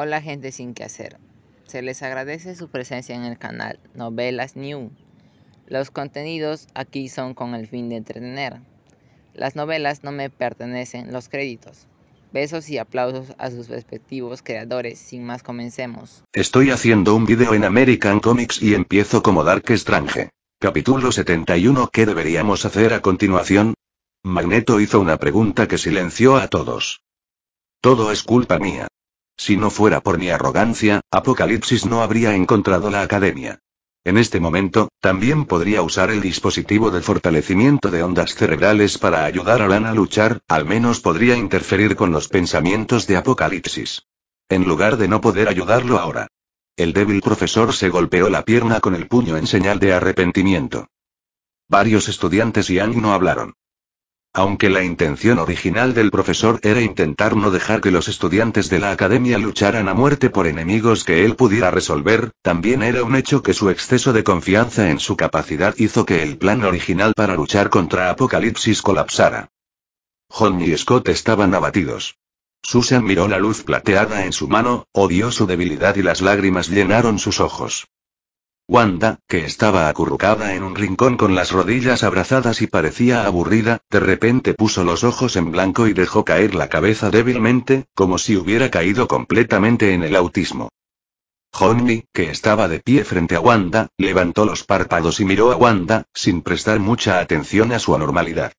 Hola gente sin que hacer. Se les agradece su presencia en el canal Novelas New. Los contenidos aquí son con el fin de entretener. Las novelas no me pertenecen los créditos. Besos y aplausos a sus respectivos creadores. Sin más, comencemos. Estoy haciendo un video en American Comics y empiezo como Dark Strange. Capítulo 71. ¿Qué deberíamos hacer a continuación? Magneto hizo una pregunta que silenció a todos. Todo es culpa mía. Si no fuera por mi arrogancia, Apocalipsis no habría encontrado la academia. En este momento, también podría usar el dispositivo de fortalecimiento de ondas cerebrales para ayudar a Lana a luchar, al menos podría interferir con los pensamientos de Apocalipsis. En lugar de no poder ayudarlo ahora. El débil profesor se golpeó la pierna con el puño en señal de arrepentimiento. Varios estudiantes y Ang no hablaron. Aunque la intención original del profesor era intentar no dejar que los estudiantes de la academia lucharan a muerte por enemigos que él pudiera resolver, también era un hecho que su exceso de confianza en su capacidad hizo que el plan original para luchar contra Apocalipsis colapsara. John y Scott estaban abatidos. Susan miró la luz plateada en su mano, odió su debilidad y las lágrimas llenaron sus ojos. Wanda, que estaba acurrucada en un rincón con las rodillas abrazadas y parecía aburrida, de repente puso los ojos en blanco y dejó caer la cabeza débilmente, como si hubiera caído completamente en el autismo. Honey, que estaba de pie frente a Wanda, levantó los párpados y miró a Wanda, sin prestar mucha atención a su anormalidad.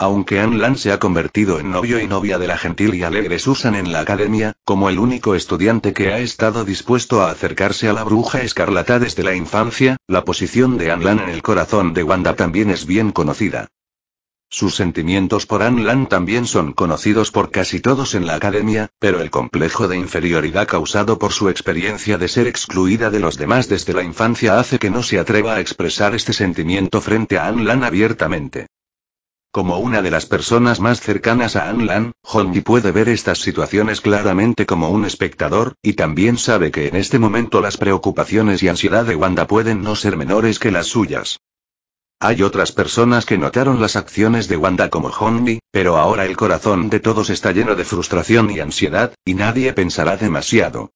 Aunque Anlan Lan se ha convertido en novio y novia de la gentil y alegre Susan en la academia, como el único estudiante que ha estado dispuesto a acercarse a la bruja escarlata desde la infancia, la posición de Anlan Lan en el corazón de Wanda también es bien conocida. Sus sentimientos por Anlan Lan también son conocidos por casi todos en la academia, pero el complejo de inferioridad causado por su experiencia de ser excluida de los demás desde la infancia hace que no se atreva a expresar este sentimiento frente a Anlan Lan abiertamente. Como una de las personas más cercanas a Anlan, Hongi puede ver estas situaciones claramente como un espectador, y también sabe que en este momento las preocupaciones y ansiedad de Wanda pueden no ser menores que las suyas. Hay otras personas que notaron las acciones de Wanda como Hongi, pero ahora el corazón de todos está lleno de frustración y ansiedad, y nadie pensará demasiado.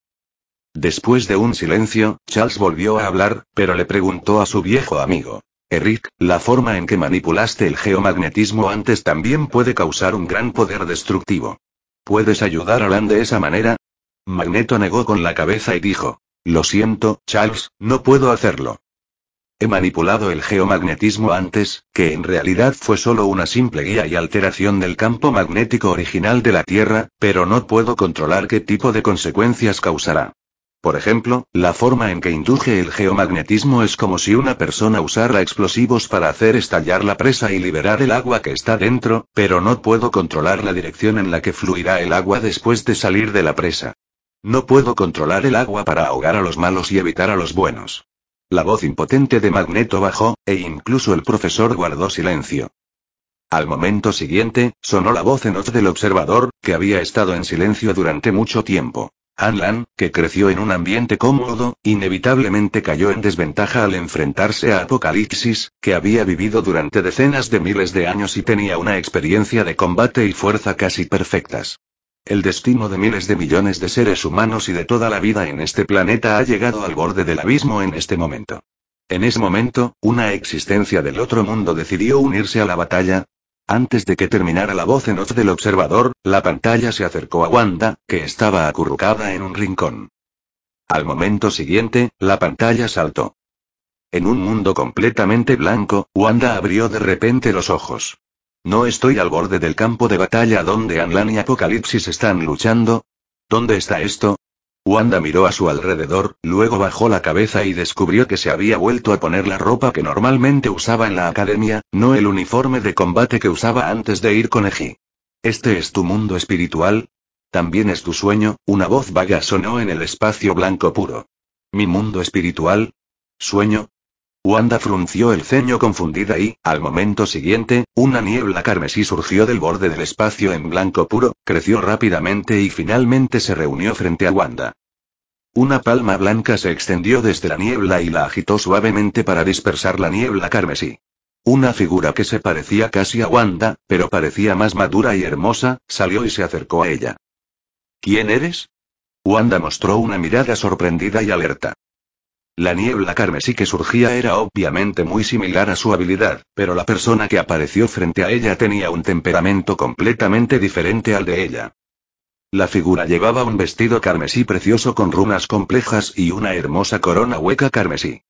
Después de un silencio, Charles volvió a hablar, pero le preguntó a su viejo amigo. Eric, la forma en que manipulaste el geomagnetismo antes también puede causar un gran poder destructivo. ¿Puedes ayudar a Alan de esa manera? Magneto negó con la cabeza y dijo, Lo siento, Charles, no puedo hacerlo. He manipulado el geomagnetismo antes, que en realidad fue solo una simple guía y alteración del campo magnético original de la Tierra, pero no puedo controlar qué tipo de consecuencias causará. Por ejemplo, la forma en que induje el geomagnetismo es como si una persona usara explosivos para hacer estallar la presa y liberar el agua que está dentro, pero no puedo controlar la dirección en la que fluirá el agua después de salir de la presa. No puedo controlar el agua para ahogar a los malos y evitar a los buenos. La voz impotente de Magneto bajó, e incluso el profesor guardó silencio. Al momento siguiente, sonó la voz en off del observador, que había estado en silencio durante mucho tiempo. Anlan, que creció en un ambiente cómodo, inevitablemente cayó en desventaja al enfrentarse a Apocalipsis, que había vivido durante decenas de miles de años y tenía una experiencia de combate y fuerza casi perfectas. El destino de miles de millones de seres humanos y de toda la vida en este planeta ha llegado al borde del abismo en este momento. En ese momento, una existencia del otro mundo decidió unirse a la batalla, antes de que terminara la voz en off del observador, la pantalla se acercó a Wanda, que estaba acurrucada en un rincón. Al momento siguiente, la pantalla saltó. En un mundo completamente blanco, Wanda abrió de repente los ojos. No estoy al borde del campo de batalla donde Anlan y Apocalipsis están luchando. ¿Dónde está esto? Wanda miró a su alrededor, luego bajó la cabeza y descubrió que se había vuelto a poner la ropa que normalmente usaba en la academia, no el uniforme de combate que usaba antes de ir con Eji. ¿Este es tu mundo espiritual? ¿También es tu sueño? Una voz vaga sonó en el espacio blanco puro. ¿Mi mundo espiritual? ¿Sueño? Wanda frunció el ceño confundida y, al momento siguiente, una niebla carmesí surgió del borde del espacio en blanco puro, creció rápidamente y finalmente se reunió frente a Wanda. Una palma blanca se extendió desde la niebla y la agitó suavemente para dispersar la niebla carmesí. Una figura que se parecía casi a Wanda, pero parecía más madura y hermosa, salió y se acercó a ella. ¿Quién eres? Wanda mostró una mirada sorprendida y alerta. La niebla carmesí que surgía era obviamente muy similar a su habilidad, pero la persona que apareció frente a ella tenía un temperamento completamente diferente al de ella. La figura llevaba un vestido carmesí precioso con runas complejas y una hermosa corona hueca carmesí.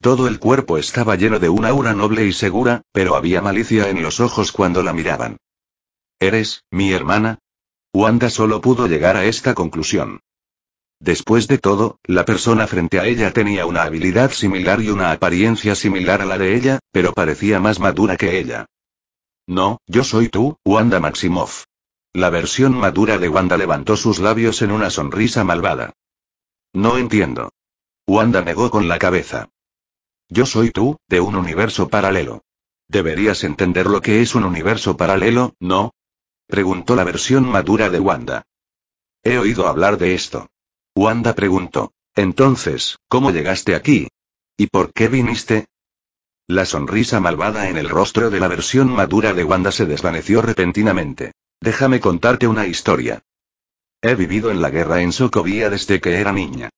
Todo el cuerpo estaba lleno de una aura noble y segura, pero había malicia en los ojos cuando la miraban. ¿Eres, mi hermana? Wanda solo pudo llegar a esta conclusión. Después de todo, la persona frente a ella tenía una habilidad similar y una apariencia similar a la de ella, pero parecía más madura que ella. No, yo soy tú, Wanda Maximoff. La versión madura de Wanda levantó sus labios en una sonrisa malvada. No entiendo. Wanda negó con la cabeza. Yo soy tú, de un universo paralelo. Deberías entender lo que es un universo paralelo, ¿no? Preguntó la versión madura de Wanda. He oído hablar de esto. Wanda preguntó. Entonces, ¿cómo llegaste aquí? ¿Y por qué viniste? La sonrisa malvada en el rostro de la versión madura de Wanda se desvaneció repentinamente. Déjame contarte una historia. He vivido en la guerra en socovia desde que era niña.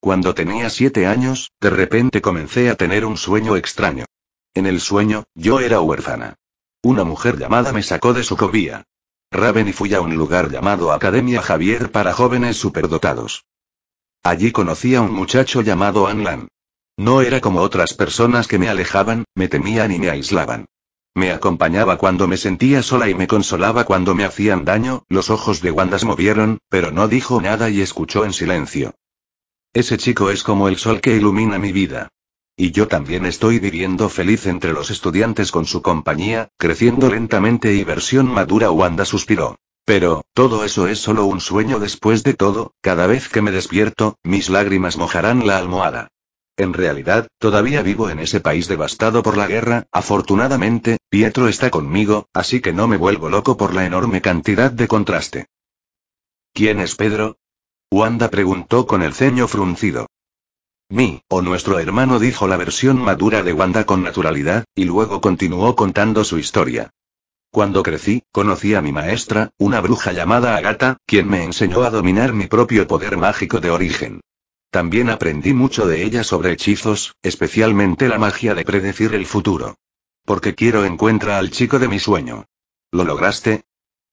Cuando tenía siete años, de repente comencé a tener un sueño extraño. En el sueño, yo era huérfana. Una mujer llamada me sacó de Sokovia. Raven y fui a un lugar llamado Academia Javier para jóvenes superdotados. Allí conocí a un muchacho llamado Anlan. No era como otras personas que me alejaban, me temían y me aislaban. Me acompañaba cuando me sentía sola y me consolaba cuando me hacían daño, los ojos de Wanda se movieron, pero no dijo nada y escuchó en silencio. Ese chico es como el sol que ilumina mi vida. Y yo también estoy viviendo feliz entre los estudiantes con su compañía, creciendo lentamente y versión madura Wanda suspiró. Pero, todo eso es solo un sueño después de todo, cada vez que me despierto, mis lágrimas mojarán la almohada. En realidad, todavía vivo en ese país devastado por la guerra, afortunadamente, Pietro está conmigo, así que no me vuelvo loco por la enorme cantidad de contraste. ¿Quién es Pedro? Wanda preguntó con el ceño fruncido. Mi, o nuestro hermano dijo la versión madura de Wanda con naturalidad, y luego continuó contando su historia. Cuando crecí, conocí a mi maestra, una bruja llamada Agata, quien me enseñó a dominar mi propio poder mágico de origen. También aprendí mucho de ella sobre hechizos, especialmente la magia de predecir el futuro. Porque quiero encuentra al chico de mi sueño. ¿Lo lograste?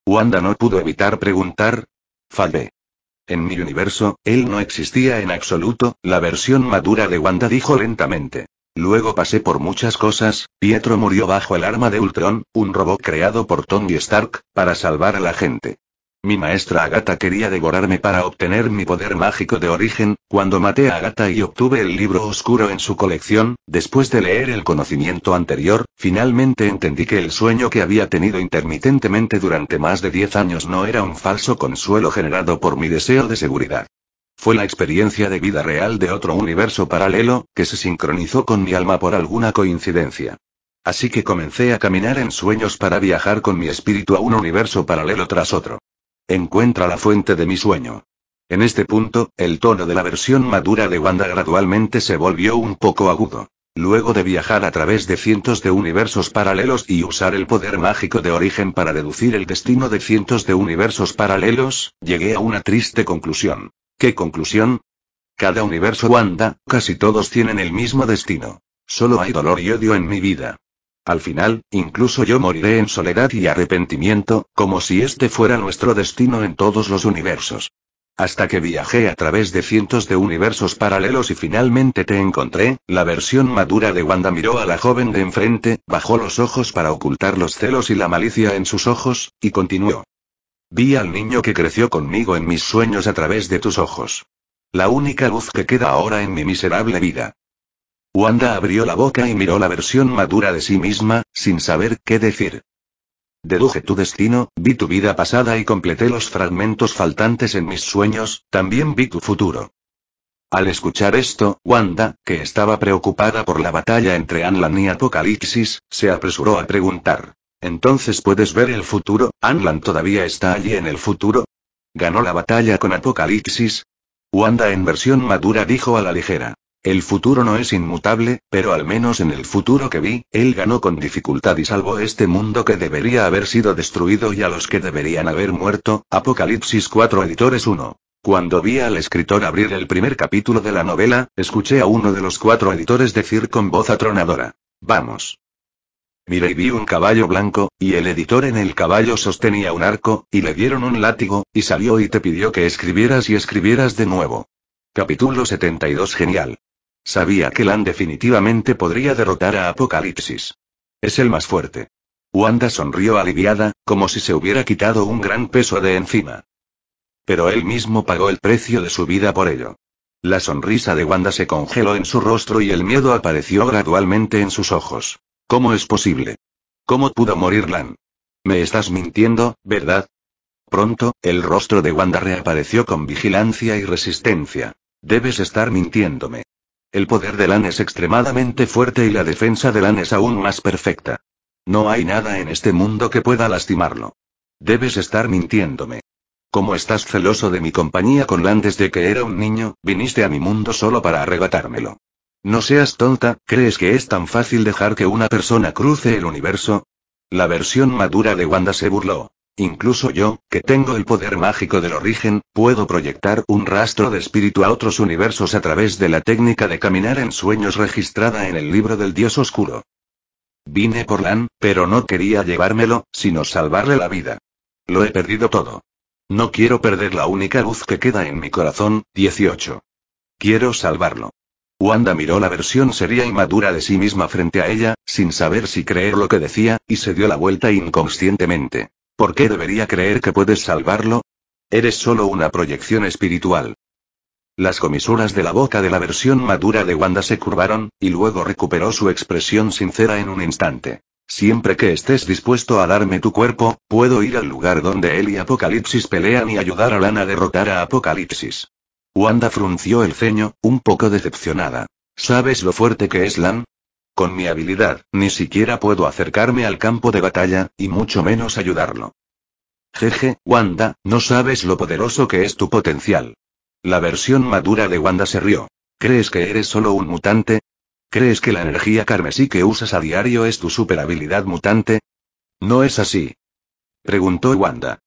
Wanda no pudo evitar preguntar. Falbe. En mi universo, él no existía en absoluto, la versión madura de Wanda dijo lentamente. Luego pasé por muchas cosas, Pietro murió bajo el arma de Ultron, un robot creado por Tony Stark, para salvar a la gente. Mi maestra Agatha quería devorarme para obtener mi poder mágico de origen, cuando maté a Agatha y obtuve el libro oscuro en su colección, después de leer el conocimiento anterior, finalmente entendí que el sueño que había tenido intermitentemente durante más de 10 años no era un falso consuelo generado por mi deseo de seguridad. Fue la experiencia de vida real de otro universo paralelo, que se sincronizó con mi alma por alguna coincidencia. Así que comencé a caminar en sueños para viajar con mi espíritu a un universo paralelo tras otro. Encuentra la fuente de mi sueño. En este punto, el tono de la versión madura de Wanda gradualmente se volvió un poco agudo. Luego de viajar a través de cientos de universos paralelos y usar el poder mágico de origen para deducir el destino de cientos de universos paralelos, llegué a una triste conclusión. ¿Qué conclusión? Cada universo Wanda, casi todos tienen el mismo destino. Solo hay dolor y odio en mi vida. Al final, incluso yo moriré en soledad y arrepentimiento, como si este fuera nuestro destino en todos los universos. Hasta que viajé a través de cientos de universos paralelos y finalmente te encontré, la versión madura de Wanda miró a la joven de enfrente, bajó los ojos para ocultar los celos y la malicia en sus ojos, y continuó. Vi al niño que creció conmigo en mis sueños a través de tus ojos. La única luz que queda ahora en mi miserable vida. Wanda abrió la boca y miró la versión madura de sí misma, sin saber qué decir. Deduje tu destino, vi tu vida pasada y completé los fragmentos faltantes en mis sueños, también vi tu futuro. Al escuchar esto, Wanda, que estaba preocupada por la batalla entre Anlan y Apocalipsis, se apresuró a preguntar. Entonces puedes ver el futuro, Anlan todavía está allí en el futuro. Ganó la batalla con Apocalipsis. Wanda en versión madura dijo a la ligera. El futuro no es inmutable, pero al menos en el futuro que vi, él ganó con dificultad y salvó este mundo que debería haber sido destruido y a los que deberían haber muerto. Apocalipsis 4 Editores 1. Cuando vi al escritor abrir el primer capítulo de la novela, escuché a uno de los cuatro editores decir con voz atronadora. Vamos. Miré y vi un caballo blanco, y el editor en el caballo sostenía un arco, y le dieron un látigo, y salió y te pidió que escribieras y escribieras de nuevo. Capítulo 72 Genial. Sabía que Lan definitivamente podría derrotar a Apocalipsis. Es el más fuerte. Wanda sonrió aliviada, como si se hubiera quitado un gran peso de encima. Pero él mismo pagó el precio de su vida por ello. La sonrisa de Wanda se congeló en su rostro y el miedo apareció gradualmente en sus ojos. ¿Cómo es posible? ¿Cómo pudo morir Lan? Me estás mintiendo, ¿verdad? Pronto, el rostro de Wanda reapareció con vigilancia y resistencia. Debes estar mintiéndome. El poder de Lan es extremadamente fuerte y la defensa de Lan es aún más perfecta. No hay nada en este mundo que pueda lastimarlo. Debes estar mintiéndome. Como estás celoso de mi compañía con Lan desde que era un niño, viniste a mi mundo solo para arrebatármelo. No seas tonta, ¿crees que es tan fácil dejar que una persona cruce el universo? La versión madura de Wanda se burló. Incluso yo, que tengo el poder mágico del origen, puedo proyectar un rastro de espíritu a otros universos a través de la técnica de caminar en sueños registrada en el libro del Dios Oscuro. Vine por Lan, pero no quería llevármelo, sino salvarle la vida. Lo he perdido todo. No quiero perder la única luz que queda en mi corazón, 18. Quiero salvarlo. Wanda miró la versión seria y madura de sí misma frente a ella, sin saber si creer lo que decía, y se dio la vuelta inconscientemente. ¿Por qué debería creer que puedes salvarlo? Eres solo una proyección espiritual. Las comisuras de la boca de la versión madura de Wanda se curvaron, y luego recuperó su expresión sincera en un instante. Siempre que estés dispuesto a darme tu cuerpo, puedo ir al lugar donde él y Apocalipsis pelean y ayudar a Lana a derrotar a Apocalipsis. Wanda frunció el ceño, un poco decepcionada. ¿Sabes lo fuerte que es Lan? Con mi habilidad, ni siquiera puedo acercarme al campo de batalla, y mucho menos ayudarlo. Jeje, Wanda, no sabes lo poderoso que es tu potencial. La versión madura de Wanda se rió. ¿Crees que eres solo un mutante? ¿Crees que la energía carmesí que usas a diario es tu habilidad mutante? No es así. Preguntó Wanda.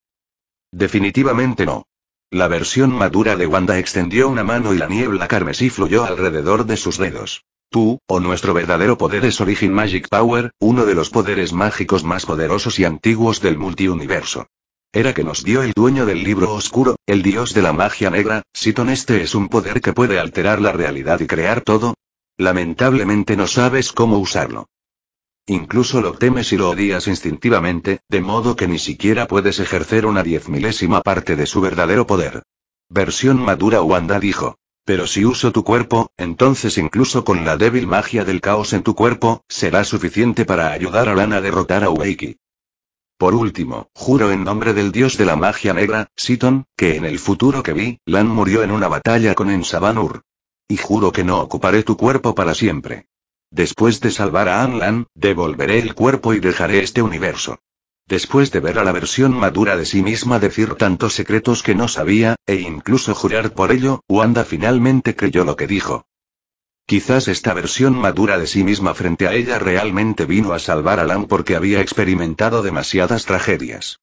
Definitivamente no. La versión madura de Wanda extendió una mano y la niebla carmesí fluyó alrededor de sus dedos. Tú, o nuestro verdadero poder es Origin Magic Power, uno de los poderes mágicos más poderosos y antiguos del multiuniverso. Era que nos dio el dueño del libro oscuro, el dios de la magia negra, Siton este es un poder que puede alterar la realidad y crear todo. Lamentablemente no sabes cómo usarlo. Incluso lo temes y lo odias instintivamente, de modo que ni siquiera puedes ejercer una diez milésima parte de su verdadero poder. Versión madura Wanda dijo. Pero si uso tu cuerpo, entonces incluso con la débil magia del caos en tu cuerpo, será suficiente para ayudar a Lana a derrotar a Ueiki. Por último, juro en nombre del dios de la magia negra, Siton, que en el futuro que vi, Lan murió en una batalla con Ensabanur. Y juro que no ocuparé tu cuerpo para siempre. Después de salvar a Anlan, devolveré el cuerpo y dejaré este universo. Después de ver a la versión madura de sí misma decir tantos secretos que no sabía, e incluso jurar por ello, Wanda finalmente creyó lo que dijo. Quizás esta versión madura de sí misma frente a ella realmente vino a salvar a Lan porque había experimentado demasiadas tragedias.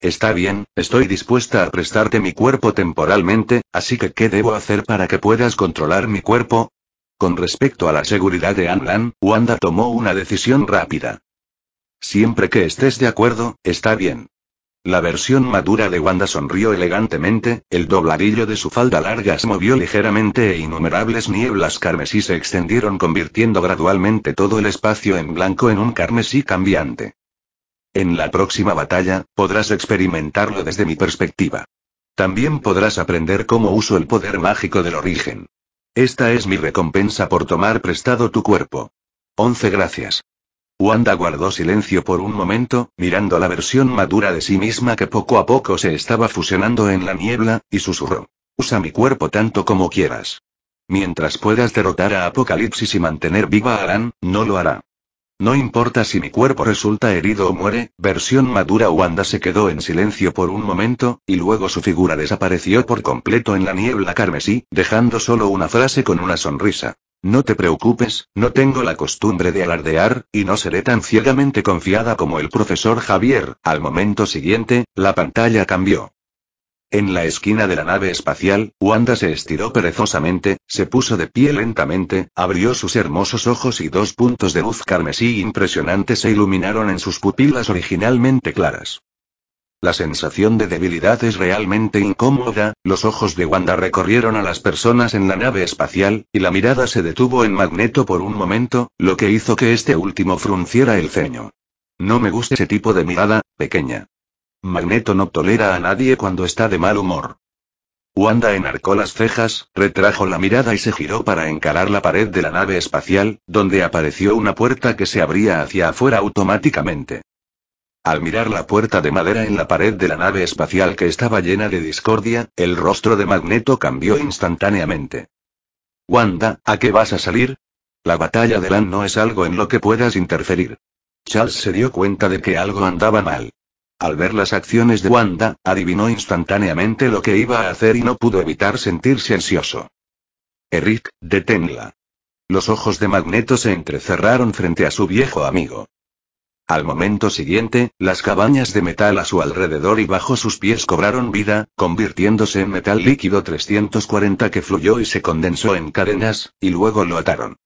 Está bien, estoy dispuesta a prestarte mi cuerpo temporalmente, así que ¿qué debo hacer para que puedas controlar mi cuerpo? Con respecto a la seguridad de Anlan, Wanda tomó una decisión rápida. Siempre que estés de acuerdo, está bien. La versión madura de Wanda sonrió elegantemente, el dobladillo de su falda larga se movió ligeramente e innumerables nieblas carmesí se extendieron convirtiendo gradualmente todo el espacio en blanco en un carmesí cambiante. En la próxima batalla, podrás experimentarlo desde mi perspectiva. También podrás aprender cómo uso el poder mágico del origen. Esta es mi recompensa por tomar prestado tu cuerpo. Once gracias. Wanda guardó silencio por un momento, mirando la versión madura de sí misma que poco a poco se estaba fusionando en la niebla, y susurró. Usa mi cuerpo tanto como quieras. Mientras puedas derrotar a Apocalipsis y mantener viva a Alan, no lo hará. No importa si mi cuerpo resulta herido o muere, versión madura Wanda se quedó en silencio por un momento, y luego su figura desapareció por completo en la niebla carmesí, dejando solo una frase con una sonrisa. No te preocupes, no tengo la costumbre de alardear, y no seré tan ciegamente confiada como el profesor Javier. Al momento siguiente, la pantalla cambió. En la esquina de la nave espacial, Wanda se estiró perezosamente, se puso de pie lentamente, abrió sus hermosos ojos y dos puntos de luz carmesí impresionantes se iluminaron en sus pupilas originalmente claras. La sensación de debilidad es realmente incómoda, los ojos de Wanda recorrieron a las personas en la nave espacial, y la mirada se detuvo en Magneto por un momento, lo que hizo que este último frunciera el ceño. No me gusta ese tipo de mirada, pequeña. Magneto no tolera a nadie cuando está de mal humor. Wanda enarcó las cejas, retrajo la mirada y se giró para encarar la pared de la nave espacial, donde apareció una puerta que se abría hacia afuera automáticamente. Al mirar la puerta de madera en la pared de la nave espacial que estaba llena de discordia, el rostro de Magneto cambió instantáneamente. Wanda, ¿a qué vas a salir? La batalla de LAN no es algo en lo que puedas interferir. Charles se dio cuenta de que algo andaba mal. Al ver las acciones de Wanda, adivinó instantáneamente lo que iba a hacer y no pudo evitar sentirse ansioso. Eric, deténla. Los ojos de Magneto se entrecerraron frente a su viejo amigo. Al momento siguiente, las cabañas de metal a su alrededor y bajo sus pies cobraron vida, convirtiéndose en metal líquido 340 que fluyó y se condensó en cadenas, y luego lo ataron.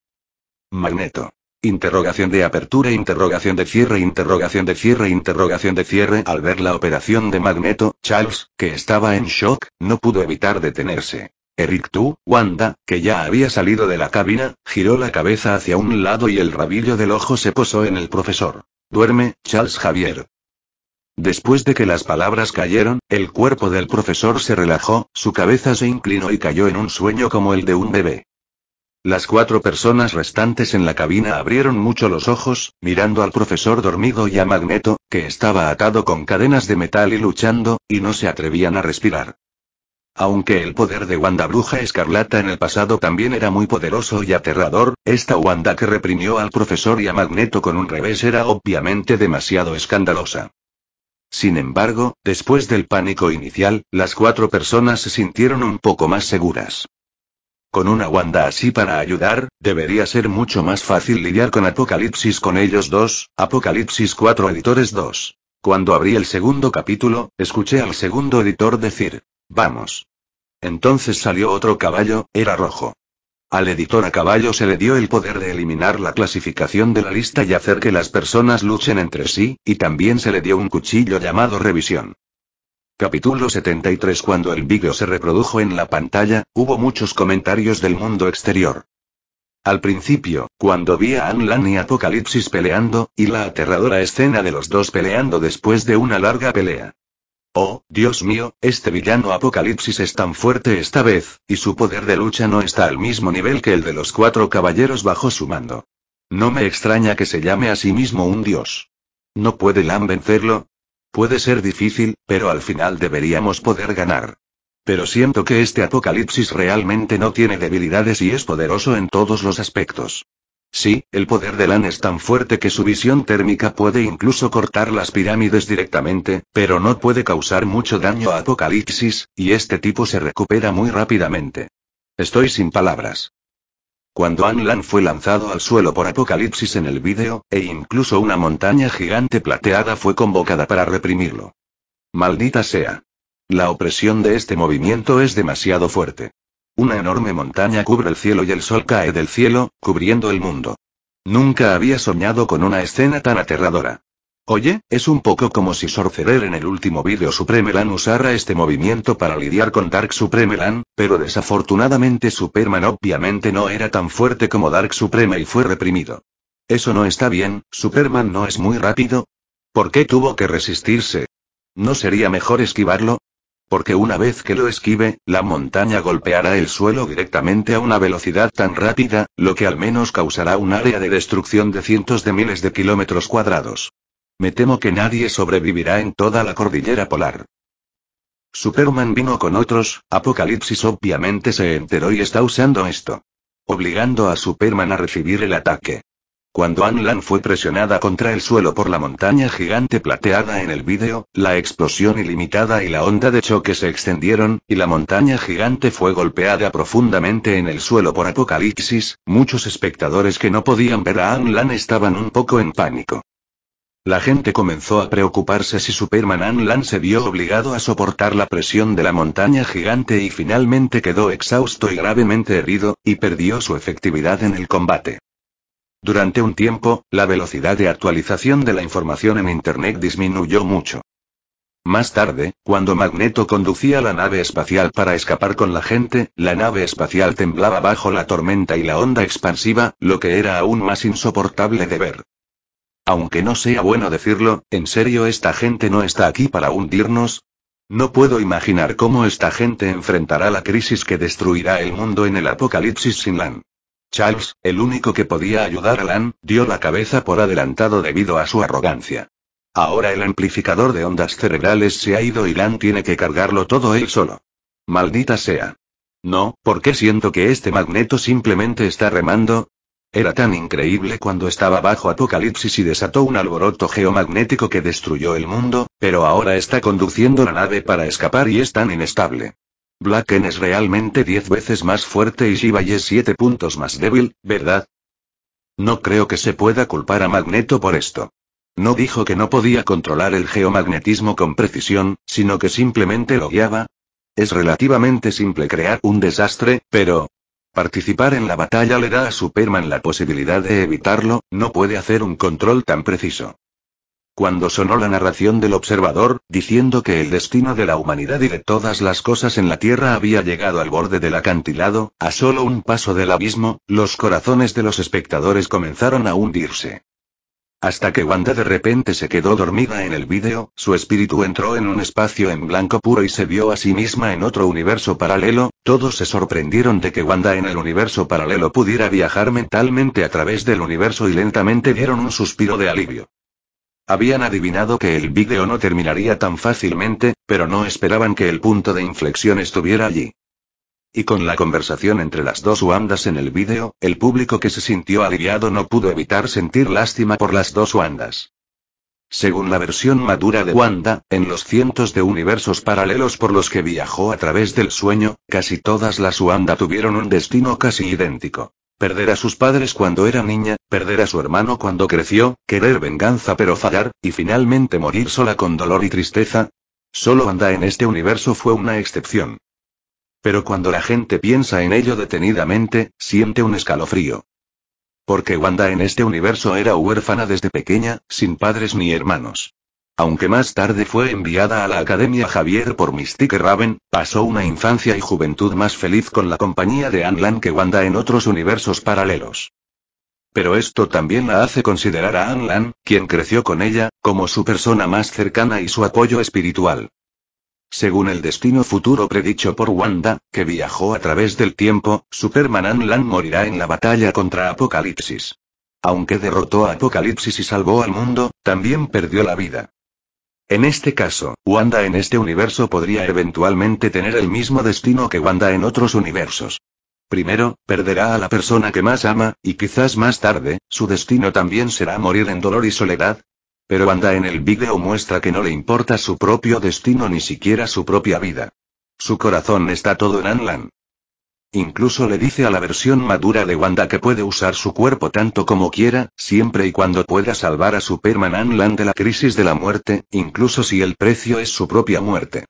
Magneto. Interrogación de apertura, interrogación de cierre, interrogación de cierre, interrogación de cierre. Al ver la operación de Magneto, Charles, que estaba en shock, no pudo evitar detenerse. Eric Tu, Wanda, que ya había salido de la cabina, giró la cabeza hacia un lado y el rabillo del ojo se posó en el profesor. Duerme, Charles Javier. Después de que las palabras cayeron, el cuerpo del profesor se relajó, su cabeza se inclinó y cayó en un sueño como el de un bebé. Las cuatro personas restantes en la cabina abrieron mucho los ojos, mirando al profesor dormido y a Magneto, que estaba atado con cadenas de metal y luchando, y no se atrevían a respirar. Aunque el poder de Wanda Bruja Escarlata en el pasado también era muy poderoso y aterrador, esta Wanda que reprimió al profesor y a Magneto con un revés era obviamente demasiado escandalosa. Sin embargo, después del pánico inicial, las cuatro personas se sintieron un poco más seguras. Con una Wanda así para ayudar, debería ser mucho más fácil lidiar con Apocalipsis con ellos dos, Apocalipsis 4 Editores 2. Cuando abrí el segundo capítulo, escuché al segundo editor decir, vamos. Entonces salió otro caballo, era rojo. Al editor a caballo se le dio el poder de eliminar la clasificación de la lista y hacer que las personas luchen entre sí, y también se le dio un cuchillo llamado revisión. Capítulo 73 Cuando el vídeo se reprodujo en la pantalla, hubo muchos comentarios del mundo exterior. Al principio, cuando vi a Anlan y Apocalipsis peleando, y la aterradora escena de los dos peleando después de una larga pelea. Oh, Dios mío, este villano Apocalipsis es tan fuerte esta vez, y su poder de lucha no está al mismo nivel que el de los cuatro caballeros bajo su mando. No me extraña que se llame a sí mismo un dios. ¿No puede Lan vencerlo? Puede ser difícil, pero al final deberíamos poder ganar. Pero siento que este apocalipsis realmente no tiene debilidades y es poderoso en todos los aspectos. Sí, el poder de Lan es tan fuerte que su visión térmica puede incluso cortar las pirámides directamente, pero no puede causar mucho daño a Apocalipsis, y este tipo se recupera muy rápidamente. Estoy sin palabras. Cuando Anlan fue lanzado al suelo por Apocalipsis en el vídeo, e incluso una montaña gigante plateada fue convocada para reprimirlo. Maldita sea. La opresión de este movimiento es demasiado fuerte. Una enorme montaña cubre el cielo y el sol cae del cielo, cubriendo el mundo. Nunca había soñado con una escena tan aterradora. Oye, es un poco como si Sorcerer en el último vídeo Supremelan usara este movimiento para lidiar con Dark Supreme Supremelan, pero desafortunadamente Superman obviamente no era tan fuerte como Dark Supreme y fue reprimido. Eso no está bien, Superman no es muy rápido. ¿Por qué tuvo que resistirse? ¿No sería mejor esquivarlo? Porque una vez que lo esquive, la montaña golpeará el suelo directamente a una velocidad tan rápida, lo que al menos causará un área de destrucción de cientos de miles de kilómetros cuadrados. Me temo que nadie sobrevivirá en toda la cordillera polar. Superman vino con otros, Apocalipsis obviamente se enteró y está usando esto. Obligando a Superman a recibir el ataque. Cuando Anlan fue presionada contra el suelo por la montaña gigante plateada en el vídeo, la explosión ilimitada y la onda de choque se extendieron, y la montaña gigante fue golpeada profundamente en el suelo por Apocalipsis, muchos espectadores que no podían ver a Anlan estaban un poco en pánico. La gente comenzó a preocuparse si Superman Anlan se vio obligado a soportar la presión de la montaña gigante y finalmente quedó exhausto y gravemente herido, y perdió su efectividad en el combate. Durante un tiempo, la velocidad de actualización de la información en Internet disminuyó mucho. Más tarde, cuando Magneto conducía la nave espacial para escapar con la gente, la nave espacial temblaba bajo la tormenta y la onda expansiva, lo que era aún más insoportable de ver. Aunque no sea bueno decirlo, ¿en serio esta gente no está aquí para hundirnos? No puedo imaginar cómo esta gente enfrentará la crisis que destruirá el mundo en el apocalipsis sin Lan. Charles, el único que podía ayudar a Lan, dio la cabeza por adelantado debido a su arrogancia. Ahora el amplificador de ondas cerebrales se ha ido y Lan tiene que cargarlo todo él solo. Maldita sea. No, porque siento que este magneto simplemente está remando? Era tan increíble cuando estaba bajo Apocalipsis y desató un alboroto geomagnético que destruyó el mundo, pero ahora está conduciendo la nave para escapar y es tan inestable. Blacken es realmente 10 veces más fuerte y Shiva es 7 puntos más débil, ¿verdad? No creo que se pueda culpar a Magneto por esto. No dijo que no podía controlar el geomagnetismo con precisión, sino que simplemente lo guiaba. Es relativamente simple crear un desastre, pero, Participar en la batalla le da a Superman la posibilidad de evitarlo, no puede hacer un control tan preciso. Cuando sonó la narración del observador, diciendo que el destino de la humanidad y de todas las cosas en la Tierra había llegado al borde del acantilado, a solo un paso del abismo, los corazones de los espectadores comenzaron a hundirse. Hasta que Wanda de repente se quedó dormida en el vídeo, su espíritu entró en un espacio en blanco puro y se vio a sí misma en otro universo paralelo, todos se sorprendieron de que Wanda en el universo paralelo pudiera viajar mentalmente a través del universo y lentamente dieron un suspiro de alivio. Habían adivinado que el vídeo no terminaría tan fácilmente, pero no esperaban que el punto de inflexión estuviera allí. Y con la conversación entre las dos Wandas en el vídeo, el público que se sintió aliviado no pudo evitar sentir lástima por las dos Wandas. Según la versión madura de Wanda, en los cientos de universos paralelos por los que viajó a través del sueño, casi todas las Wanda tuvieron un destino casi idéntico. Perder a sus padres cuando era niña, perder a su hermano cuando creció, querer venganza pero fallar, y finalmente morir sola con dolor y tristeza. Solo Wanda en este universo fue una excepción. Pero cuando la gente piensa en ello detenidamente, siente un escalofrío. Porque Wanda en este universo era huérfana desde pequeña, sin padres ni hermanos. Aunque más tarde fue enviada a la Academia Javier por Mystique Raven, pasó una infancia y juventud más feliz con la compañía de Anlan que Wanda en otros universos paralelos. Pero esto también la hace considerar a Anlan, quien creció con ella, como su persona más cercana y su apoyo espiritual. Según el destino futuro predicho por Wanda, que viajó a través del tiempo, Superman Anlan morirá en la batalla contra Apocalipsis. Aunque derrotó a Apocalipsis y salvó al mundo, también perdió la vida. En este caso, Wanda en este universo podría eventualmente tener el mismo destino que Wanda en otros universos. Primero, perderá a la persona que más ama, y quizás más tarde, su destino también será morir en dolor y soledad, pero Wanda en el vídeo muestra que no le importa su propio destino ni siquiera su propia vida. Su corazón está todo en Anlan. Incluso le dice a la versión madura de Wanda que puede usar su cuerpo tanto como quiera, siempre y cuando pueda salvar a Superman Anlan de la crisis de la muerte, incluso si el precio es su propia muerte.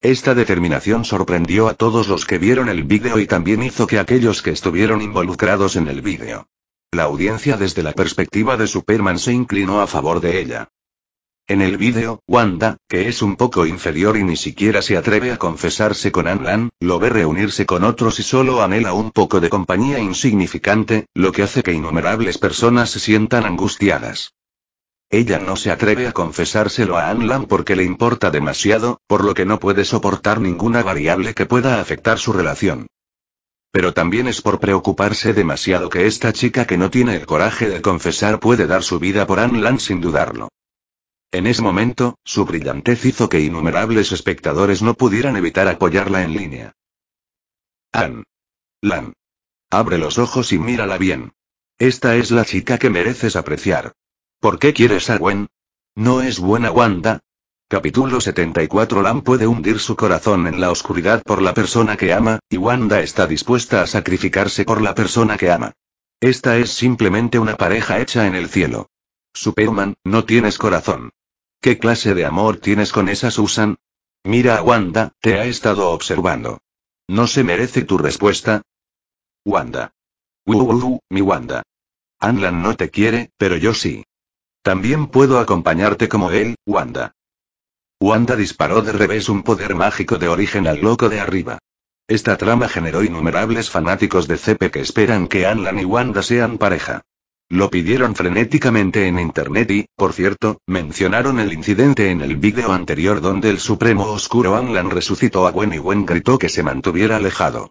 Esta determinación sorprendió a todos los que vieron el vídeo y también hizo que aquellos que estuvieron involucrados en el vídeo la audiencia desde la perspectiva de Superman se inclinó a favor de ella. En el vídeo, Wanda, que es un poco inferior y ni siquiera se atreve a confesarse con Anlan, lo ve reunirse con otros y solo anhela un poco de compañía insignificante, lo que hace que innumerables personas se sientan angustiadas. Ella no se atreve a confesárselo a Anlan porque le importa demasiado, por lo que no puede soportar ninguna variable que pueda afectar su relación. Pero también es por preocuparse demasiado que esta chica que no tiene el coraje de confesar puede dar su vida por Anne Lan sin dudarlo. En ese momento, su brillantez hizo que innumerables espectadores no pudieran evitar apoyarla en línea. Anne. Lan. Abre los ojos y mírala bien. Esta es la chica que mereces apreciar. ¿Por qué quieres a Gwen? ¿No es buena Wanda? Capítulo 74 Lam puede hundir su corazón en la oscuridad por la persona que ama, y Wanda está dispuesta a sacrificarse por la persona que ama. Esta es simplemente una pareja hecha en el cielo. Superman, no tienes corazón. ¿Qué clase de amor tienes con esa Susan? Mira a Wanda, te ha estado observando. ¿No se merece tu respuesta? Wanda. mi Wanda. Anlan no te quiere, pero yo sí. También puedo acompañarte como él, Wanda. Wanda disparó de revés un poder mágico de origen al loco de arriba. Esta trama generó innumerables fanáticos de CP que esperan que Anlan y Wanda sean pareja. Lo pidieron frenéticamente en internet y, por cierto, mencionaron el incidente en el vídeo anterior donde el Supremo Oscuro Anlan resucitó a Gwen y Gwen gritó que se mantuviera alejado.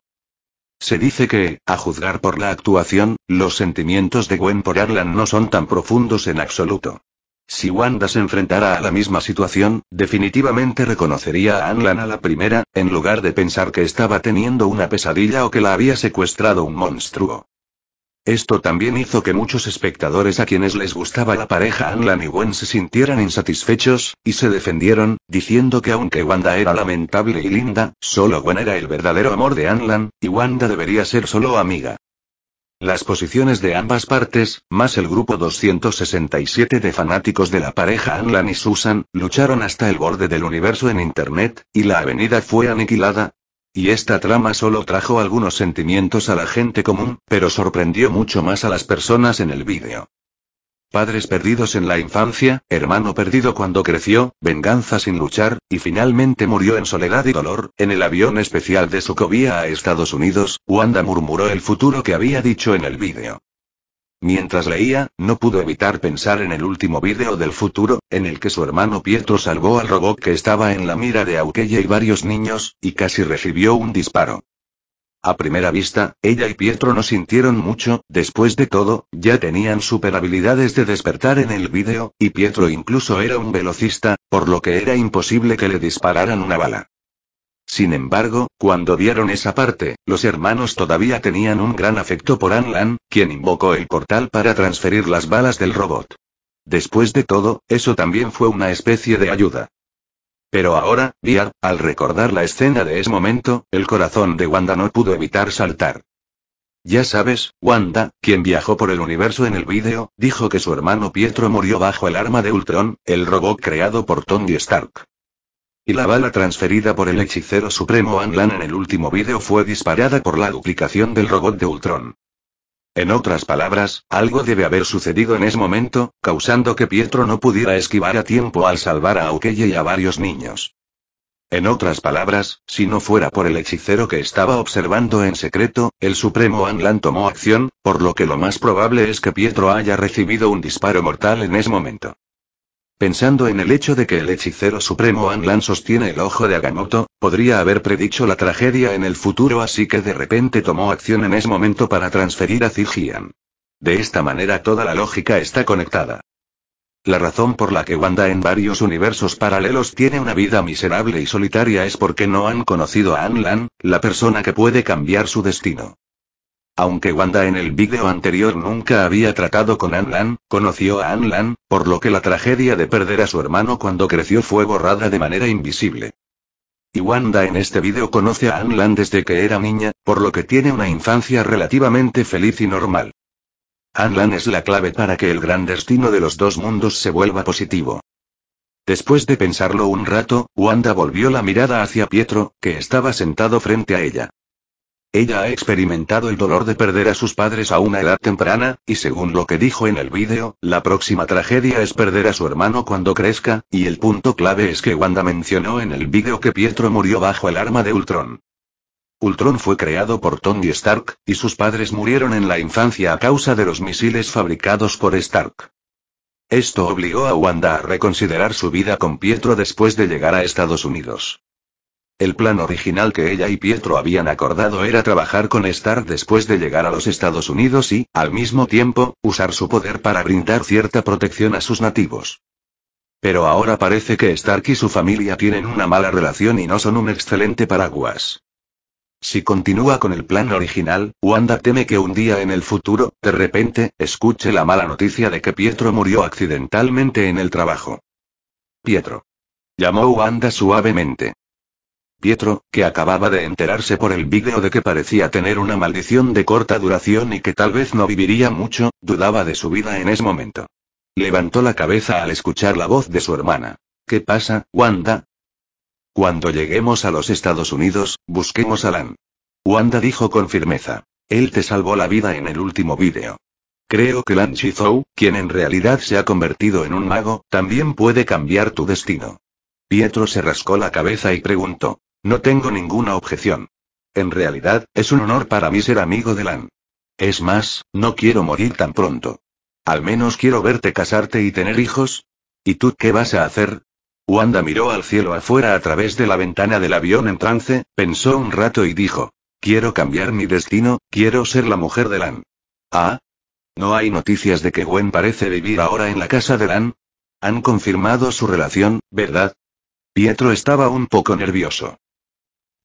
Se dice que, a juzgar por la actuación, los sentimientos de Gwen por Anlan no son tan profundos en absoluto. Si Wanda se enfrentara a la misma situación, definitivamente reconocería a Anlan a la primera, en lugar de pensar que estaba teniendo una pesadilla o que la había secuestrado un monstruo. Esto también hizo que muchos espectadores a quienes les gustaba la pareja Anlan y Gwen se sintieran insatisfechos, y se defendieron, diciendo que aunque Wanda era lamentable y linda, solo Gwen era el verdadero amor de Anlan, y Wanda debería ser solo amiga. Las posiciones de ambas partes, más el grupo 267 de fanáticos de la pareja Anlan y Susan, lucharon hasta el borde del universo en Internet, y la avenida fue aniquilada. Y esta trama solo trajo algunos sentimientos a la gente común, pero sorprendió mucho más a las personas en el vídeo. Padres perdidos en la infancia, hermano perdido cuando creció, venganza sin luchar, y finalmente murió en soledad y dolor, en el avión especial de Sokovia a Estados Unidos, Wanda murmuró el futuro que había dicho en el vídeo. Mientras leía, no pudo evitar pensar en el último vídeo del futuro, en el que su hermano Pietro salvó al robot que estaba en la mira de Aukella y varios niños, y casi recibió un disparo. A primera vista, ella y Pietro no sintieron mucho, después de todo, ya tenían super habilidades de despertar en el vídeo, y Pietro incluso era un velocista, por lo que era imposible que le dispararan una bala. Sin embargo, cuando vieron esa parte, los hermanos todavía tenían un gran afecto por Anlan, quien invocó el portal para transferir las balas del robot. Después de todo, eso también fue una especie de ayuda. Pero ahora, Díaz, al recordar la escena de ese momento, el corazón de Wanda no pudo evitar saltar. Ya sabes, Wanda, quien viajó por el universo en el vídeo, dijo que su hermano Pietro murió bajo el arma de Ultron, el robot creado por Tony Stark. Y la bala transferida por el hechicero supremo Anlan en el último vídeo fue disparada por la duplicación del robot de Ultron. En otras palabras, algo debe haber sucedido en ese momento, causando que Pietro no pudiera esquivar a tiempo al salvar a Okeye y a varios niños. En otras palabras, si no fuera por el hechicero que estaba observando en secreto, el Supremo Anlan tomó acción, por lo que lo más probable es que Pietro haya recibido un disparo mortal en ese momento. Pensando en el hecho de que el hechicero supremo Anlan sostiene el ojo de Agamotto, podría haber predicho la tragedia en el futuro así que de repente tomó acción en ese momento para transferir a Zijian. De esta manera toda la lógica está conectada. La razón por la que Wanda en varios universos paralelos tiene una vida miserable y solitaria es porque no han conocido a Anlan, la persona que puede cambiar su destino. Aunque Wanda en el vídeo anterior nunca había tratado con Anlan, conoció a Anlan, por lo que la tragedia de perder a su hermano cuando creció fue borrada de manera invisible. Y Wanda en este vídeo conoce a Anlan desde que era niña, por lo que tiene una infancia relativamente feliz y normal. Anlan es la clave para que el gran destino de los dos mundos se vuelva positivo. Después de pensarlo un rato, Wanda volvió la mirada hacia Pietro, que estaba sentado frente a ella. Ella ha experimentado el dolor de perder a sus padres a una edad temprana, y según lo que dijo en el vídeo, la próxima tragedia es perder a su hermano cuando crezca, y el punto clave es que Wanda mencionó en el vídeo que Pietro murió bajo el arma de Ultron. Ultron fue creado por Tony Stark, y sus padres murieron en la infancia a causa de los misiles fabricados por Stark. Esto obligó a Wanda a reconsiderar su vida con Pietro después de llegar a Estados Unidos. El plan original que ella y Pietro habían acordado era trabajar con Stark después de llegar a los Estados Unidos y, al mismo tiempo, usar su poder para brindar cierta protección a sus nativos. Pero ahora parece que Stark y su familia tienen una mala relación y no son un excelente paraguas. Si continúa con el plan original, Wanda teme que un día en el futuro, de repente, escuche la mala noticia de que Pietro murió accidentalmente en el trabajo. Pietro. Llamó Wanda suavemente. Pietro, que acababa de enterarse por el vídeo de que parecía tener una maldición de corta duración y que tal vez no viviría mucho, dudaba de su vida en ese momento. Levantó la cabeza al escuchar la voz de su hermana. ¿Qué pasa, Wanda? Cuando lleguemos a los Estados Unidos, busquemos a Lan. Wanda dijo con firmeza. Él te salvó la vida en el último vídeo. Creo que Lan Chizhou, quien en realidad se ha convertido en un mago, también puede cambiar tu destino. Pietro se rascó la cabeza y preguntó. No tengo ninguna objeción. En realidad, es un honor para mí ser amigo de Lan. Es más, no quiero morir tan pronto. Al menos quiero verte casarte y tener hijos. ¿Y tú qué vas a hacer? Wanda miró al cielo afuera a través de la ventana del avión en trance, pensó un rato y dijo, quiero cambiar mi destino, quiero ser la mujer de Lan. Ah. ¿No hay noticias de que Gwen parece vivir ahora en la casa de Lan? Han confirmado su relación, ¿verdad? Pietro estaba un poco nervioso.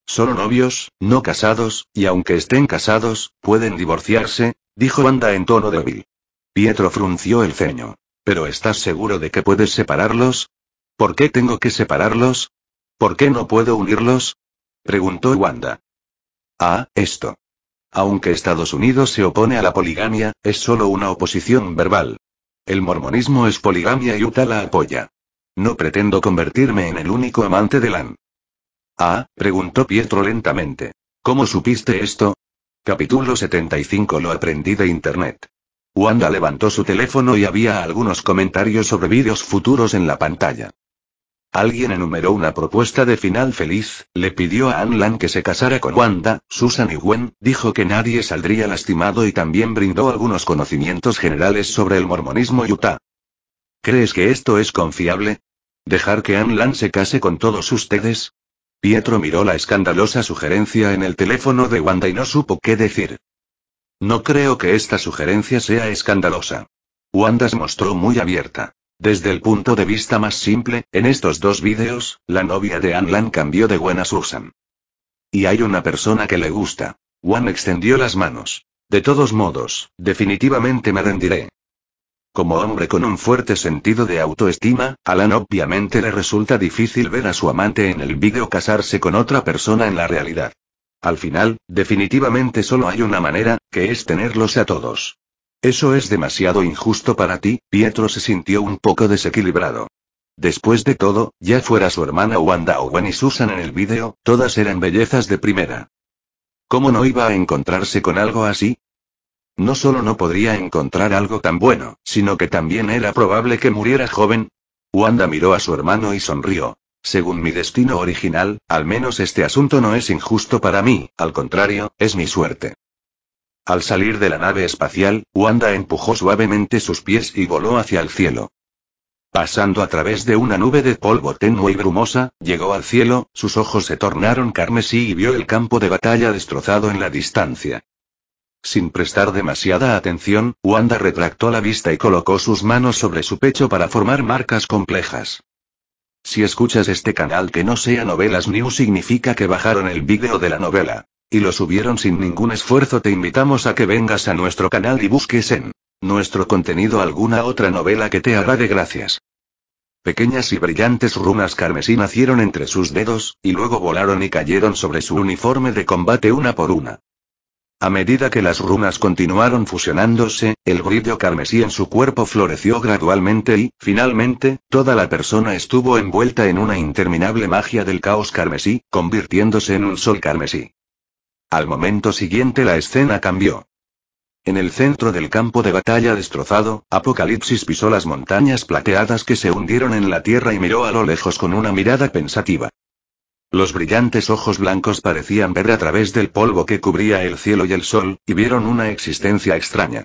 Solo novios, no casados, y aunque estén casados, pueden divorciarse, dijo Wanda en tono débil. Pietro frunció el ceño. ¿Pero estás seguro de que puedes separarlos? ¿Por qué tengo que separarlos? ¿Por qué no puedo unirlos? preguntó Wanda. Ah, esto. Aunque Estados Unidos se opone a la poligamia, es solo una oposición verbal. El mormonismo es poligamia y Utah la apoya. No pretendo convertirme en el único amante de Lan. Ah, preguntó Pietro lentamente. ¿Cómo supiste esto? Capítulo 75 Lo aprendí de Internet. Wanda levantó su teléfono y había algunos comentarios sobre vídeos futuros en la pantalla. Alguien enumeró una propuesta de final feliz, le pidió a Anlan que se casara con Wanda, Susan y Gwen, dijo que nadie saldría lastimado y también brindó algunos conocimientos generales sobre el mormonismo Utah. ¿Crees que esto es confiable? ¿Dejar que Anlan se case con todos ustedes? Pietro miró la escandalosa sugerencia en el teléfono de Wanda y no supo qué decir. No creo que esta sugerencia sea escandalosa. Wanda se mostró muy abierta. Desde el punto de vista más simple, en estos dos vídeos, la novia de Anlan cambió de buena Susan. Y hay una persona que le gusta. Wanda extendió las manos. De todos modos, definitivamente me rendiré. Como hombre con un fuerte sentido de autoestima, Alan obviamente le resulta difícil ver a su amante en el vídeo casarse con otra persona en la realidad. Al final, definitivamente solo hay una manera, que es tenerlos a todos. Eso es demasiado injusto para ti, Pietro se sintió un poco desequilibrado. Después de todo, ya fuera su hermana Wanda o y Susan en el vídeo, todas eran bellezas de primera. ¿Cómo no iba a encontrarse con algo así? No solo no podría encontrar algo tan bueno, sino que también era probable que muriera joven. Wanda miró a su hermano y sonrió. Según mi destino original, al menos este asunto no es injusto para mí, al contrario, es mi suerte. Al salir de la nave espacial, Wanda empujó suavemente sus pies y voló hacia el cielo. Pasando a través de una nube de polvo tenue y brumosa, llegó al cielo, sus ojos se tornaron carmesí y vio el campo de batalla destrozado en la distancia. Sin prestar demasiada atención, Wanda retractó la vista y colocó sus manos sobre su pecho para formar marcas complejas. Si escuchas este canal que no sea Novelas New significa que bajaron el vídeo de la novela. Y lo subieron sin ningún esfuerzo. Te invitamos a que vengas a nuestro canal y busques en nuestro contenido alguna otra novela que te hará de gracias. Pequeñas y brillantes runas carmesí nacieron entre sus dedos, y luego volaron y cayeron sobre su uniforme de combate una por una. A medida que las runas continuaron fusionándose, el brillo carmesí en su cuerpo floreció gradualmente y, finalmente, toda la persona estuvo envuelta en una interminable magia del caos carmesí, convirtiéndose en un sol carmesí. Al momento siguiente la escena cambió. En el centro del campo de batalla destrozado, Apocalipsis pisó las montañas plateadas que se hundieron en la tierra y miró a lo lejos con una mirada pensativa. Los brillantes ojos blancos parecían ver a través del polvo que cubría el cielo y el sol, y vieron una existencia extraña.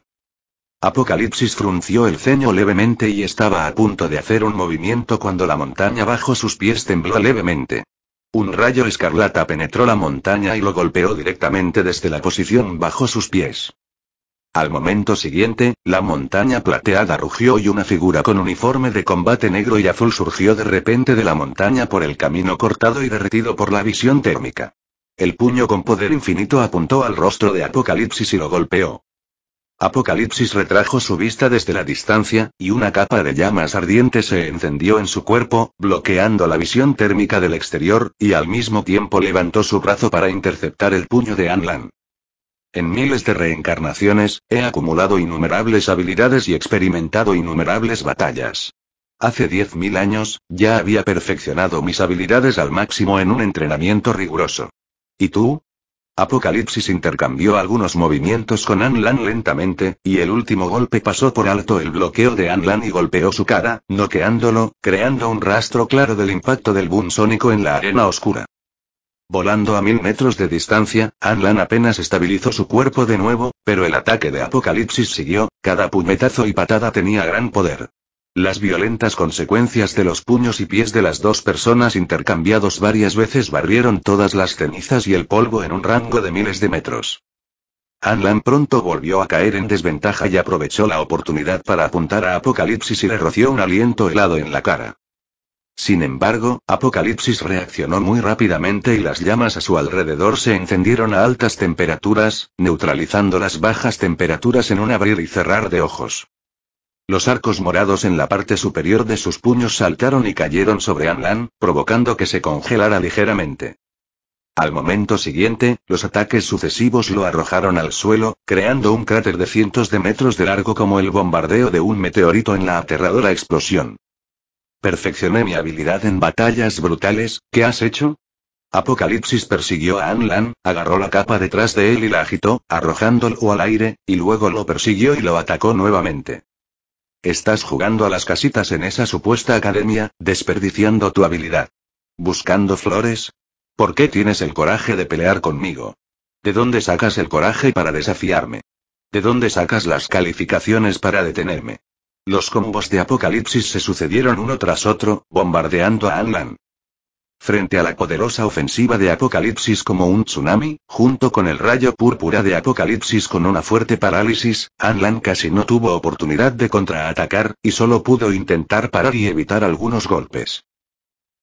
Apocalipsis frunció el ceño levemente y estaba a punto de hacer un movimiento cuando la montaña bajo sus pies tembló levemente. Un rayo escarlata penetró la montaña y lo golpeó directamente desde la posición bajo sus pies. Al momento siguiente, la montaña plateada rugió y una figura con uniforme de combate negro y azul surgió de repente de la montaña por el camino cortado y derretido por la visión térmica. El puño con poder infinito apuntó al rostro de Apocalipsis y lo golpeó. Apocalipsis retrajo su vista desde la distancia, y una capa de llamas ardientes se encendió en su cuerpo, bloqueando la visión térmica del exterior, y al mismo tiempo levantó su brazo para interceptar el puño de Anlan. En miles de reencarnaciones, he acumulado innumerables habilidades y experimentado innumerables batallas. Hace 10.000 años, ya había perfeccionado mis habilidades al máximo en un entrenamiento riguroso. ¿Y tú? Apocalipsis intercambió algunos movimientos con Anlan lentamente, y el último golpe pasó por alto el bloqueo de Anlan y golpeó su cara, noqueándolo, creando un rastro claro del impacto del boom sónico en la arena oscura. Volando a mil metros de distancia, Anlan apenas estabilizó su cuerpo de nuevo, pero el ataque de Apocalipsis siguió, cada puñetazo y patada tenía gran poder. Las violentas consecuencias de los puños y pies de las dos personas intercambiados varias veces barrieron todas las cenizas y el polvo en un rango de miles de metros. Anlan pronto volvió a caer en desventaja y aprovechó la oportunidad para apuntar a Apocalipsis y le roció un aliento helado en la cara. Sin embargo, Apocalipsis reaccionó muy rápidamente y las llamas a su alrededor se encendieron a altas temperaturas, neutralizando las bajas temperaturas en un abrir y cerrar de ojos. Los arcos morados en la parte superior de sus puños saltaron y cayeron sobre Anlan, provocando que se congelara ligeramente. Al momento siguiente, los ataques sucesivos lo arrojaron al suelo, creando un cráter de cientos de metros de largo como el bombardeo de un meteorito en la aterradora explosión. Perfeccioné mi habilidad en batallas brutales, ¿qué has hecho? Apocalipsis persiguió a Anlan, agarró la capa detrás de él y la agitó, arrojándolo al aire, y luego lo persiguió y lo atacó nuevamente. Estás jugando a las casitas en esa supuesta academia, desperdiciando tu habilidad. ¿Buscando flores? ¿Por qué tienes el coraje de pelear conmigo? ¿De dónde sacas el coraje para desafiarme? ¿De dónde sacas las calificaciones para detenerme? Los combos de Apocalipsis se sucedieron uno tras otro, bombardeando a Anlan. Frente a la poderosa ofensiva de Apocalipsis como un tsunami, junto con el rayo púrpura de Apocalipsis con una fuerte parálisis, Anlan casi no tuvo oportunidad de contraatacar, y solo pudo intentar parar y evitar algunos golpes.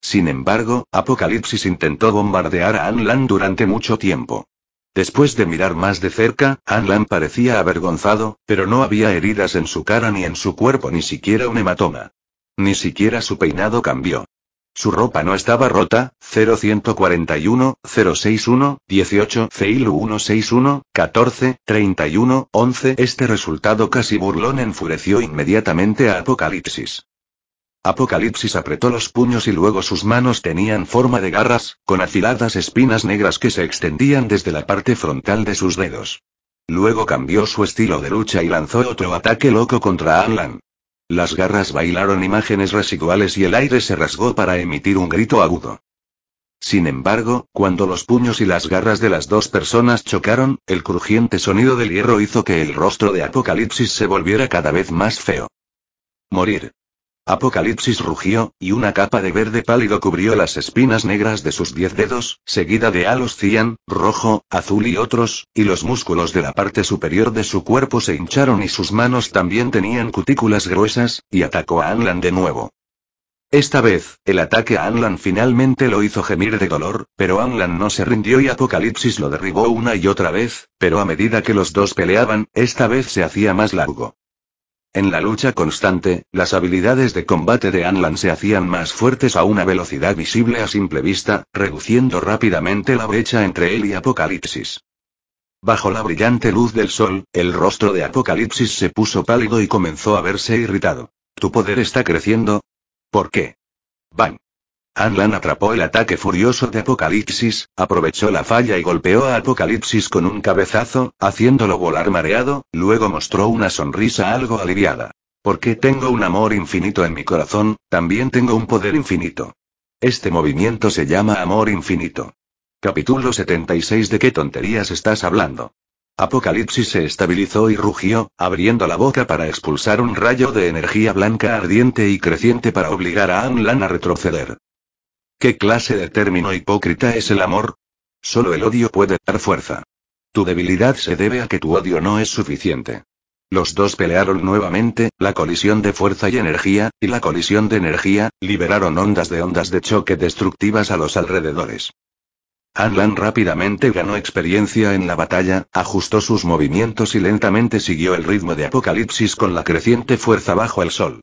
Sin embargo, Apocalipsis intentó bombardear a Anlan durante mucho tiempo. Después de mirar más de cerca, Anlan parecía avergonzado, pero no había heridas en su cara ni en su cuerpo, ni siquiera un hematoma. Ni siquiera su peinado cambió. Su ropa no estaba rota, 0141, 061, 18, 161, 14, 31, 11. Este resultado casi burlón enfureció inmediatamente a Apocalipsis. Apocalipsis apretó los puños y luego sus manos tenían forma de garras, con afiladas espinas negras que se extendían desde la parte frontal de sus dedos. Luego cambió su estilo de lucha y lanzó otro ataque loco contra Alan. Las garras bailaron imágenes residuales y el aire se rasgó para emitir un grito agudo. Sin embargo, cuando los puños y las garras de las dos personas chocaron, el crujiente sonido del hierro hizo que el rostro de Apocalipsis se volviera cada vez más feo. Morir. Apocalipsis rugió, y una capa de verde pálido cubrió las espinas negras de sus diez dedos, seguida de halos cian, rojo, azul y otros, y los músculos de la parte superior de su cuerpo se hincharon y sus manos también tenían cutículas gruesas, y atacó a Anlan de nuevo. Esta vez, el ataque a Anlan finalmente lo hizo gemir de dolor, pero Anlan no se rindió y Apocalipsis lo derribó una y otra vez, pero a medida que los dos peleaban, esta vez se hacía más largo. En la lucha constante, las habilidades de combate de Anlan se hacían más fuertes a una velocidad visible a simple vista, reduciendo rápidamente la brecha entre él y Apocalipsis. Bajo la brillante luz del sol, el rostro de Apocalipsis se puso pálido y comenzó a verse irritado. Tu poder está creciendo. ¿Por qué? Bang. Anlan atrapó el ataque furioso de Apocalipsis, aprovechó la falla y golpeó a Apocalipsis con un cabezazo, haciéndolo volar mareado, luego mostró una sonrisa algo aliviada. Porque tengo un amor infinito en mi corazón, también tengo un poder infinito. Este movimiento se llama amor infinito. Capítulo 76 ¿De qué tonterías estás hablando? Apocalipsis se estabilizó y rugió, abriendo la boca para expulsar un rayo de energía blanca ardiente y creciente para obligar a Anlan a retroceder. ¿Qué clase de término hipócrita es el amor? Solo el odio puede dar fuerza. Tu debilidad se debe a que tu odio no es suficiente. Los dos pelearon nuevamente, la colisión de fuerza y energía, y la colisión de energía, liberaron ondas de ondas de choque destructivas a los alrededores. Anlan rápidamente ganó experiencia en la batalla, ajustó sus movimientos y lentamente siguió el ritmo de Apocalipsis con la creciente fuerza bajo el sol.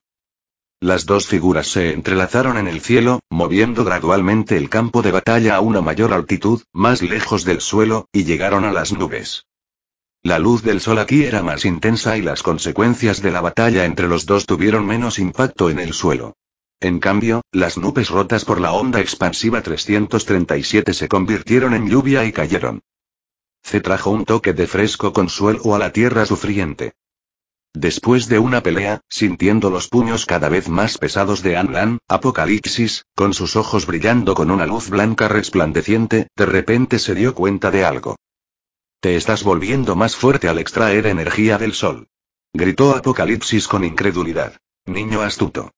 Las dos figuras se entrelazaron en el cielo, moviendo gradualmente el campo de batalla a una mayor altitud, más lejos del suelo, y llegaron a las nubes. La luz del sol aquí era más intensa y las consecuencias de la batalla entre los dos tuvieron menos impacto en el suelo. En cambio, las nubes rotas por la onda expansiva 337 se convirtieron en lluvia y cayeron. C trajo un toque de fresco consuelo a la tierra sufriente. Después de una pelea, sintiendo los puños cada vez más pesados de Anlan, Apocalipsis, con sus ojos brillando con una luz blanca resplandeciente, de repente se dio cuenta de algo. Te estás volviendo más fuerte al extraer energía del sol. Gritó Apocalipsis con incredulidad. Niño astuto.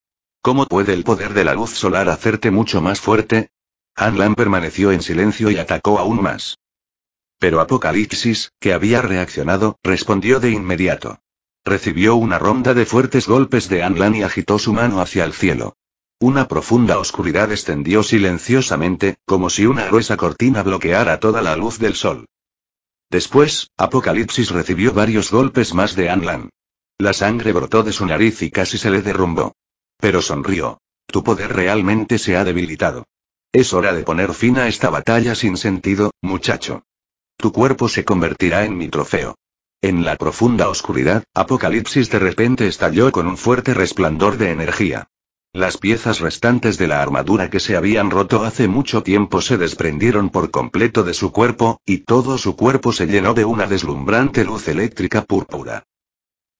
¿Cómo puede el poder de la luz solar hacerte mucho más fuerte? Anlan permaneció en silencio y atacó aún más. Pero Apocalipsis, que había reaccionado, respondió de inmediato. Recibió una ronda de fuertes golpes de Anlan y agitó su mano hacia el cielo. Una profunda oscuridad extendió silenciosamente, como si una gruesa cortina bloqueara toda la luz del sol. Después, Apocalipsis recibió varios golpes más de Anlan. La sangre brotó de su nariz y casi se le derrumbó. Pero sonrió. Tu poder realmente se ha debilitado. Es hora de poner fin a esta batalla sin sentido, muchacho. Tu cuerpo se convertirá en mi trofeo. En la profunda oscuridad, Apocalipsis de repente estalló con un fuerte resplandor de energía. Las piezas restantes de la armadura que se habían roto hace mucho tiempo se desprendieron por completo de su cuerpo, y todo su cuerpo se llenó de una deslumbrante luz eléctrica púrpura.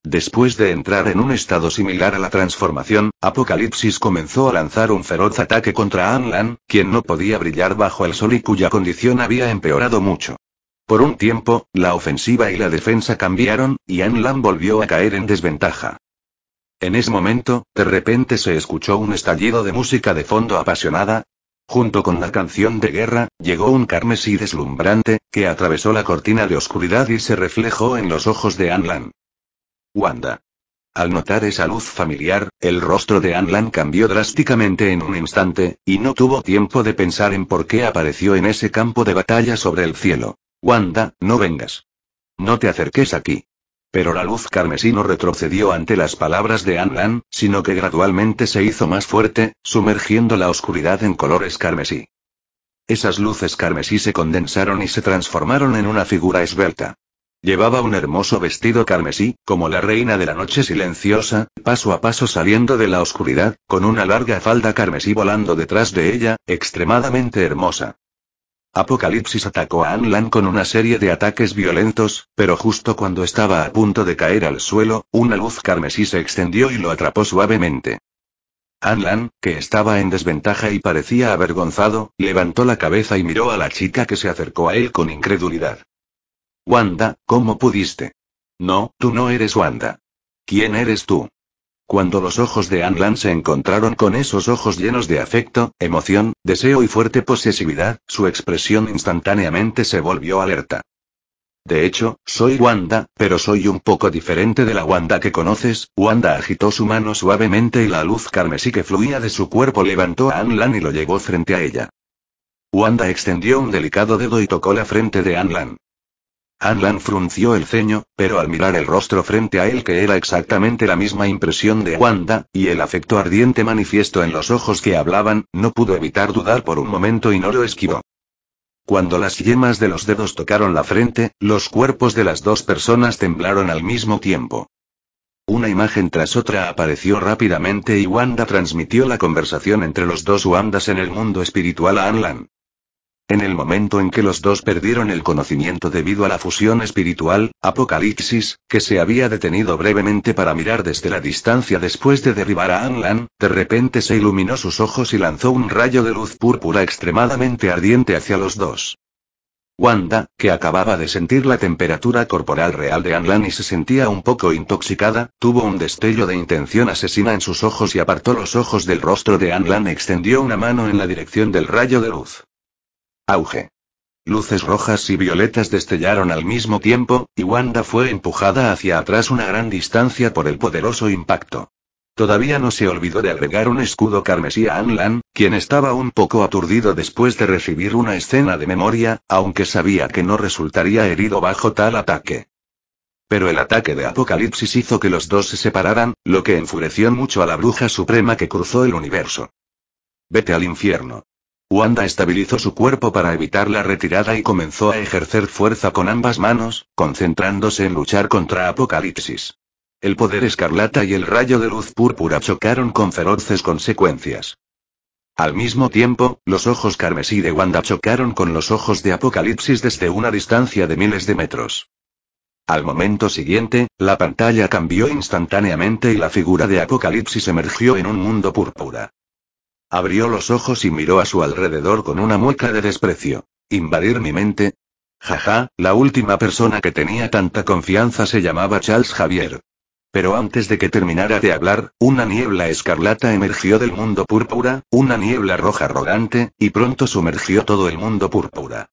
Después de entrar en un estado similar a la transformación, Apocalipsis comenzó a lanzar un feroz ataque contra Anlan, quien no podía brillar bajo el sol y cuya condición había empeorado mucho. Por un tiempo, la ofensiva y la defensa cambiaron, y Anlan volvió a caer en desventaja. En ese momento, de repente se escuchó un estallido de música de fondo apasionada. Junto con la canción de guerra, llegó un carmesí deslumbrante, que atravesó la cortina de oscuridad y se reflejó en los ojos de Anlan. Wanda. Al notar esa luz familiar, el rostro de Anlan cambió drásticamente en un instante, y no tuvo tiempo de pensar en por qué apareció en ese campo de batalla sobre el cielo. Wanda, no vengas. No te acerques aquí. Pero la luz carmesí no retrocedió ante las palabras de Anlan, sino que gradualmente se hizo más fuerte, sumergiendo la oscuridad en colores carmesí. Esas luces carmesí se condensaron y se transformaron en una figura esbelta. Llevaba un hermoso vestido carmesí, como la reina de la noche silenciosa, paso a paso saliendo de la oscuridad, con una larga falda carmesí volando detrás de ella, extremadamente hermosa. Apocalipsis atacó a Anlan con una serie de ataques violentos, pero justo cuando estaba a punto de caer al suelo, una luz carmesí se extendió y lo atrapó suavemente. Anlan, que estaba en desventaja y parecía avergonzado, levantó la cabeza y miró a la chica que se acercó a él con incredulidad. Wanda, ¿cómo pudiste? No, tú no eres Wanda. ¿Quién eres tú? Cuando los ojos de Anlan se encontraron con esos ojos llenos de afecto, emoción, deseo y fuerte posesividad, su expresión instantáneamente se volvió alerta. De hecho, soy Wanda, pero soy un poco diferente de la Wanda que conoces. Wanda agitó su mano suavemente y la luz carmesí que fluía de su cuerpo levantó a Anlan y lo llevó frente a ella. Wanda extendió un delicado dedo y tocó la frente de Anlan. Anlan frunció el ceño, pero al mirar el rostro frente a él que era exactamente la misma impresión de Wanda, y el afecto ardiente manifiesto en los ojos que hablaban, no pudo evitar dudar por un momento y no lo esquivó. Cuando las yemas de los dedos tocaron la frente, los cuerpos de las dos personas temblaron al mismo tiempo. Una imagen tras otra apareció rápidamente y Wanda transmitió la conversación entre los dos Wandas en el mundo espiritual a Anlan. En el momento en que los dos perdieron el conocimiento debido a la fusión espiritual, Apocalipsis, que se había detenido brevemente para mirar desde la distancia después de derribar a Anlan, de repente se iluminó sus ojos y lanzó un rayo de luz púrpura extremadamente ardiente hacia los dos. Wanda, que acababa de sentir la temperatura corporal real de Anlan y se sentía un poco intoxicada, tuvo un destello de intención asesina en sus ojos y apartó los ojos del rostro de Anlan. Extendió una mano en la dirección del rayo de luz. Auge. Luces rojas y violetas destellaron al mismo tiempo, y Wanda fue empujada hacia atrás una gran distancia por el poderoso impacto. Todavía no se olvidó de agregar un escudo carmesí a Anlan, quien estaba un poco aturdido después de recibir una escena de memoria, aunque sabía que no resultaría herido bajo tal ataque. Pero el ataque de Apocalipsis hizo que los dos se separaran, lo que enfureció mucho a la bruja suprema que cruzó el universo. Vete al infierno. Wanda estabilizó su cuerpo para evitar la retirada y comenzó a ejercer fuerza con ambas manos, concentrándose en luchar contra Apocalipsis. El poder escarlata y el rayo de luz púrpura chocaron con feroces consecuencias. Al mismo tiempo, los ojos carmesí de Wanda chocaron con los ojos de Apocalipsis desde una distancia de miles de metros. Al momento siguiente, la pantalla cambió instantáneamente y la figura de Apocalipsis emergió en un mundo púrpura. Abrió los ojos y miró a su alrededor con una mueca de desprecio. ¿Invadir mi mente? Jaja, la última persona que tenía tanta confianza se llamaba Charles Javier. Pero antes de que terminara de hablar, una niebla escarlata emergió del mundo púrpura, una niebla roja arrogante, y pronto sumergió todo el mundo púrpura.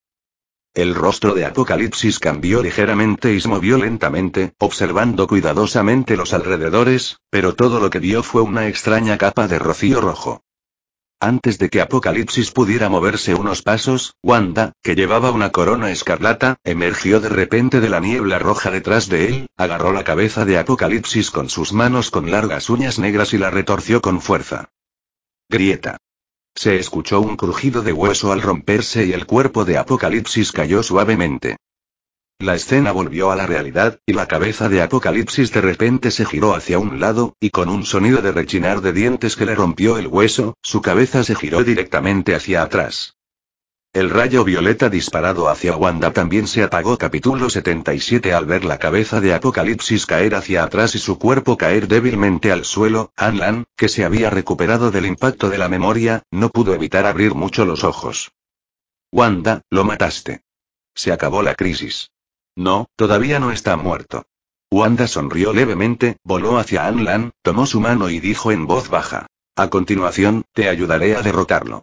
El rostro de Apocalipsis cambió ligeramente y se movió lentamente, observando cuidadosamente los alrededores, pero todo lo que vio fue una extraña capa de rocío rojo. Antes de que Apocalipsis pudiera moverse unos pasos, Wanda, que llevaba una corona escarlata, emergió de repente de la niebla roja detrás de él, agarró la cabeza de Apocalipsis con sus manos con largas uñas negras y la retorció con fuerza. Grieta. Se escuchó un crujido de hueso al romperse y el cuerpo de Apocalipsis cayó suavemente. La escena volvió a la realidad, y la cabeza de Apocalipsis de repente se giró hacia un lado, y con un sonido de rechinar de dientes que le rompió el hueso, su cabeza se giró directamente hacia atrás. El rayo violeta disparado hacia Wanda también se apagó capítulo 77 al ver la cabeza de Apocalipsis caer hacia atrás y su cuerpo caer débilmente al suelo, Anlan, que se había recuperado del impacto de la memoria, no pudo evitar abrir mucho los ojos. Wanda, lo mataste. Se acabó la crisis. No, todavía no está muerto. Wanda sonrió levemente, voló hacia Anlan, tomó su mano y dijo en voz baja. A continuación, te ayudaré a derrotarlo.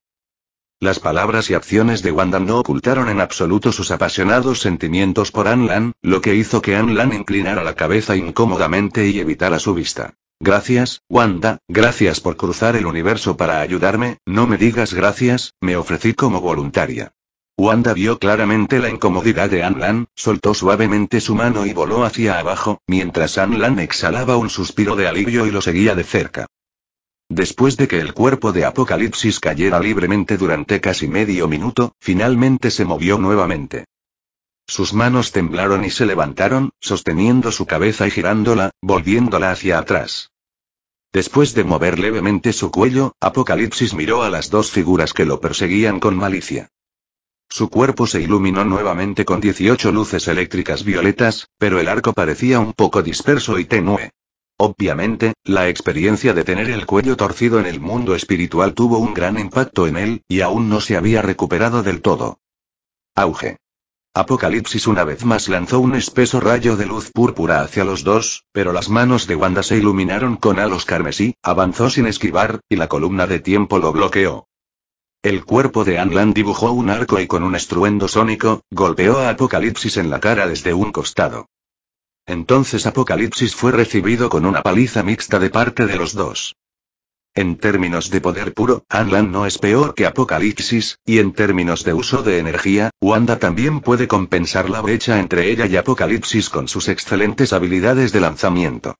Las palabras y acciones de Wanda no ocultaron en absoluto sus apasionados sentimientos por Anlan, lo que hizo que Anlan inclinara la cabeza incómodamente y evitara su vista. Gracias, Wanda, gracias por cruzar el universo para ayudarme, no me digas gracias, me ofrecí como voluntaria. Wanda vio claramente la incomodidad de Anlan, soltó suavemente su mano y voló hacia abajo, mientras Anlan exhalaba un suspiro de alivio y lo seguía de cerca. Después de que el cuerpo de Apocalipsis cayera libremente durante casi medio minuto, finalmente se movió nuevamente. Sus manos temblaron y se levantaron, sosteniendo su cabeza y girándola, volviéndola hacia atrás. Después de mover levemente su cuello, Apocalipsis miró a las dos figuras que lo perseguían con malicia. Su cuerpo se iluminó nuevamente con 18 luces eléctricas violetas, pero el arco parecía un poco disperso y tenue. Obviamente, la experiencia de tener el cuello torcido en el mundo espiritual tuvo un gran impacto en él, y aún no se había recuperado del todo. Auge. Apocalipsis una vez más lanzó un espeso rayo de luz púrpura hacia los dos, pero las manos de Wanda se iluminaron con alos carmesí, avanzó sin esquivar, y la columna de tiempo lo bloqueó. El cuerpo de Anlan dibujó un arco y con un estruendo sónico, golpeó a Apocalipsis en la cara desde un costado. Entonces Apocalipsis fue recibido con una paliza mixta de parte de los dos. En términos de poder puro, Anlan no es peor que Apocalipsis, y en términos de uso de energía, Wanda también puede compensar la brecha entre ella y Apocalipsis con sus excelentes habilidades de lanzamiento.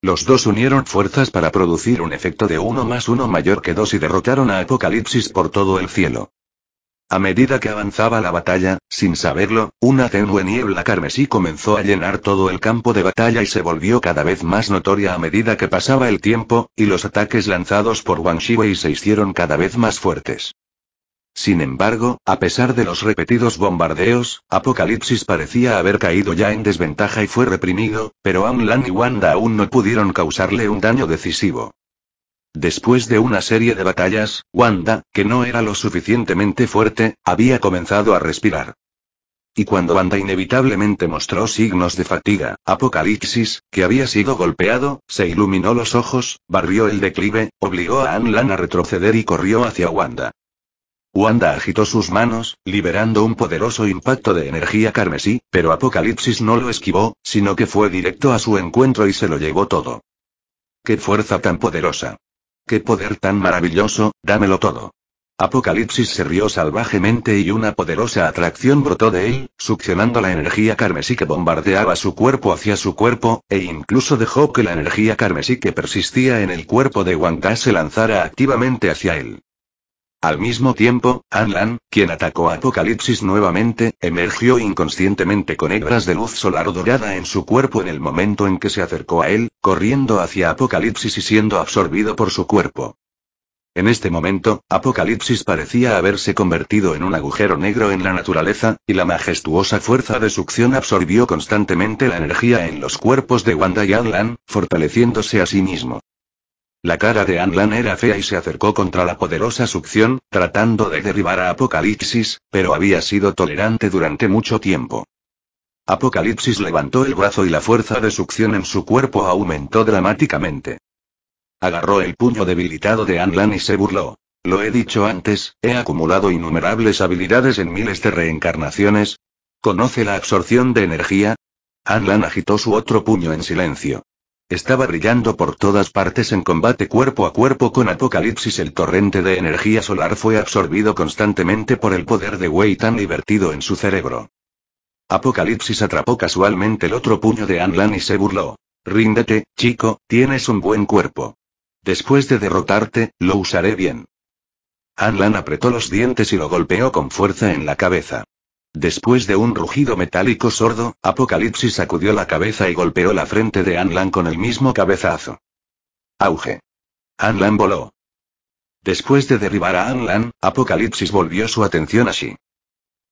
Los dos unieron fuerzas para producir un efecto de uno más uno mayor que dos y derrotaron a Apocalipsis por todo el cielo. A medida que avanzaba la batalla, sin saberlo, una tenue niebla carmesí comenzó a llenar todo el campo de batalla y se volvió cada vez más notoria a medida que pasaba el tiempo, y los ataques lanzados por Wang Shiwei se hicieron cada vez más fuertes. Sin embargo, a pesar de los repetidos bombardeos, Apocalipsis parecía haber caído ya en desventaja y fue reprimido, pero Anlan y Wanda aún no pudieron causarle un daño decisivo. Después de una serie de batallas, Wanda, que no era lo suficientemente fuerte, había comenzado a respirar. Y cuando Wanda inevitablemente mostró signos de fatiga, Apocalipsis, que había sido golpeado, se iluminó los ojos, barrió el declive, obligó a Anlan a retroceder y corrió hacia Wanda. Wanda agitó sus manos, liberando un poderoso impacto de energía carmesí, pero Apocalipsis no lo esquivó, sino que fue directo a su encuentro y se lo llevó todo. ¡Qué fuerza tan poderosa! ¡Qué poder tan maravilloso, dámelo todo! Apocalipsis se rió salvajemente y una poderosa atracción brotó de él, succionando la energía carmesí que bombardeaba su cuerpo hacia su cuerpo, e incluso dejó que la energía carmesí que persistía en el cuerpo de Wanda se lanzara activamente hacia él. Al mismo tiempo, Anlan, quien atacó a Apocalipsis nuevamente, emergió inconscientemente con hebras de luz solar dorada en su cuerpo en el momento en que se acercó a él, corriendo hacia Apocalipsis y siendo absorbido por su cuerpo. En este momento, Apocalipsis parecía haberse convertido en un agujero negro en la naturaleza, y la majestuosa fuerza de succión absorbió constantemente la energía en los cuerpos de Wanda y Anlan, fortaleciéndose a sí mismo. La cara de Anlan era fea y se acercó contra la poderosa succión, tratando de derribar a Apocalipsis, pero había sido tolerante durante mucho tiempo. Apocalipsis levantó el brazo y la fuerza de succión en su cuerpo aumentó dramáticamente. Agarró el puño debilitado de Anlan y se burló. Lo he dicho antes, he acumulado innumerables habilidades en miles de reencarnaciones. ¿Conoce la absorción de energía? Anlan agitó su otro puño en silencio. Estaba brillando por todas partes en combate cuerpo a cuerpo con Apocalipsis. El torrente de energía solar fue absorbido constantemente por el poder de Wei Tan y en su cerebro. Apocalipsis atrapó casualmente el otro puño de Anlan y se burló. Ríndete, chico, tienes un buen cuerpo. Después de derrotarte, lo usaré bien. Anlan apretó los dientes y lo golpeó con fuerza en la cabeza. Después de un rugido metálico sordo, Apocalipsis sacudió la cabeza y golpeó la frente de Anlan con el mismo cabezazo. Auge. Anlan voló. Después de derribar a Anlan, Apocalipsis volvió su atención a sí.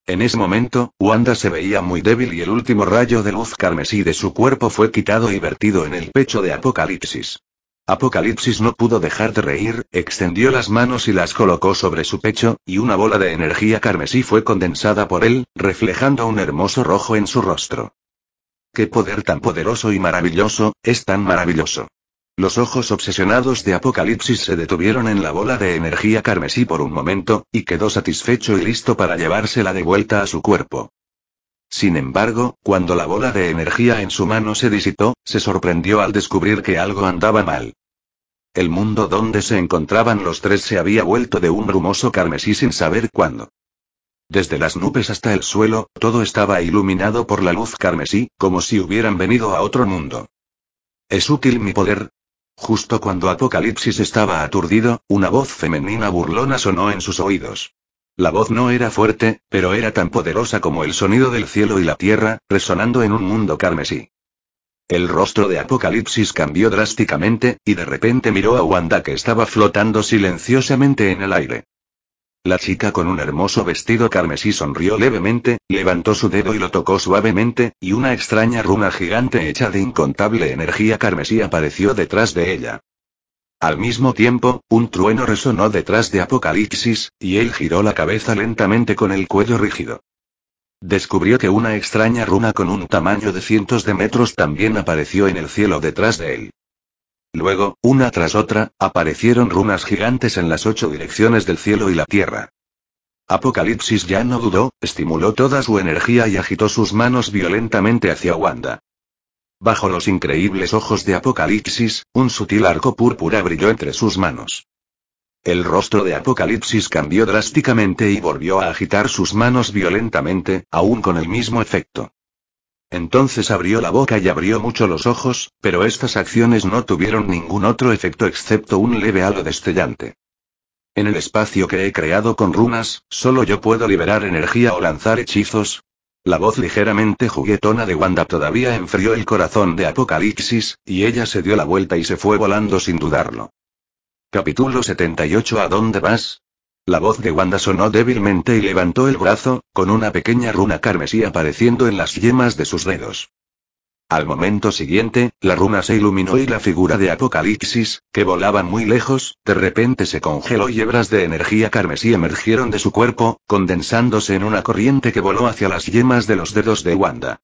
En ese momento, Wanda se veía muy débil y el último rayo de luz carmesí de su cuerpo fue quitado y vertido en el pecho de Apocalipsis. Apocalipsis no pudo dejar de reír, extendió las manos y las colocó sobre su pecho, y una bola de energía carmesí fue condensada por él, reflejando un hermoso rojo en su rostro. ¡Qué poder tan poderoso y maravilloso, es tan maravilloso! Los ojos obsesionados de Apocalipsis se detuvieron en la bola de energía carmesí por un momento, y quedó satisfecho y listo para llevársela de vuelta a su cuerpo. Sin embargo, cuando la bola de energía en su mano se disipó, se sorprendió al descubrir que algo andaba mal. El mundo donde se encontraban los tres se había vuelto de un brumoso carmesí sin saber cuándo. Desde las nubes hasta el suelo, todo estaba iluminado por la luz carmesí, como si hubieran venido a otro mundo. ¿Es útil mi poder? Justo cuando Apocalipsis estaba aturdido, una voz femenina burlona sonó en sus oídos. La voz no era fuerte, pero era tan poderosa como el sonido del cielo y la tierra, resonando en un mundo carmesí. El rostro de Apocalipsis cambió drásticamente, y de repente miró a Wanda que estaba flotando silenciosamente en el aire. La chica con un hermoso vestido carmesí sonrió levemente, levantó su dedo y lo tocó suavemente, y una extraña runa gigante hecha de incontable energía carmesí apareció detrás de ella. Al mismo tiempo, un trueno resonó detrás de Apocalipsis, y él giró la cabeza lentamente con el cuello rígido. Descubrió que una extraña runa con un tamaño de cientos de metros también apareció en el cielo detrás de él. Luego, una tras otra, aparecieron runas gigantes en las ocho direcciones del cielo y la tierra. Apocalipsis ya no dudó, estimuló toda su energía y agitó sus manos violentamente hacia Wanda. Bajo los increíbles ojos de Apocalipsis, un sutil arco púrpura brilló entre sus manos. El rostro de Apocalipsis cambió drásticamente y volvió a agitar sus manos violentamente, aún con el mismo efecto. Entonces abrió la boca y abrió mucho los ojos, pero estas acciones no tuvieron ningún otro efecto excepto un leve halo destellante. En el espacio que he creado con runas, solo yo puedo liberar energía o lanzar hechizos, la voz ligeramente juguetona de Wanda todavía enfrió el corazón de Apocalipsis, y ella se dio la vuelta y se fue volando sin dudarlo. Capítulo 78 ¿A dónde vas? La voz de Wanda sonó débilmente y levantó el brazo, con una pequeña runa carmesí apareciendo en las yemas de sus dedos. Al momento siguiente, la runa se iluminó y la figura de Apocalipsis, que volaba muy lejos, de repente se congeló y hebras de energía carmesí emergieron de su cuerpo, condensándose en una corriente que voló hacia las yemas de los dedos de Wanda.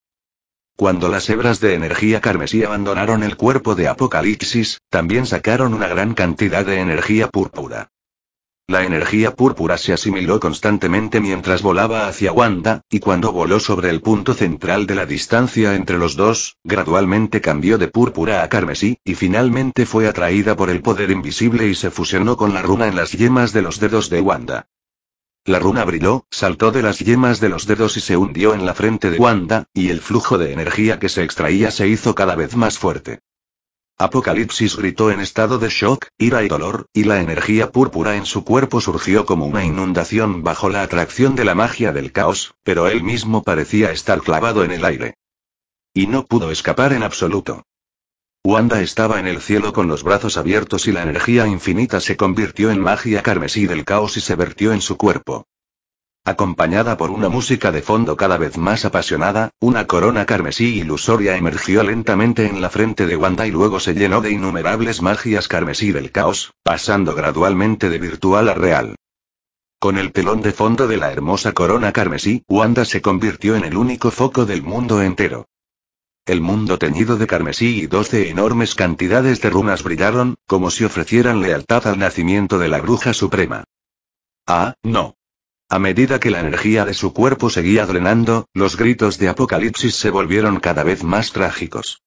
Cuando las hebras de energía carmesí abandonaron el cuerpo de Apocalipsis, también sacaron una gran cantidad de energía púrpura. La energía púrpura se asimiló constantemente mientras volaba hacia Wanda, y cuando voló sobre el punto central de la distancia entre los dos, gradualmente cambió de púrpura a carmesí, y finalmente fue atraída por el poder invisible y se fusionó con la runa en las yemas de los dedos de Wanda. La runa brilló, saltó de las yemas de los dedos y se hundió en la frente de Wanda, y el flujo de energía que se extraía se hizo cada vez más fuerte. Apocalipsis gritó en estado de shock, ira y dolor, y la energía púrpura en su cuerpo surgió como una inundación bajo la atracción de la magia del caos, pero él mismo parecía estar clavado en el aire. Y no pudo escapar en absoluto. Wanda estaba en el cielo con los brazos abiertos y la energía infinita se convirtió en magia carmesí del caos y se vertió en su cuerpo. Acompañada por una música de fondo cada vez más apasionada, una corona carmesí ilusoria emergió lentamente en la frente de Wanda y luego se llenó de innumerables magias carmesí del caos, pasando gradualmente de virtual a real. Con el telón de fondo de la hermosa corona carmesí, Wanda se convirtió en el único foco del mundo entero. El mundo teñido de carmesí y doce enormes cantidades de runas brillaron, como si ofrecieran lealtad al nacimiento de la bruja suprema. Ah, no. A medida que la energía de su cuerpo seguía drenando, los gritos de apocalipsis se volvieron cada vez más trágicos.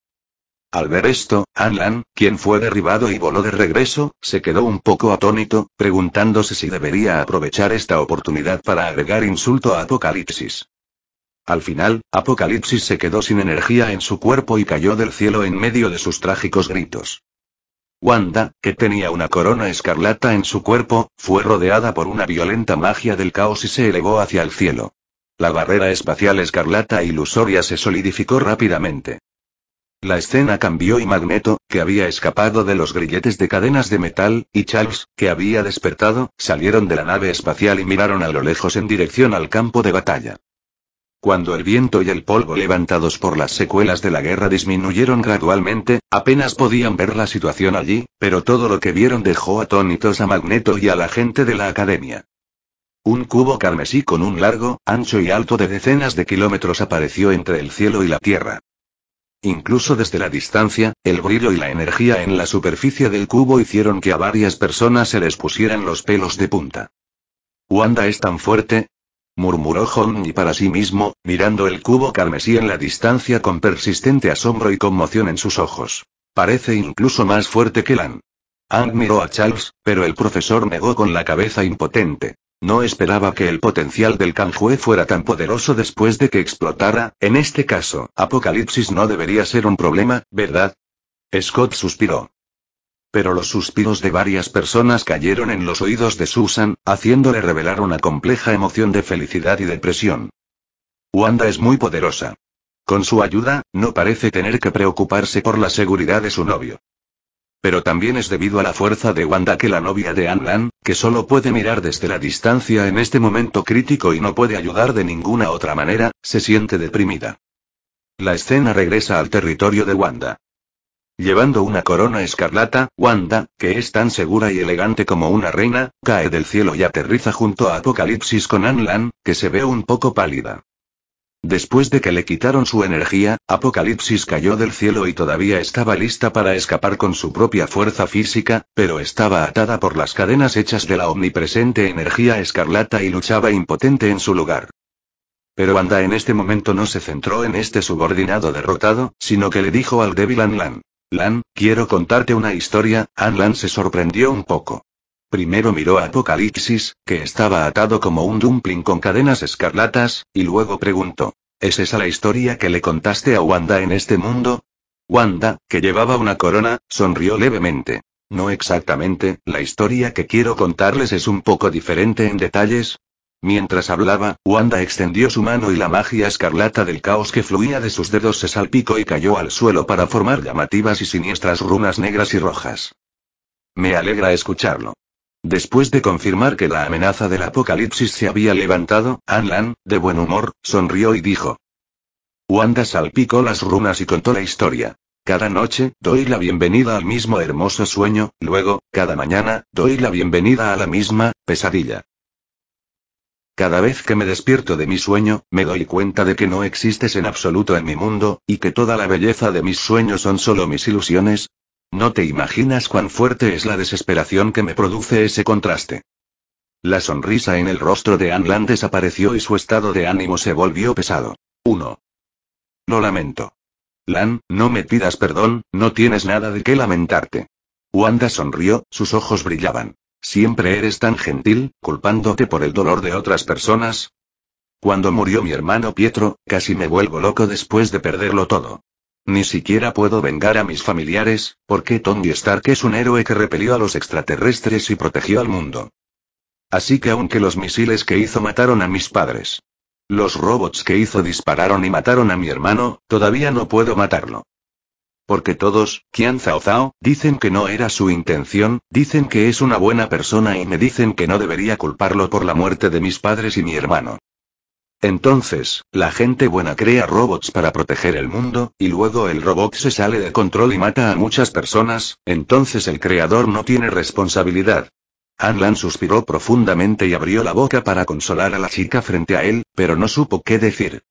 Al ver esto, Anlan, quien fue derribado y voló de regreso, se quedó un poco atónito, preguntándose si debería aprovechar esta oportunidad para agregar insulto a Apocalipsis. Al final, Apocalipsis se quedó sin energía en su cuerpo y cayó del cielo en medio de sus trágicos gritos. Wanda, que tenía una corona escarlata en su cuerpo, fue rodeada por una violenta magia del caos y se elevó hacia el cielo. La barrera espacial escarlata ilusoria se solidificó rápidamente. La escena cambió y Magneto, que había escapado de los grilletes de cadenas de metal, y Charles, que había despertado, salieron de la nave espacial y miraron a lo lejos en dirección al campo de batalla. Cuando el viento y el polvo levantados por las secuelas de la guerra disminuyeron gradualmente, apenas podían ver la situación allí, pero todo lo que vieron dejó atónitos a Magneto y a la gente de la academia. Un cubo carmesí con un largo, ancho y alto de decenas de kilómetros apareció entre el cielo y la tierra. Incluso desde la distancia, el brillo y la energía en la superficie del cubo hicieron que a varias personas se les pusieran los pelos de punta. Wanda es tan fuerte, murmuró y para sí mismo, mirando el cubo carmesí en la distancia con persistente asombro y conmoción en sus ojos. Parece incluso más fuerte que Lan. Ang miró a Charles, pero el profesor negó con la cabeza impotente. No esperaba que el potencial del Kanjue fuera tan poderoso después de que explotara, en este caso, Apocalipsis no debería ser un problema, ¿verdad? Scott suspiró pero los suspiros de varias personas cayeron en los oídos de Susan, haciéndole revelar una compleja emoción de felicidad y depresión. Wanda es muy poderosa. Con su ayuda, no parece tener que preocuparse por la seguridad de su novio. Pero también es debido a la fuerza de Wanda que la novia de Anlan, que solo puede mirar desde la distancia en este momento crítico y no puede ayudar de ninguna otra manera, se siente deprimida. La escena regresa al territorio de Wanda. Llevando una corona escarlata, Wanda, que es tan segura y elegante como una reina, cae del cielo y aterriza junto a Apocalipsis con Anlan, que se ve un poco pálida. Después de que le quitaron su energía, Apocalipsis cayó del cielo y todavía estaba lista para escapar con su propia fuerza física, pero estaba atada por las cadenas hechas de la omnipresente energía escarlata y luchaba impotente en su lugar. Pero Wanda en este momento no se centró en este subordinado derrotado, sino que le dijo al débil Anlan, Lan, quiero contarte una historia. An Lan se sorprendió un poco. Primero miró a Apocalipsis, que estaba atado como un dumpling con cadenas escarlatas, y luego preguntó. ¿Es esa la historia que le contaste a Wanda en este mundo? Wanda, que llevaba una corona, sonrió levemente. No exactamente, la historia que quiero contarles es un poco diferente en detalles, Mientras hablaba, Wanda extendió su mano y la magia escarlata del caos que fluía de sus dedos se salpicó y cayó al suelo para formar llamativas y siniestras runas negras y rojas. Me alegra escucharlo. Después de confirmar que la amenaza del apocalipsis se había levantado, Anlan, de buen humor, sonrió y dijo. Wanda salpicó las runas y contó la historia. Cada noche, doy la bienvenida al mismo hermoso sueño, luego, cada mañana, doy la bienvenida a la misma, pesadilla. Cada vez que me despierto de mi sueño, me doy cuenta de que no existes en absoluto en mi mundo, y que toda la belleza de mis sueños son solo mis ilusiones. No te imaginas cuán fuerte es la desesperación que me produce ese contraste. La sonrisa en el rostro de Anlan lan desapareció y su estado de ánimo se volvió pesado. 1. Lo lamento. Lan, no me pidas perdón, no tienes nada de qué lamentarte. Wanda sonrió, sus ojos brillaban. Siempre eres tan gentil, culpándote por el dolor de otras personas. Cuando murió mi hermano Pietro, casi me vuelvo loco después de perderlo todo. Ni siquiera puedo vengar a mis familiares, porque Tony Stark es un héroe que repelió a los extraterrestres y protegió al mundo. Así que aunque los misiles que hizo mataron a mis padres, los robots que hizo dispararon y mataron a mi hermano, todavía no puedo matarlo. Porque todos, Qian Zhao, Zhao, dicen que no era su intención, dicen que es una buena persona y me dicen que no debería culparlo por la muerte de mis padres y mi hermano. Entonces, la gente buena crea robots para proteger el mundo, y luego el robot se sale de control y mata a muchas personas, entonces el creador no tiene responsabilidad. Anlan suspiró profundamente y abrió la boca para consolar a la chica frente a él, pero no supo qué decir.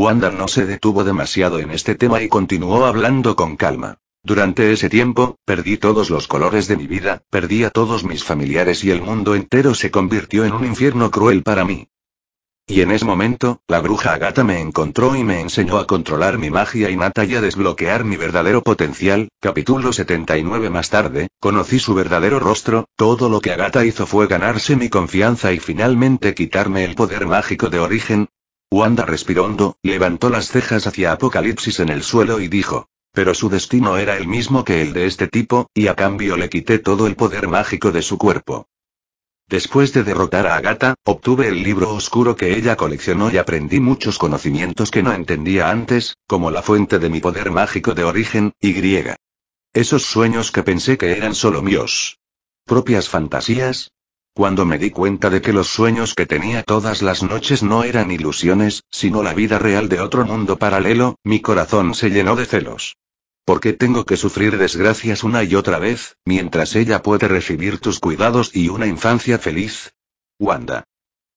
Wanda no se detuvo demasiado en este tema y continuó hablando con calma. Durante ese tiempo, perdí todos los colores de mi vida, perdí a todos mis familiares y el mundo entero se convirtió en un infierno cruel para mí. Y en ese momento, la bruja Agata me encontró y me enseñó a controlar mi magia mata y a desbloquear mi verdadero potencial. Capítulo 79 Más tarde, conocí su verdadero rostro, todo lo que Agata hizo fue ganarse mi confianza y finalmente quitarme el poder mágico de origen, Wanda respiró hondo, levantó las cejas hacia Apocalipsis en el suelo y dijo. Pero su destino era el mismo que el de este tipo, y a cambio le quité todo el poder mágico de su cuerpo. Después de derrotar a Agata, obtuve el libro oscuro que ella coleccionó y aprendí muchos conocimientos que no entendía antes, como la fuente de mi poder mágico de origen, y griega. Esos sueños que pensé que eran solo míos. Propias fantasías, cuando me di cuenta de que los sueños que tenía todas las noches no eran ilusiones, sino la vida real de otro mundo paralelo, mi corazón se llenó de celos. ¿Por qué tengo que sufrir desgracias una y otra vez, mientras ella puede recibir tus cuidados y una infancia feliz? Wanda.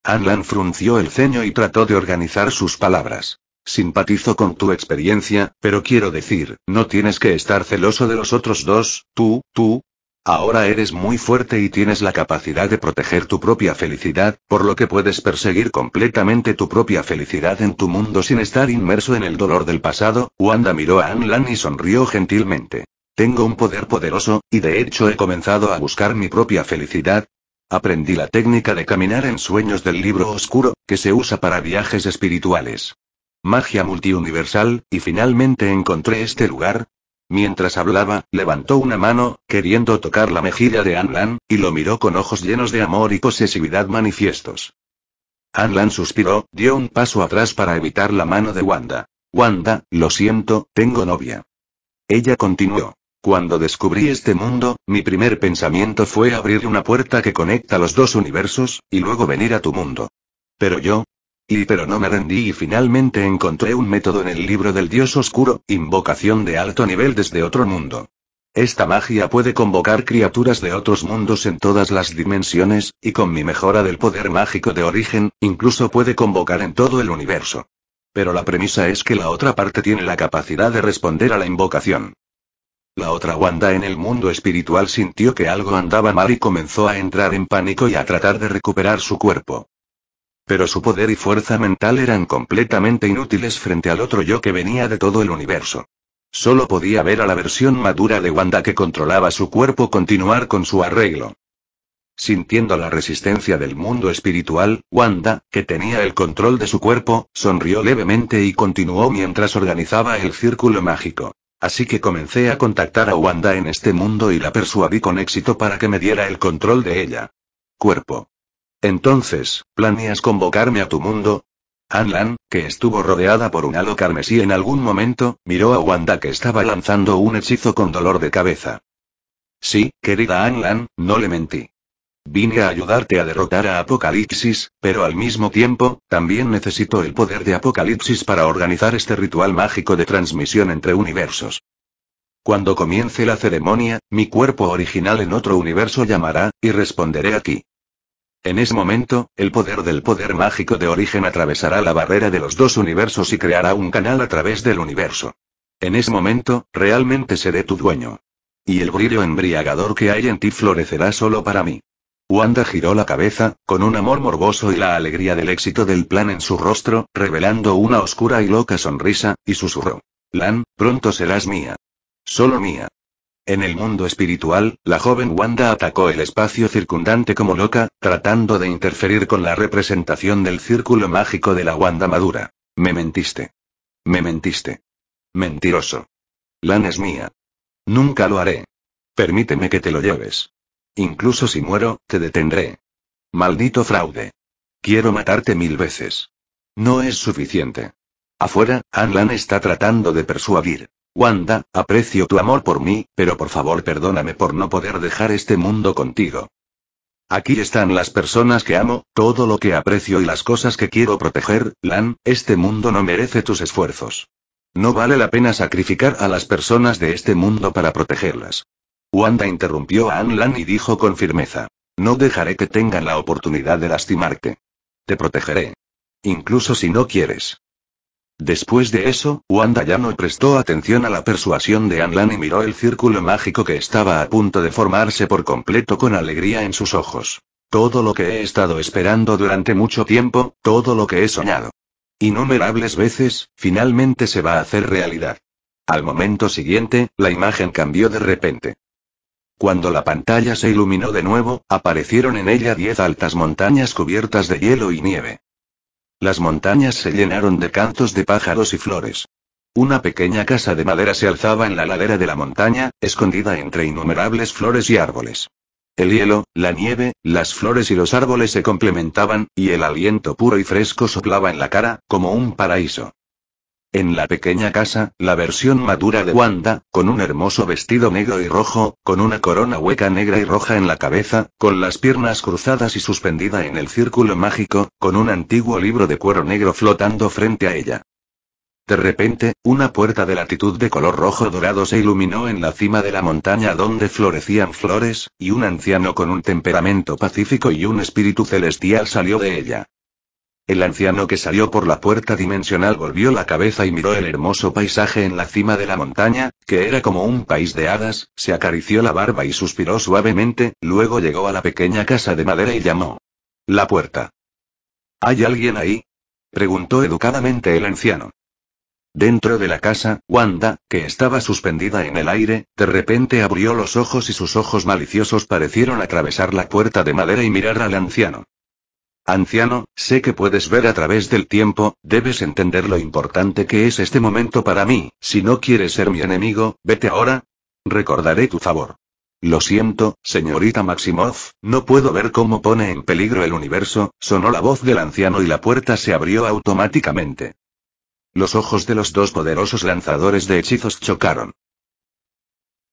Anlan frunció el ceño y trató de organizar sus palabras. Simpatizo con tu experiencia, pero quiero decir, no tienes que estar celoso de los otros dos, tú, tú, Ahora eres muy fuerte y tienes la capacidad de proteger tu propia felicidad, por lo que puedes perseguir completamente tu propia felicidad en tu mundo sin estar inmerso en el dolor del pasado. Wanda miró a Anlan y sonrió gentilmente. Tengo un poder poderoso, y de hecho he comenzado a buscar mi propia felicidad. Aprendí la técnica de caminar en sueños del libro oscuro, que se usa para viajes espirituales. Magia multiuniversal, y finalmente encontré este lugar, Mientras hablaba, levantó una mano, queriendo tocar la mejilla de Anlan, y lo miró con ojos llenos de amor y posesividad manifiestos. Anlan suspiró, dio un paso atrás para evitar la mano de Wanda. Wanda, lo siento, tengo novia. Ella continuó. Cuando descubrí este mundo, mi primer pensamiento fue abrir una puerta que conecta los dos universos, y luego venir a tu mundo. Pero yo, pero no me rendí y finalmente encontré un método en el libro del dios oscuro, invocación de alto nivel desde otro mundo. Esta magia puede convocar criaturas de otros mundos en todas las dimensiones, y con mi mejora del poder mágico de origen, incluso puede convocar en todo el universo. Pero la premisa es que la otra parte tiene la capacidad de responder a la invocación. La otra Wanda en el mundo espiritual sintió que algo andaba mal y comenzó a entrar en pánico y a tratar de recuperar su cuerpo. Pero su poder y fuerza mental eran completamente inútiles frente al otro yo que venía de todo el universo. Solo podía ver a la versión madura de Wanda que controlaba su cuerpo continuar con su arreglo. Sintiendo la resistencia del mundo espiritual, Wanda, que tenía el control de su cuerpo, sonrió levemente y continuó mientras organizaba el círculo mágico. Así que comencé a contactar a Wanda en este mundo y la persuadí con éxito para que me diera el control de ella. Cuerpo. Entonces, ¿planeas convocarme a tu mundo? Anlan, que estuvo rodeada por un halo carmesí en algún momento, miró a Wanda que estaba lanzando un hechizo con dolor de cabeza. Sí, querida Anlan, no le mentí. Vine a ayudarte a derrotar a Apocalipsis, pero al mismo tiempo, también necesito el poder de Apocalipsis para organizar este ritual mágico de transmisión entre universos. Cuando comience la ceremonia, mi cuerpo original en otro universo llamará, y responderé aquí. En ese momento, el poder del poder mágico de origen atravesará la barrera de los dos universos y creará un canal a través del universo. En ese momento, realmente seré tu dueño. Y el brillo embriagador que hay en ti florecerá solo para mí. Wanda giró la cabeza, con un amor morboso y la alegría del éxito del plan en su rostro, revelando una oscura y loca sonrisa, y susurró. Lan, pronto serás mía. Solo mía. En el mundo espiritual, la joven Wanda atacó el espacio circundante como loca, tratando de interferir con la representación del círculo mágico de la Wanda madura. Me mentiste. Me mentiste. Mentiroso. Lan es mía. Nunca lo haré. Permíteme que te lo lleves. Incluso si muero, te detendré. Maldito fraude. Quiero matarte mil veces. No es suficiente. Afuera, Anlan está tratando de persuadir. Wanda, aprecio tu amor por mí, pero por favor perdóname por no poder dejar este mundo contigo. Aquí están las personas que amo, todo lo que aprecio y las cosas que quiero proteger, Lan, este mundo no merece tus esfuerzos. No vale la pena sacrificar a las personas de este mundo para protegerlas. Wanda interrumpió a An Lan y dijo con firmeza. No dejaré que tengan la oportunidad de lastimarte. Te protegeré. Incluso si no quieres. Después de eso, Wanda ya no prestó atención a la persuasión de Anlan y miró el círculo mágico que estaba a punto de formarse por completo con alegría en sus ojos. Todo lo que he estado esperando durante mucho tiempo, todo lo que he soñado. Innumerables veces, finalmente se va a hacer realidad. Al momento siguiente, la imagen cambió de repente. Cuando la pantalla se iluminó de nuevo, aparecieron en ella diez altas montañas cubiertas de hielo y nieve. Las montañas se llenaron de cantos de pájaros y flores. Una pequeña casa de madera se alzaba en la ladera de la montaña, escondida entre innumerables flores y árboles. El hielo, la nieve, las flores y los árboles se complementaban, y el aliento puro y fresco soplaba en la cara, como un paraíso. En la pequeña casa, la versión madura de Wanda, con un hermoso vestido negro y rojo, con una corona hueca negra y roja en la cabeza, con las piernas cruzadas y suspendida en el círculo mágico, con un antiguo libro de cuero negro flotando frente a ella. De repente, una puerta de latitud de color rojo dorado se iluminó en la cima de la montaña donde florecían flores, y un anciano con un temperamento pacífico y un espíritu celestial salió de ella. El anciano que salió por la puerta dimensional volvió la cabeza y miró el hermoso paisaje en la cima de la montaña, que era como un país de hadas, se acarició la barba y suspiró suavemente, luego llegó a la pequeña casa de madera y llamó. La puerta. ¿Hay alguien ahí? preguntó educadamente el anciano. Dentro de la casa, Wanda, que estaba suspendida en el aire, de repente abrió los ojos y sus ojos maliciosos parecieron atravesar la puerta de madera y mirar al anciano. Anciano, sé que puedes ver a través del tiempo, debes entender lo importante que es este momento para mí, si no quieres ser mi enemigo, vete ahora. Recordaré tu favor. Lo siento, señorita Maximov, no puedo ver cómo pone en peligro el universo, sonó la voz del anciano y la puerta se abrió automáticamente. Los ojos de los dos poderosos lanzadores de hechizos chocaron.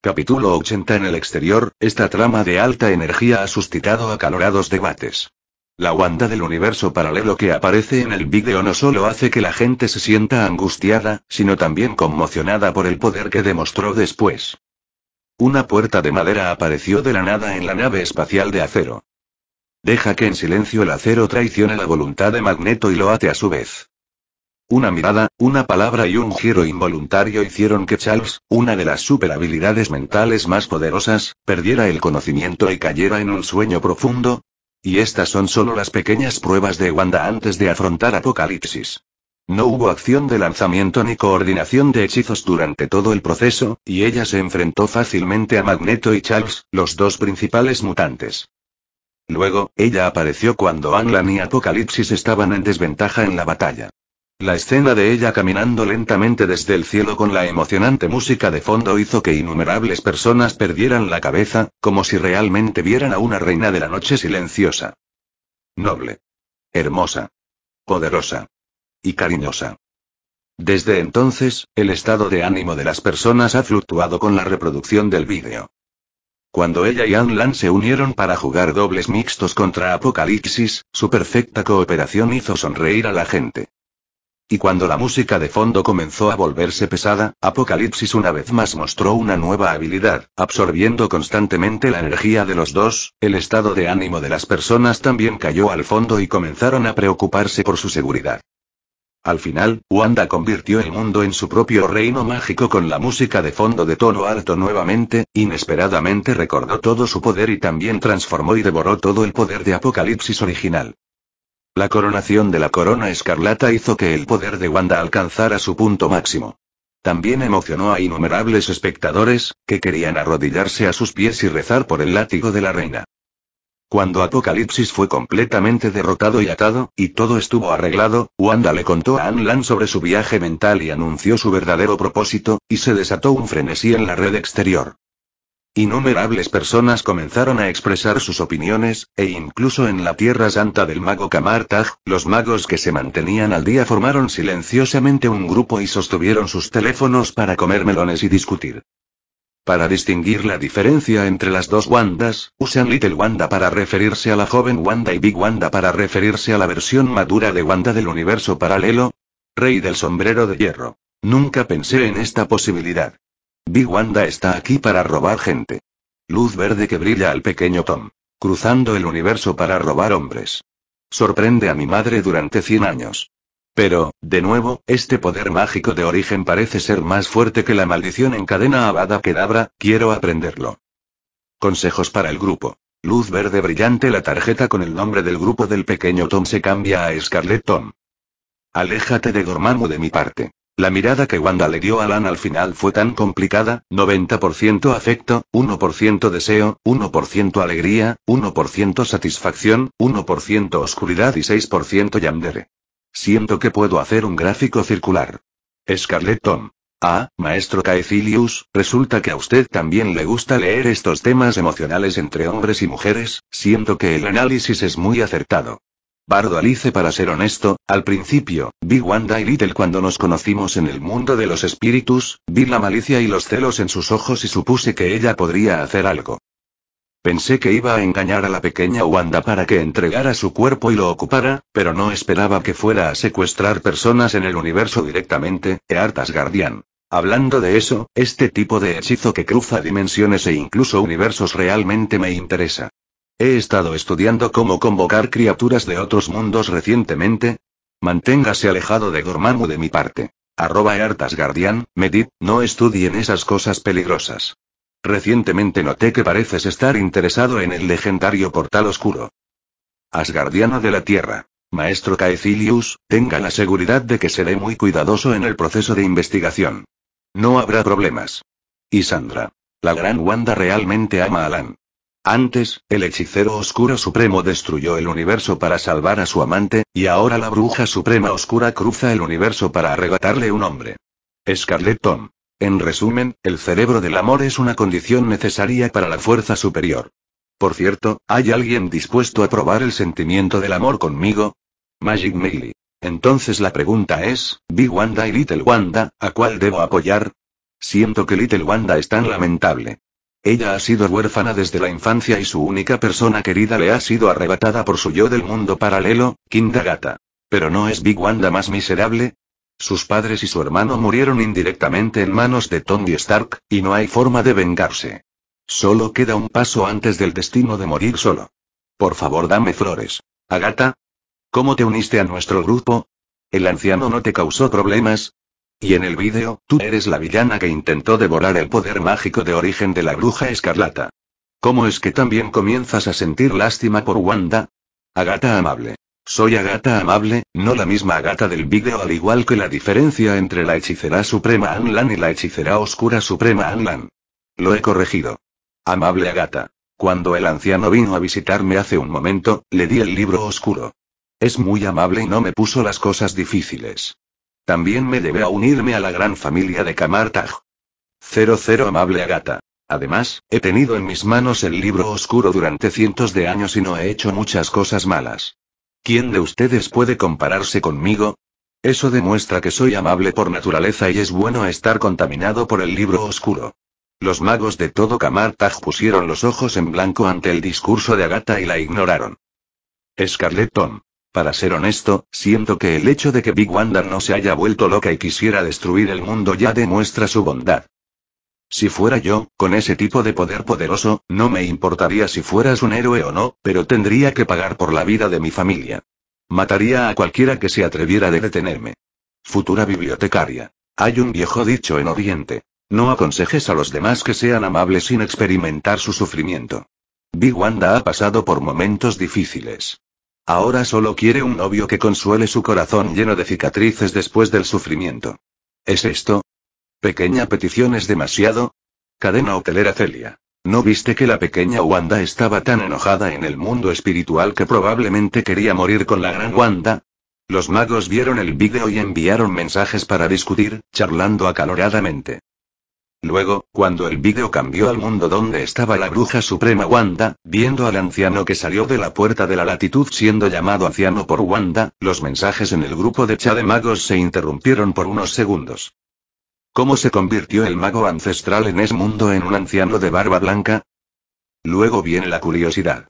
Capítulo 80 En el exterior, esta trama de alta energía ha suscitado acalorados debates. La Wanda del universo paralelo que aparece en el vídeo no solo hace que la gente se sienta angustiada, sino también conmocionada por el poder que demostró después. Una puerta de madera apareció de la nada en la nave espacial de acero. Deja que en silencio el acero traicione la voluntad de Magneto y lo ate a su vez. Una mirada, una palabra y un giro involuntario hicieron que Charles, una de las superhabilidades mentales más poderosas, perdiera el conocimiento y cayera en un sueño profundo, y estas son solo las pequeñas pruebas de Wanda antes de afrontar Apocalipsis. No hubo acción de lanzamiento ni coordinación de hechizos durante todo el proceso, y ella se enfrentó fácilmente a Magneto y Charles, los dos principales mutantes. Luego, ella apareció cuando Anlan y Apocalipsis estaban en desventaja en la batalla. La escena de ella caminando lentamente desde el cielo con la emocionante música de fondo hizo que innumerables personas perdieran la cabeza, como si realmente vieran a una reina de la noche silenciosa. Noble. Hermosa. Poderosa. Y cariñosa. Desde entonces, el estado de ánimo de las personas ha fluctuado con la reproducción del vídeo. Cuando ella y Anlan se unieron para jugar dobles mixtos contra Apocalipsis, su perfecta cooperación hizo sonreír a la gente. Y cuando la música de fondo comenzó a volverse pesada, Apocalipsis una vez más mostró una nueva habilidad, absorbiendo constantemente la energía de los dos, el estado de ánimo de las personas también cayó al fondo y comenzaron a preocuparse por su seguridad. Al final, Wanda convirtió el mundo en su propio reino mágico con la música de fondo de tono alto nuevamente, inesperadamente recordó todo su poder y también transformó y devoró todo el poder de Apocalipsis original. La coronación de la corona escarlata hizo que el poder de Wanda alcanzara su punto máximo. También emocionó a innumerables espectadores, que querían arrodillarse a sus pies y rezar por el látigo de la reina. Cuando Apocalipsis fue completamente derrotado y atado, y todo estuvo arreglado, Wanda le contó a Anlan sobre su viaje mental y anunció su verdadero propósito, y se desató un frenesí en la red exterior. Innumerables personas comenzaron a expresar sus opiniones, e incluso en la Tierra Santa del mago Kamartag, los magos que se mantenían al día formaron silenciosamente un grupo y sostuvieron sus teléfonos para comer melones y discutir. Para distinguir la diferencia entre las dos Wandas, usan Little Wanda para referirse a la joven Wanda y Big Wanda para referirse a la versión madura de Wanda del universo paralelo. Rey del sombrero de hierro. Nunca pensé en esta posibilidad. Big Wanda está aquí para robar gente. Luz verde que brilla al pequeño Tom. Cruzando el universo para robar hombres. Sorprende a mi madre durante 100 años. Pero, de nuevo, este poder mágico de origen parece ser más fuerte que la maldición en cadena abada que quiero aprenderlo. Consejos para el grupo. Luz verde brillante La tarjeta con el nombre del grupo del pequeño Tom se cambia a Scarlet Tom. Aléjate de Dormammu de mi parte. La mirada que Wanda le dio a Alan al final fue tan complicada, 90% afecto, 1% deseo, 1% alegría, 1% satisfacción, 1% oscuridad y 6% yandere. Siento que puedo hacer un gráfico circular. Scarlett Tom. Ah, maestro Caecilius, resulta que a usted también le gusta leer estos temas emocionales entre hombres y mujeres, siento que el análisis es muy acertado. Bardo Alice para ser honesto, al principio, vi Wanda y Little cuando nos conocimos en el mundo de los espíritus, vi la malicia y los celos en sus ojos y supuse que ella podría hacer algo. Pensé que iba a engañar a la pequeña Wanda para que entregara su cuerpo y lo ocupara, pero no esperaba que fuera a secuestrar personas en el universo directamente, artas Guardian. Hablando de eso, este tipo de hechizo que cruza dimensiones e incluso universos realmente me interesa. He estado estudiando cómo convocar criaturas de otros mundos recientemente. Manténgase alejado de Dormammu de mi parte. Arroba hartas medit, no estudien esas cosas peligrosas. Recientemente noté que pareces estar interesado en el legendario portal oscuro. Asgardiano de la Tierra. Maestro Caecilius, tenga la seguridad de que seré muy cuidadoso en el proceso de investigación. No habrá problemas. Y Sandra. La gran Wanda realmente ama a Alan. Antes, el hechicero oscuro supremo destruyó el universo para salvar a su amante, y ahora la bruja suprema oscura cruza el universo para arrebatarle un hombre. Scarlet Tom. En resumen, el cerebro del amor es una condición necesaria para la fuerza superior. Por cierto, ¿hay alguien dispuesto a probar el sentimiento del amor conmigo? Magic Melee. Entonces la pregunta es, Big Wanda y Little Wanda, ¿a cuál debo apoyar? Siento que Little Wanda es tan lamentable. Ella ha sido huérfana desde la infancia y su única persona querida le ha sido arrebatada por su yo del mundo paralelo, Kindagata. Pero no es Big Wanda más miserable, sus padres y su hermano murieron indirectamente en manos de Tony Stark, y no hay forma de vengarse. Solo queda un paso antes del destino de morir solo. Por favor, dame flores. Agata. ¿Cómo te uniste a nuestro grupo? El anciano no te causó problemas, y en el vídeo, tú eres la villana que intentó devorar el poder mágico de origen de la bruja escarlata. ¿Cómo es que también comienzas a sentir lástima por Wanda? Agata amable. Soy Agata amable, no la misma Agata del vídeo al igual que la diferencia entre la hechicera suprema Anlan y la hechicera oscura suprema Anlan. Lo he corregido. Amable Agata. Cuando el anciano vino a visitarme hace un momento, le di el libro oscuro. Es muy amable y no me puso las cosas difíciles. También me debe a unirme a la gran familia de Cero cero Amable Agata. Además, he tenido en mis manos el libro oscuro durante cientos de años y no he hecho muchas cosas malas. ¿Quién de ustedes puede compararse conmigo? Eso demuestra que soy amable por naturaleza y es bueno estar contaminado por el libro oscuro. Los magos de todo Kamartag pusieron los ojos en blanco ante el discurso de Agata y la ignoraron. Scarlett Tom. Para ser honesto, siento que el hecho de que Big Wanda no se haya vuelto loca y quisiera destruir el mundo ya demuestra su bondad. Si fuera yo, con ese tipo de poder poderoso, no me importaría si fueras un héroe o no, pero tendría que pagar por la vida de mi familia. Mataría a cualquiera que se atreviera a detenerme. Futura bibliotecaria. Hay un viejo dicho en Oriente. No aconsejes a los demás que sean amables sin experimentar su sufrimiento. Big Wanda ha pasado por momentos difíciles. Ahora solo quiere un novio que consuele su corazón lleno de cicatrices después del sufrimiento. ¿Es esto? Pequeña petición es demasiado. Cadena hotelera Celia. ¿No viste que la pequeña Wanda estaba tan enojada en el mundo espiritual que probablemente quería morir con la gran Wanda? Los magos vieron el vídeo y enviaron mensajes para discutir, charlando acaloradamente. Luego, cuando el vídeo cambió al mundo donde estaba la bruja suprema Wanda, viendo al anciano que salió de la puerta de la latitud siendo llamado anciano por Wanda, los mensajes en el grupo de chat de magos se interrumpieron por unos segundos. ¿Cómo se convirtió el mago ancestral en ese mundo en un anciano de barba blanca? Luego viene la curiosidad.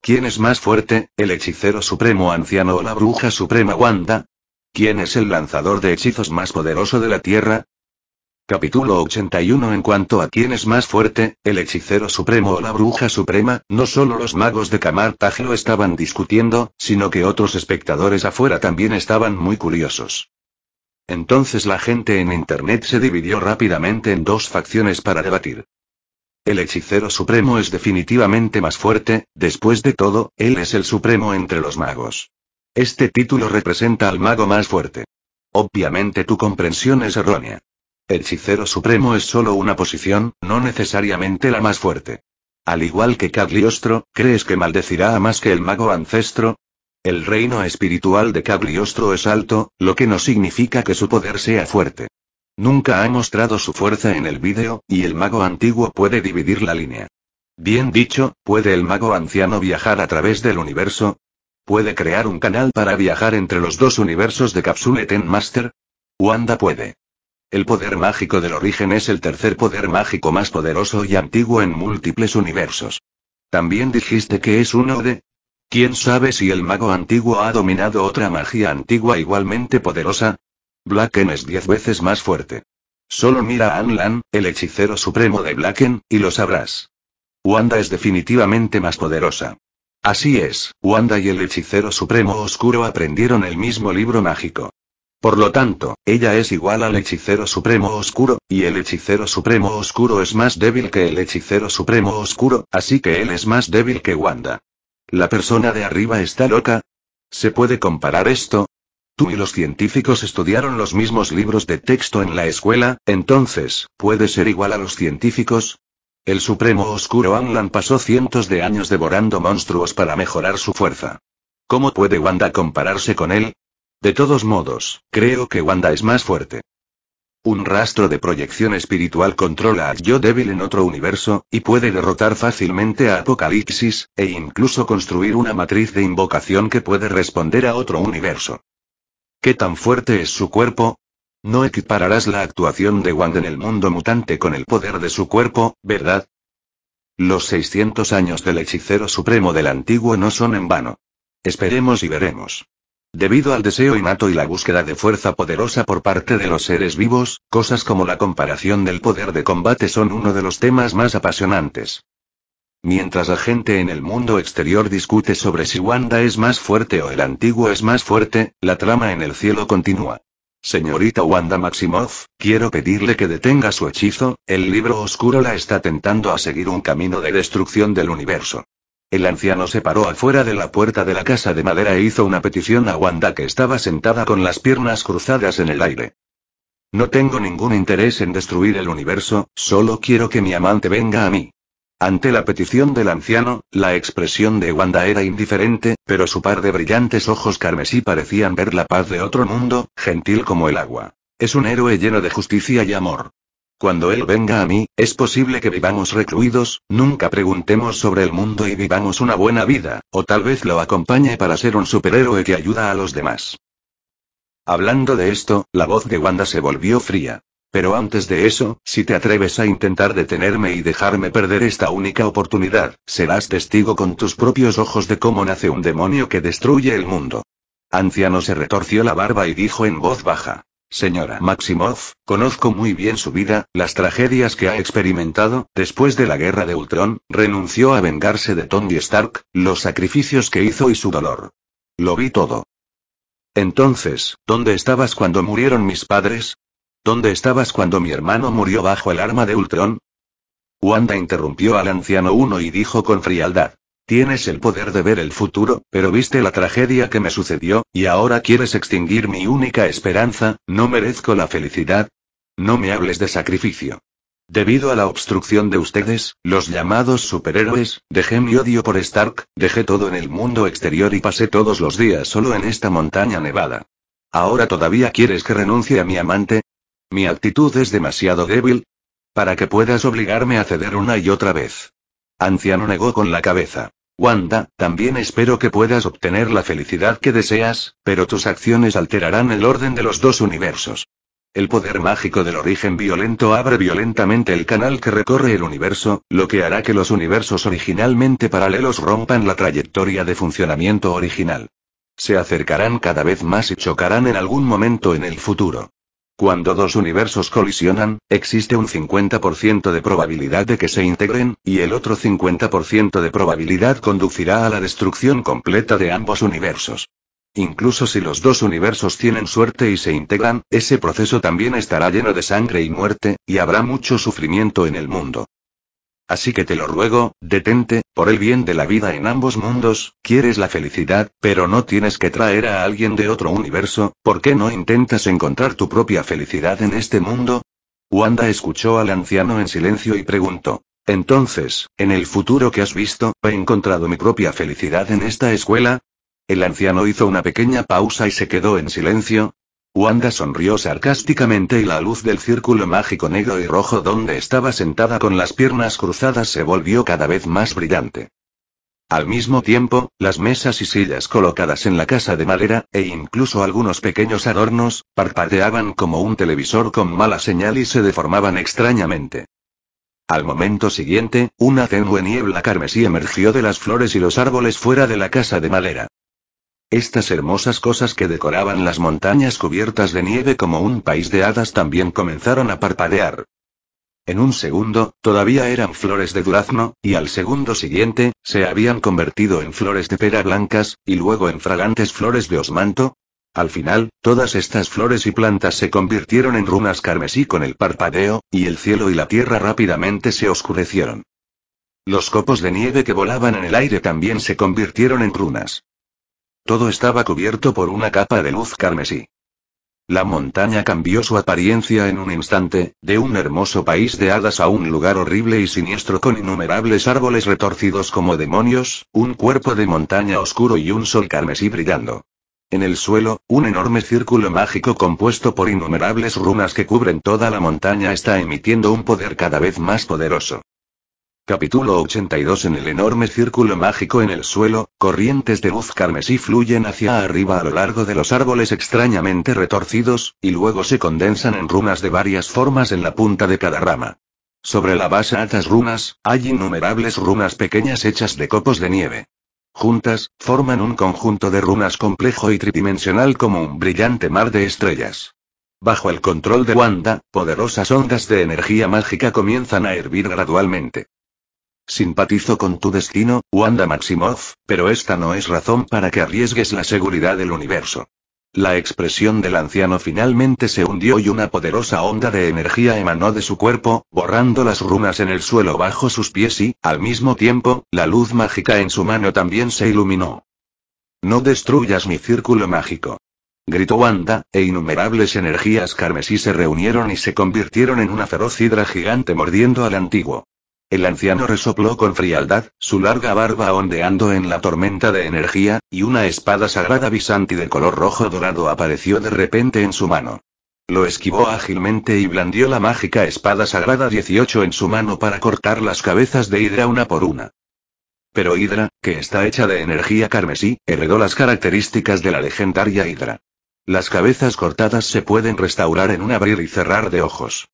¿Quién es más fuerte, el hechicero supremo anciano o la bruja suprema Wanda? ¿Quién es el lanzador de hechizos más poderoso de la Tierra? Capítulo 81 En cuanto a quién es más fuerte, el hechicero supremo o la bruja suprema, no solo los magos de Camartaje lo estaban discutiendo, sino que otros espectadores afuera también estaban muy curiosos. Entonces la gente en Internet se dividió rápidamente en dos facciones para debatir. El hechicero supremo es definitivamente más fuerte, después de todo, él es el supremo entre los magos. Este título representa al mago más fuerte. Obviamente tu comprensión es errónea. Hechicero Supremo es solo una posición, no necesariamente la más fuerte. Al igual que Cagliostro, ¿crees que maldecirá a más que el mago ancestro? El reino espiritual de Cagliostro es alto, lo que no significa que su poder sea fuerte. Nunca ha mostrado su fuerza en el vídeo, y el mago antiguo puede dividir la línea. Bien dicho, ¿puede el mago anciano viajar a través del universo? ¿Puede crear un canal para viajar entre los dos universos de Capsule Ten Master? Wanda puede. El poder mágico del origen es el tercer poder mágico más poderoso y antiguo en múltiples universos. También dijiste que es uno de... ¿Quién sabe si el mago antiguo ha dominado otra magia antigua igualmente poderosa? Blacken es diez veces más fuerte. Solo mira a Anlan, el hechicero supremo de Blacken, y lo sabrás. Wanda es definitivamente más poderosa. Así es, Wanda y el hechicero supremo oscuro aprendieron el mismo libro mágico. Por lo tanto, ella es igual al hechicero supremo oscuro, y el hechicero supremo oscuro es más débil que el hechicero supremo oscuro, así que él es más débil que Wanda. ¿La persona de arriba está loca? ¿Se puede comparar esto? Tú y los científicos estudiaron los mismos libros de texto en la escuela, entonces, ¿puede ser igual a los científicos? El Supremo Oscuro Anlan pasó cientos de años devorando monstruos para mejorar su fuerza. ¿Cómo puede Wanda compararse con él? De todos modos, creo que Wanda es más fuerte. Un rastro de proyección espiritual controla a yo débil en otro universo, y puede derrotar fácilmente a Apocalipsis, e incluso construir una matriz de invocación que puede responder a otro universo. ¿Qué tan fuerte es su cuerpo? No equipararás la actuación de Wanda en el mundo mutante con el poder de su cuerpo, ¿verdad? Los 600 años del hechicero supremo del antiguo no son en vano. Esperemos y veremos. Debido al deseo innato y la búsqueda de fuerza poderosa por parte de los seres vivos, cosas como la comparación del poder de combate son uno de los temas más apasionantes. Mientras la gente en el mundo exterior discute sobre si Wanda es más fuerte o el antiguo es más fuerte, la trama en el cielo continúa. Señorita Wanda Maximoff, quiero pedirle que detenga su hechizo, el libro oscuro la está tentando a seguir un camino de destrucción del universo. El anciano se paró afuera de la puerta de la casa de madera e hizo una petición a Wanda que estaba sentada con las piernas cruzadas en el aire. No tengo ningún interés en destruir el universo, solo quiero que mi amante venga a mí. Ante la petición del anciano, la expresión de Wanda era indiferente, pero su par de brillantes ojos carmesí parecían ver la paz de otro mundo, gentil como el agua. Es un héroe lleno de justicia y amor. Cuando él venga a mí, es posible que vivamos recluidos, nunca preguntemos sobre el mundo y vivamos una buena vida, o tal vez lo acompañe para ser un superhéroe que ayuda a los demás. Hablando de esto, la voz de Wanda se volvió fría. Pero antes de eso, si te atreves a intentar detenerme y dejarme perder esta única oportunidad, serás testigo con tus propios ojos de cómo nace un demonio que destruye el mundo. Anciano se retorció la barba y dijo en voz baja. Señora Maximoff, conozco muy bien su vida, las tragedias que ha experimentado, después de la guerra de Ultron, renunció a vengarse de Tony Stark, los sacrificios que hizo y su dolor. Lo vi todo. Entonces, ¿dónde estabas cuando murieron mis padres? ¿Dónde estabas cuando mi hermano murió bajo el arma de Ultron? Wanda interrumpió al anciano uno y dijo con frialdad. Tienes el poder de ver el futuro, pero viste la tragedia que me sucedió, y ahora quieres extinguir mi única esperanza, ¿no merezco la felicidad? No me hables de sacrificio. Debido a la obstrucción de ustedes, los llamados superhéroes, dejé mi odio por Stark, dejé todo en el mundo exterior y pasé todos los días solo en esta montaña nevada. ¿Ahora todavía quieres que renuncie a mi amante? Mi actitud es demasiado débil. Para que puedas obligarme a ceder una y otra vez. Anciano negó con la cabeza. Wanda, también espero que puedas obtener la felicidad que deseas, pero tus acciones alterarán el orden de los dos universos. El poder mágico del origen violento abre violentamente el canal que recorre el universo, lo que hará que los universos originalmente paralelos rompan la trayectoria de funcionamiento original. Se acercarán cada vez más y chocarán en algún momento en el futuro. Cuando dos universos colisionan, existe un 50% de probabilidad de que se integren, y el otro 50% de probabilidad conducirá a la destrucción completa de ambos universos. Incluso si los dos universos tienen suerte y se integran, ese proceso también estará lleno de sangre y muerte, y habrá mucho sufrimiento en el mundo. Así que te lo ruego, detente, por el bien de la vida en ambos mundos, quieres la felicidad, pero no tienes que traer a alguien de otro universo, ¿por qué no intentas encontrar tu propia felicidad en este mundo? Wanda escuchó al anciano en silencio y preguntó. Entonces, en el futuro que has visto, ¿he encontrado mi propia felicidad en esta escuela? El anciano hizo una pequeña pausa y se quedó en silencio, Wanda sonrió sarcásticamente y la luz del círculo mágico negro y rojo donde estaba sentada con las piernas cruzadas se volvió cada vez más brillante. Al mismo tiempo, las mesas y sillas colocadas en la casa de madera, e incluso algunos pequeños adornos, parpadeaban como un televisor con mala señal y se deformaban extrañamente. Al momento siguiente, una tenue niebla carmesí emergió de las flores y los árboles fuera de la casa de madera. Estas hermosas cosas que decoraban las montañas cubiertas de nieve como un país de hadas también comenzaron a parpadear. En un segundo, todavía eran flores de durazno, y al segundo siguiente, se habían convertido en flores de pera blancas, y luego en fragantes flores de osmanto. Al final, todas estas flores y plantas se convirtieron en runas carmesí con el parpadeo, y el cielo y la tierra rápidamente se oscurecieron. Los copos de nieve que volaban en el aire también se convirtieron en runas. Todo estaba cubierto por una capa de luz carmesí. La montaña cambió su apariencia en un instante, de un hermoso país de hadas a un lugar horrible y siniestro con innumerables árboles retorcidos como demonios, un cuerpo de montaña oscuro y un sol carmesí brillando. En el suelo, un enorme círculo mágico compuesto por innumerables runas que cubren toda la montaña está emitiendo un poder cada vez más poderoso. Capítulo 82 En el enorme círculo mágico en el suelo, corrientes de luz carmesí fluyen hacia arriba a lo largo de los árboles extrañamente retorcidos, y luego se condensan en runas de varias formas en la punta de cada rama. Sobre la base de estas runas, hay innumerables runas pequeñas hechas de copos de nieve. Juntas, forman un conjunto de runas complejo y tridimensional como un brillante mar de estrellas. Bajo el control de Wanda, poderosas ondas de energía mágica comienzan a hervir gradualmente. Simpatizo con tu destino, Wanda Maximoff, pero esta no es razón para que arriesgues la seguridad del universo. La expresión del anciano finalmente se hundió y una poderosa onda de energía emanó de su cuerpo, borrando las runas en el suelo bajo sus pies y, al mismo tiempo, la luz mágica en su mano también se iluminó. No destruyas mi círculo mágico. Gritó Wanda, e innumerables energías carmesí se reunieron y se convirtieron en una feroz hidra gigante mordiendo al antiguo. El anciano resopló con frialdad, su larga barba ondeando en la tormenta de energía, y una espada sagrada bisanti de color rojo dorado apareció de repente en su mano. Lo esquivó ágilmente y blandió la mágica espada sagrada 18 en su mano para cortar las cabezas de Hydra una por una. Pero Hydra, que está hecha de energía carmesí, heredó las características de la legendaria Hydra. Las cabezas cortadas se pueden restaurar en un abrir y cerrar de ojos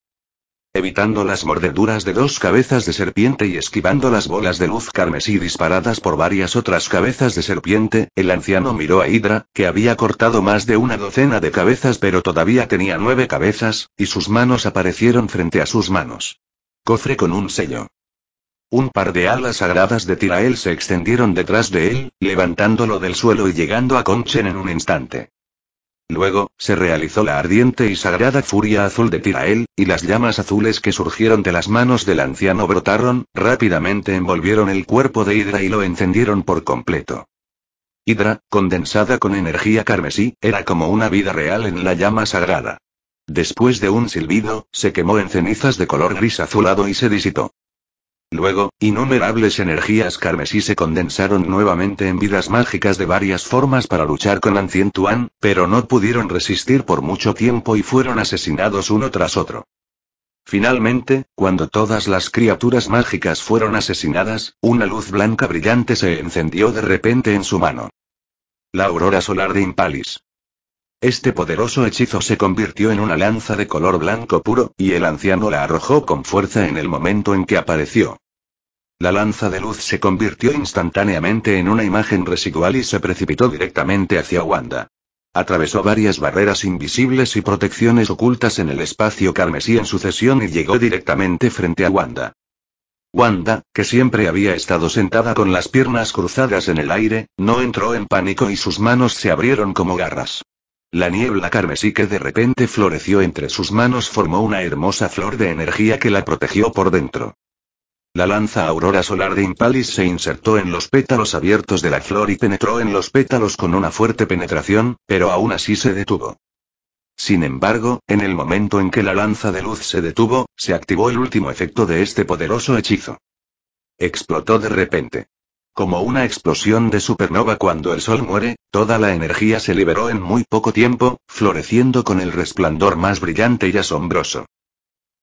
evitando las mordeduras de dos cabezas de serpiente y esquivando las bolas de luz carmesí disparadas por varias otras cabezas de serpiente, el anciano miró a Hydra, que había cortado más de una docena de cabezas pero todavía tenía nueve cabezas, y sus manos aparecieron frente a sus manos. Cofre con un sello. Un par de alas sagradas de Tirael se extendieron detrás de él, levantándolo del suelo y llegando a Conchen en un instante. Luego, se realizó la ardiente y sagrada furia azul de Tirael, y las llamas azules que surgieron de las manos del anciano brotaron, rápidamente envolvieron el cuerpo de Hidra y lo encendieron por completo. Hidra, condensada con energía carmesí, era como una vida real en la llama sagrada. Después de un silbido, se quemó en cenizas de color gris azulado y se disitó. Luego, innumerables energías carmesí se condensaron nuevamente en vidas mágicas de varias formas para luchar con Ancien Tuan, pero no pudieron resistir por mucho tiempo y fueron asesinados uno tras otro. Finalmente, cuando todas las criaturas mágicas fueron asesinadas, una luz blanca brillante se encendió de repente en su mano. La aurora solar de Impalis. Este poderoso hechizo se convirtió en una lanza de color blanco puro, y el anciano la arrojó con fuerza en el momento en que apareció. La lanza de luz se convirtió instantáneamente en una imagen residual y se precipitó directamente hacia Wanda. Atravesó varias barreras invisibles y protecciones ocultas en el espacio carmesí en sucesión y llegó directamente frente a Wanda. Wanda, que siempre había estado sentada con las piernas cruzadas en el aire, no entró en pánico y sus manos se abrieron como garras. La niebla carmesí que de repente floreció entre sus manos formó una hermosa flor de energía que la protegió por dentro. La lanza aurora solar de Impalis se insertó en los pétalos abiertos de la flor y penetró en los pétalos con una fuerte penetración, pero aún así se detuvo. Sin embargo, en el momento en que la lanza de luz se detuvo, se activó el último efecto de este poderoso hechizo. Explotó de repente. Como una explosión de supernova cuando el Sol muere, toda la energía se liberó en muy poco tiempo, floreciendo con el resplandor más brillante y asombroso.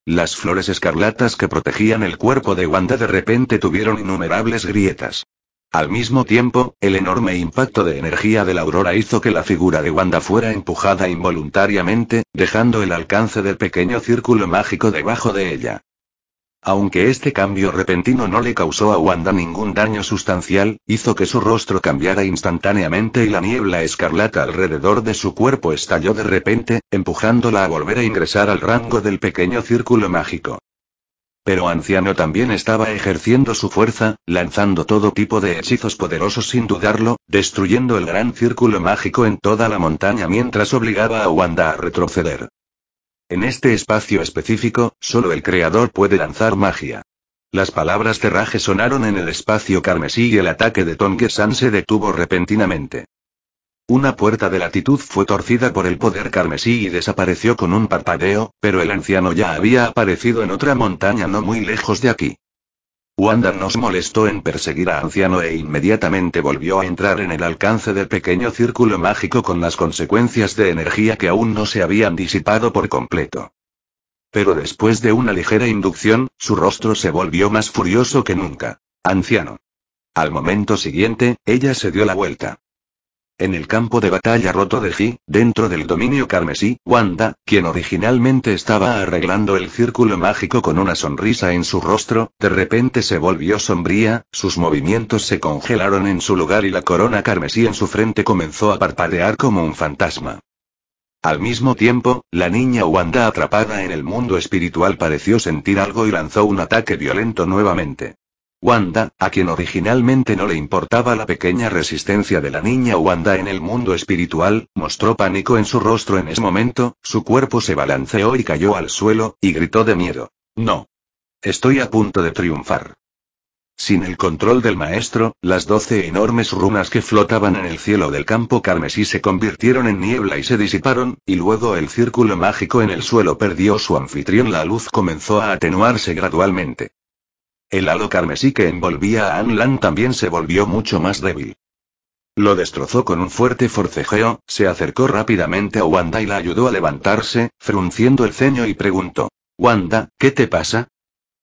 Las flores escarlatas que protegían el cuerpo de Wanda de repente tuvieron innumerables grietas. Al mismo tiempo, el enorme impacto de energía de la aurora hizo que la figura de Wanda fuera empujada involuntariamente, dejando el alcance del pequeño círculo mágico debajo de ella. Aunque este cambio repentino no le causó a Wanda ningún daño sustancial, hizo que su rostro cambiara instantáneamente y la niebla escarlata alrededor de su cuerpo estalló de repente, empujándola a volver a ingresar al rango del pequeño círculo mágico. Pero Anciano también estaba ejerciendo su fuerza, lanzando todo tipo de hechizos poderosos sin dudarlo, destruyendo el gran círculo mágico en toda la montaña mientras obligaba a Wanda a retroceder. En este espacio específico, solo el creador puede lanzar magia. Las palabras de sonaron en el espacio carmesí y el ataque de tonke san se detuvo repentinamente. Una puerta de latitud fue torcida por el poder carmesí y desapareció con un parpadeo, pero el anciano ya había aparecido en otra montaña no muy lejos de aquí. Wanda nos molestó en perseguir a Anciano e inmediatamente volvió a entrar en el alcance del pequeño círculo mágico con las consecuencias de energía que aún no se habían disipado por completo. Pero después de una ligera inducción, su rostro se volvió más furioso que nunca. Anciano. Al momento siguiente, ella se dio la vuelta. En el campo de batalla roto de Ji, dentro del dominio carmesí, Wanda, quien originalmente estaba arreglando el círculo mágico con una sonrisa en su rostro, de repente se volvió sombría, sus movimientos se congelaron en su lugar y la corona carmesí en su frente comenzó a parpadear como un fantasma. Al mismo tiempo, la niña Wanda atrapada en el mundo espiritual pareció sentir algo y lanzó un ataque violento nuevamente. Wanda, a quien originalmente no le importaba la pequeña resistencia de la niña Wanda en el mundo espiritual, mostró pánico en su rostro en ese momento, su cuerpo se balanceó y cayó al suelo, y gritó de miedo. No. Estoy a punto de triunfar. Sin el control del maestro, las doce enormes runas que flotaban en el cielo del campo carmesí se convirtieron en niebla y se disiparon, y luego el círculo mágico en el suelo perdió su anfitrión. La luz comenzó a atenuarse gradualmente. El halo carmesí que envolvía a Anlan también se volvió mucho más débil. Lo destrozó con un fuerte forcejeo, se acercó rápidamente a Wanda y la ayudó a levantarse, frunciendo el ceño y preguntó. Wanda, ¿qué te pasa?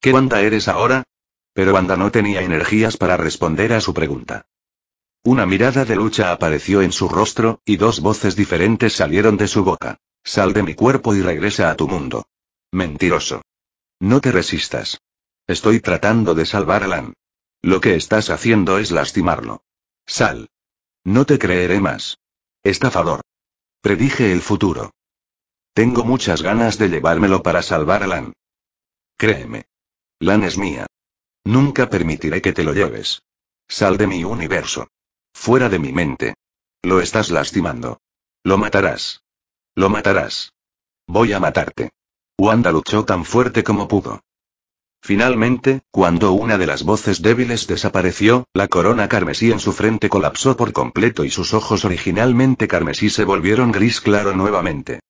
¿Qué Wanda eres ahora? Pero Wanda no tenía energías para responder a su pregunta. Una mirada de lucha apareció en su rostro, y dos voces diferentes salieron de su boca. Sal de mi cuerpo y regresa a tu mundo. Mentiroso. No te resistas. Estoy tratando de salvar a Lan. Lo que estás haciendo es lastimarlo. Sal. No te creeré más. Estafador. Predije el futuro. Tengo muchas ganas de llevármelo para salvar a Lan. Créeme. Lan es mía. Nunca permitiré que te lo lleves. Sal de mi universo. Fuera de mi mente. Lo estás lastimando. Lo matarás. Lo matarás. Voy a matarte. Wanda luchó tan fuerte como pudo. Finalmente, cuando una de las voces débiles desapareció, la corona carmesí en su frente colapsó por completo y sus ojos originalmente carmesí se volvieron gris claro nuevamente.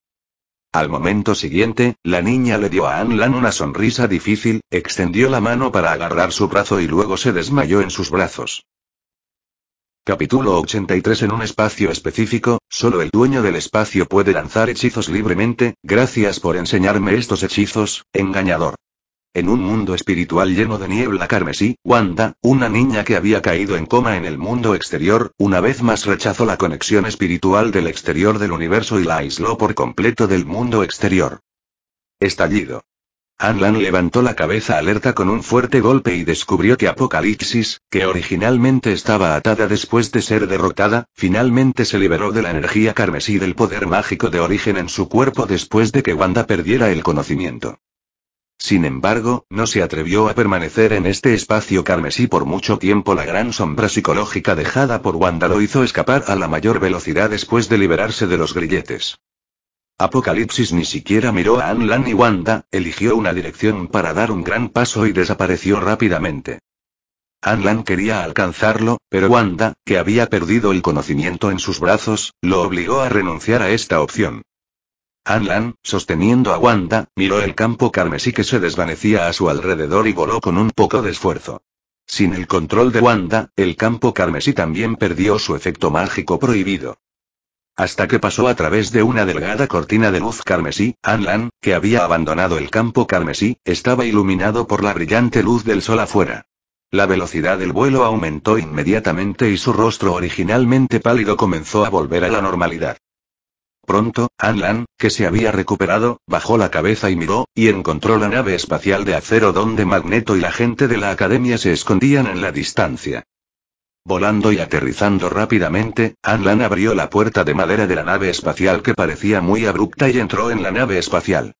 Al momento siguiente, la niña le dio a Anlan una sonrisa difícil, extendió la mano para agarrar su brazo y luego se desmayó en sus brazos. Capítulo 83 En un espacio específico, solo el dueño del espacio puede lanzar hechizos libremente, gracias por enseñarme estos hechizos, engañador. En un mundo espiritual lleno de niebla carmesí, Wanda, una niña que había caído en coma en el mundo exterior, una vez más rechazó la conexión espiritual del exterior del universo y la aisló por completo del mundo exterior. Estallido. Anlan levantó la cabeza alerta con un fuerte golpe y descubrió que Apocalipsis, que originalmente estaba atada después de ser derrotada, finalmente se liberó de la energía carmesí del poder mágico de origen en su cuerpo después de que Wanda perdiera el conocimiento. Sin embargo, no se atrevió a permanecer en este espacio carmesí por mucho tiempo. La gran sombra psicológica dejada por Wanda lo hizo escapar a la mayor velocidad después de liberarse de los grilletes. Apocalipsis ni siquiera miró a Anlan y Wanda, eligió una dirección para dar un gran paso y desapareció rápidamente. Anlan quería alcanzarlo, pero Wanda, que había perdido el conocimiento en sus brazos, lo obligó a renunciar a esta opción. Anlan, sosteniendo a Wanda, miró el campo carmesí que se desvanecía a su alrededor y voló con un poco de esfuerzo. Sin el control de Wanda, el campo carmesí también perdió su efecto mágico prohibido. Hasta que pasó a través de una delgada cortina de luz carmesí, Anlan, que había abandonado el campo carmesí, estaba iluminado por la brillante luz del sol afuera. La velocidad del vuelo aumentó inmediatamente y su rostro originalmente pálido comenzó a volver a la normalidad. Pronto, Anlan, que se había recuperado, bajó la cabeza y miró, y encontró la nave espacial de acero donde Magneto y la gente de la academia se escondían en la distancia. Volando y aterrizando rápidamente, Anlan abrió la puerta de madera de la nave espacial que parecía muy abrupta y entró en la nave espacial.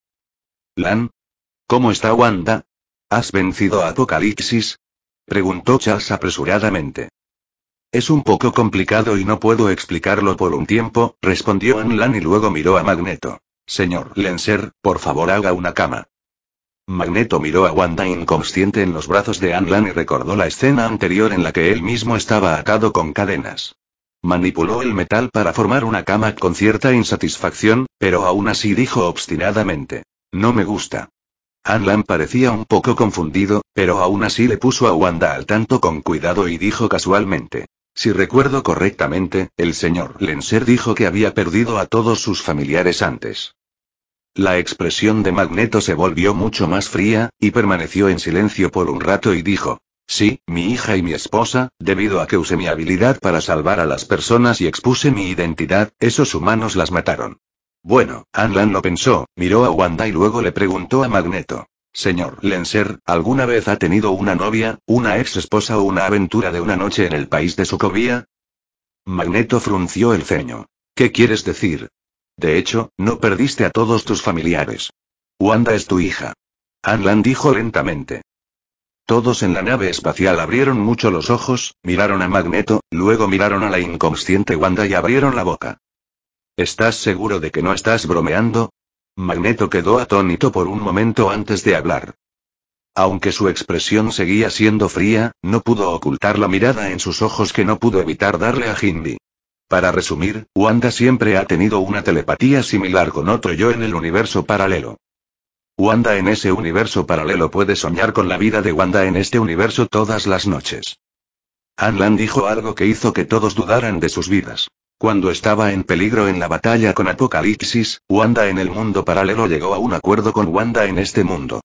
Lan? ¿Cómo está Wanda? ¿Has vencido a Apocalipsis? preguntó Charles apresuradamente. Es un poco complicado y no puedo explicarlo por un tiempo, respondió Anlan y luego miró a Magneto. Señor Lenser, por favor haga una cama. Magneto miró a Wanda inconsciente en los brazos de Anlan y recordó la escena anterior en la que él mismo estaba atado con cadenas. Manipuló el metal para formar una cama con cierta insatisfacción, pero aún así dijo obstinadamente. No me gusta. Anlan parecía un poco confundido, pero aún así le puso a Wanda al tanto con cuidado y dijo casualmente. Si recuerdo correctamente, el señor Lenser dijo que había perdido a todos sus familiares antes. La expresión de Magneto se volvió mucho más fría, y permaneció en silencio por un rato y dijo, Sí, mi hija y mi esposa, debido a que usé mi habilidad para salvar a las personas y expuse mi identidad, esos humanos las mataron. Bueno, Anlan lo pensó, miró a Wanda y luego le preguntó a Magneto. Señor Lenser, ¿alguna vez ha tenido una novia, una ex esposa o una aventura de una noche en el país de Socovia? Magneto frunció el ceño. ¿Qué quieres decir? De hecho, no perdiste a todos tus familiares. Wanda es tu hija. Anlan dijo lentamente. Todos en la nave espacial abrieron mucho los ojos, miraron a Magneto, luego miraron a la inconsciente Wanda y abrieron la boca. ¿Estás seguro de que no estás bromeando? Magneto quedó atónito por un momento antes de hablar. Aunque su expresión seguía siendo fría, no pudo ocultar la mirada en sus ojos que no pudo evitar darle a Hindi. Para resumir, Wanda siempre ha tenido una telepatía similar con otro yo en el universo paralelo. Wanda en ese universo paralelo puede soñar con la vida de Wanda en este universo todas las noches. Anlan dijo algo que hizo que todos dudaran de sus vidas. Cuando estaba en peligro en la batalla con Apocalipsis, Wanda en el mundo paralelo llegó a un acuerdo con Wanda en este mundo.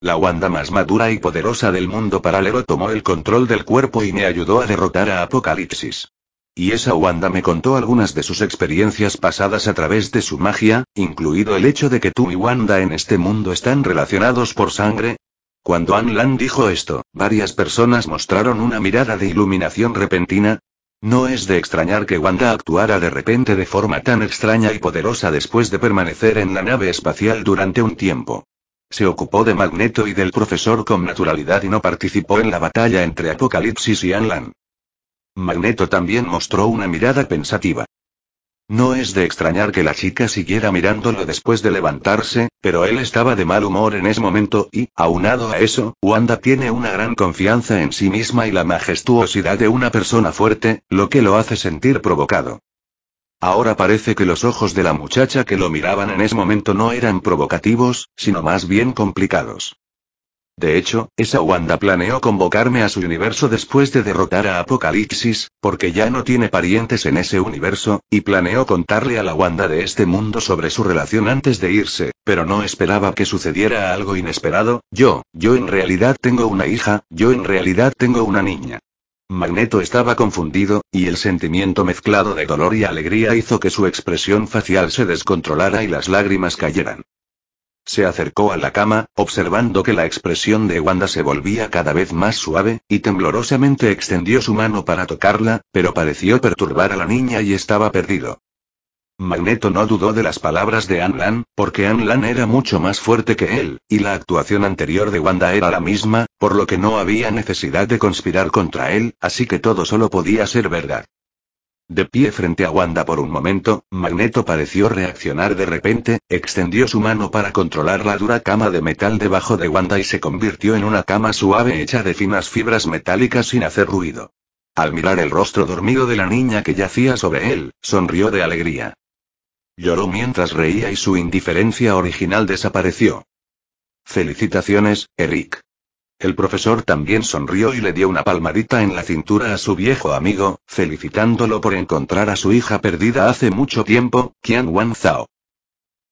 La Wanda más madura y poderosa del mundo paralelo tomó el control del cuerpo y me ayudó a derrotar a Apocalipsis. Y esa Wanda me contó algunas de sus experiencias pasadas a través de su magia, incluido el hecho de que tú y Wanda en este mundo están relacionados por sangre, cuando Anlan dijo esto, varias personas mostraron una mirada de iluminación repentina, no es de extrañar que Wanda actuara de repente de forma tan extraña y poderosa después de permanecer en la nave espacial durante un tiempo. Se ocupó de Magneto y del profesor con naturalidad y no participó en la batalla entre Apocalipsis y Anlan. Magneto también mostró una mirada pensativa. No es de extrañar que la chica siguiera mirándolo después de levantarse, pero él estaba de mal humor en ese momento y, aunado a eso, Wanda tiene una gran confianza en sí misma y la majestuosidad de una persona fuerte, lo que lo hace sentir provocado. Ahora parece que los ojos de la muchacha que lo miraban en ese momento no eran provocativos, sino más bien complicados. De hecho, esa Wanda planeó convocarme a su universo después de derrotar a Apocalipsis, porque ya no tiene parientes en ese universo, y planeó contarle a la Wanda de este mundo sobre su relación antes de irse, pero no esperaba que sucediera algo inesperado, yo, yo en realidad tengo una hija, yo en realidad tengo una niña. Magneto estaba confundido, y el sentimiento mezclado de dolor y alegría hizo que su expresión facial se descontrolara y las lágrimas cayeran. Se acercó a la cama, observando que la expresión de Wanda se volvía cada vez más suave, y temblorosamente extendió su mano para tocarla, pero pareció perturbar a la niña y estaba perdido. Magneto no dudó de las palabras de Anlan, porque Anlan era mucho más fuerte que él, y la actuación anterior de Wanda era la misma, por lo que no había necesidad de conspirar contra él, así que todo solo podía ser verdad. De pie frente a Wanda por un momento, Magneto pareció reaccionar de repente, extendió su mano para controlar la dura cama de metal debajo de Wanda y se convirtió en una cama suave hecha de finas fibras metálicas sin hacer ruido. Al mirar el rostro dormido de la niña que yacía sobre él, sonrió de alegría. Lloró mientras reía y su indiferencia original desapareció. Felicitaciones, Eric. El profesor también sonrió y le dio una palmadita en la cintura a su viejo amigo, felicitándolo por encontrar a su hija perdida hace mucho tiempo, Qian Wan Zhao.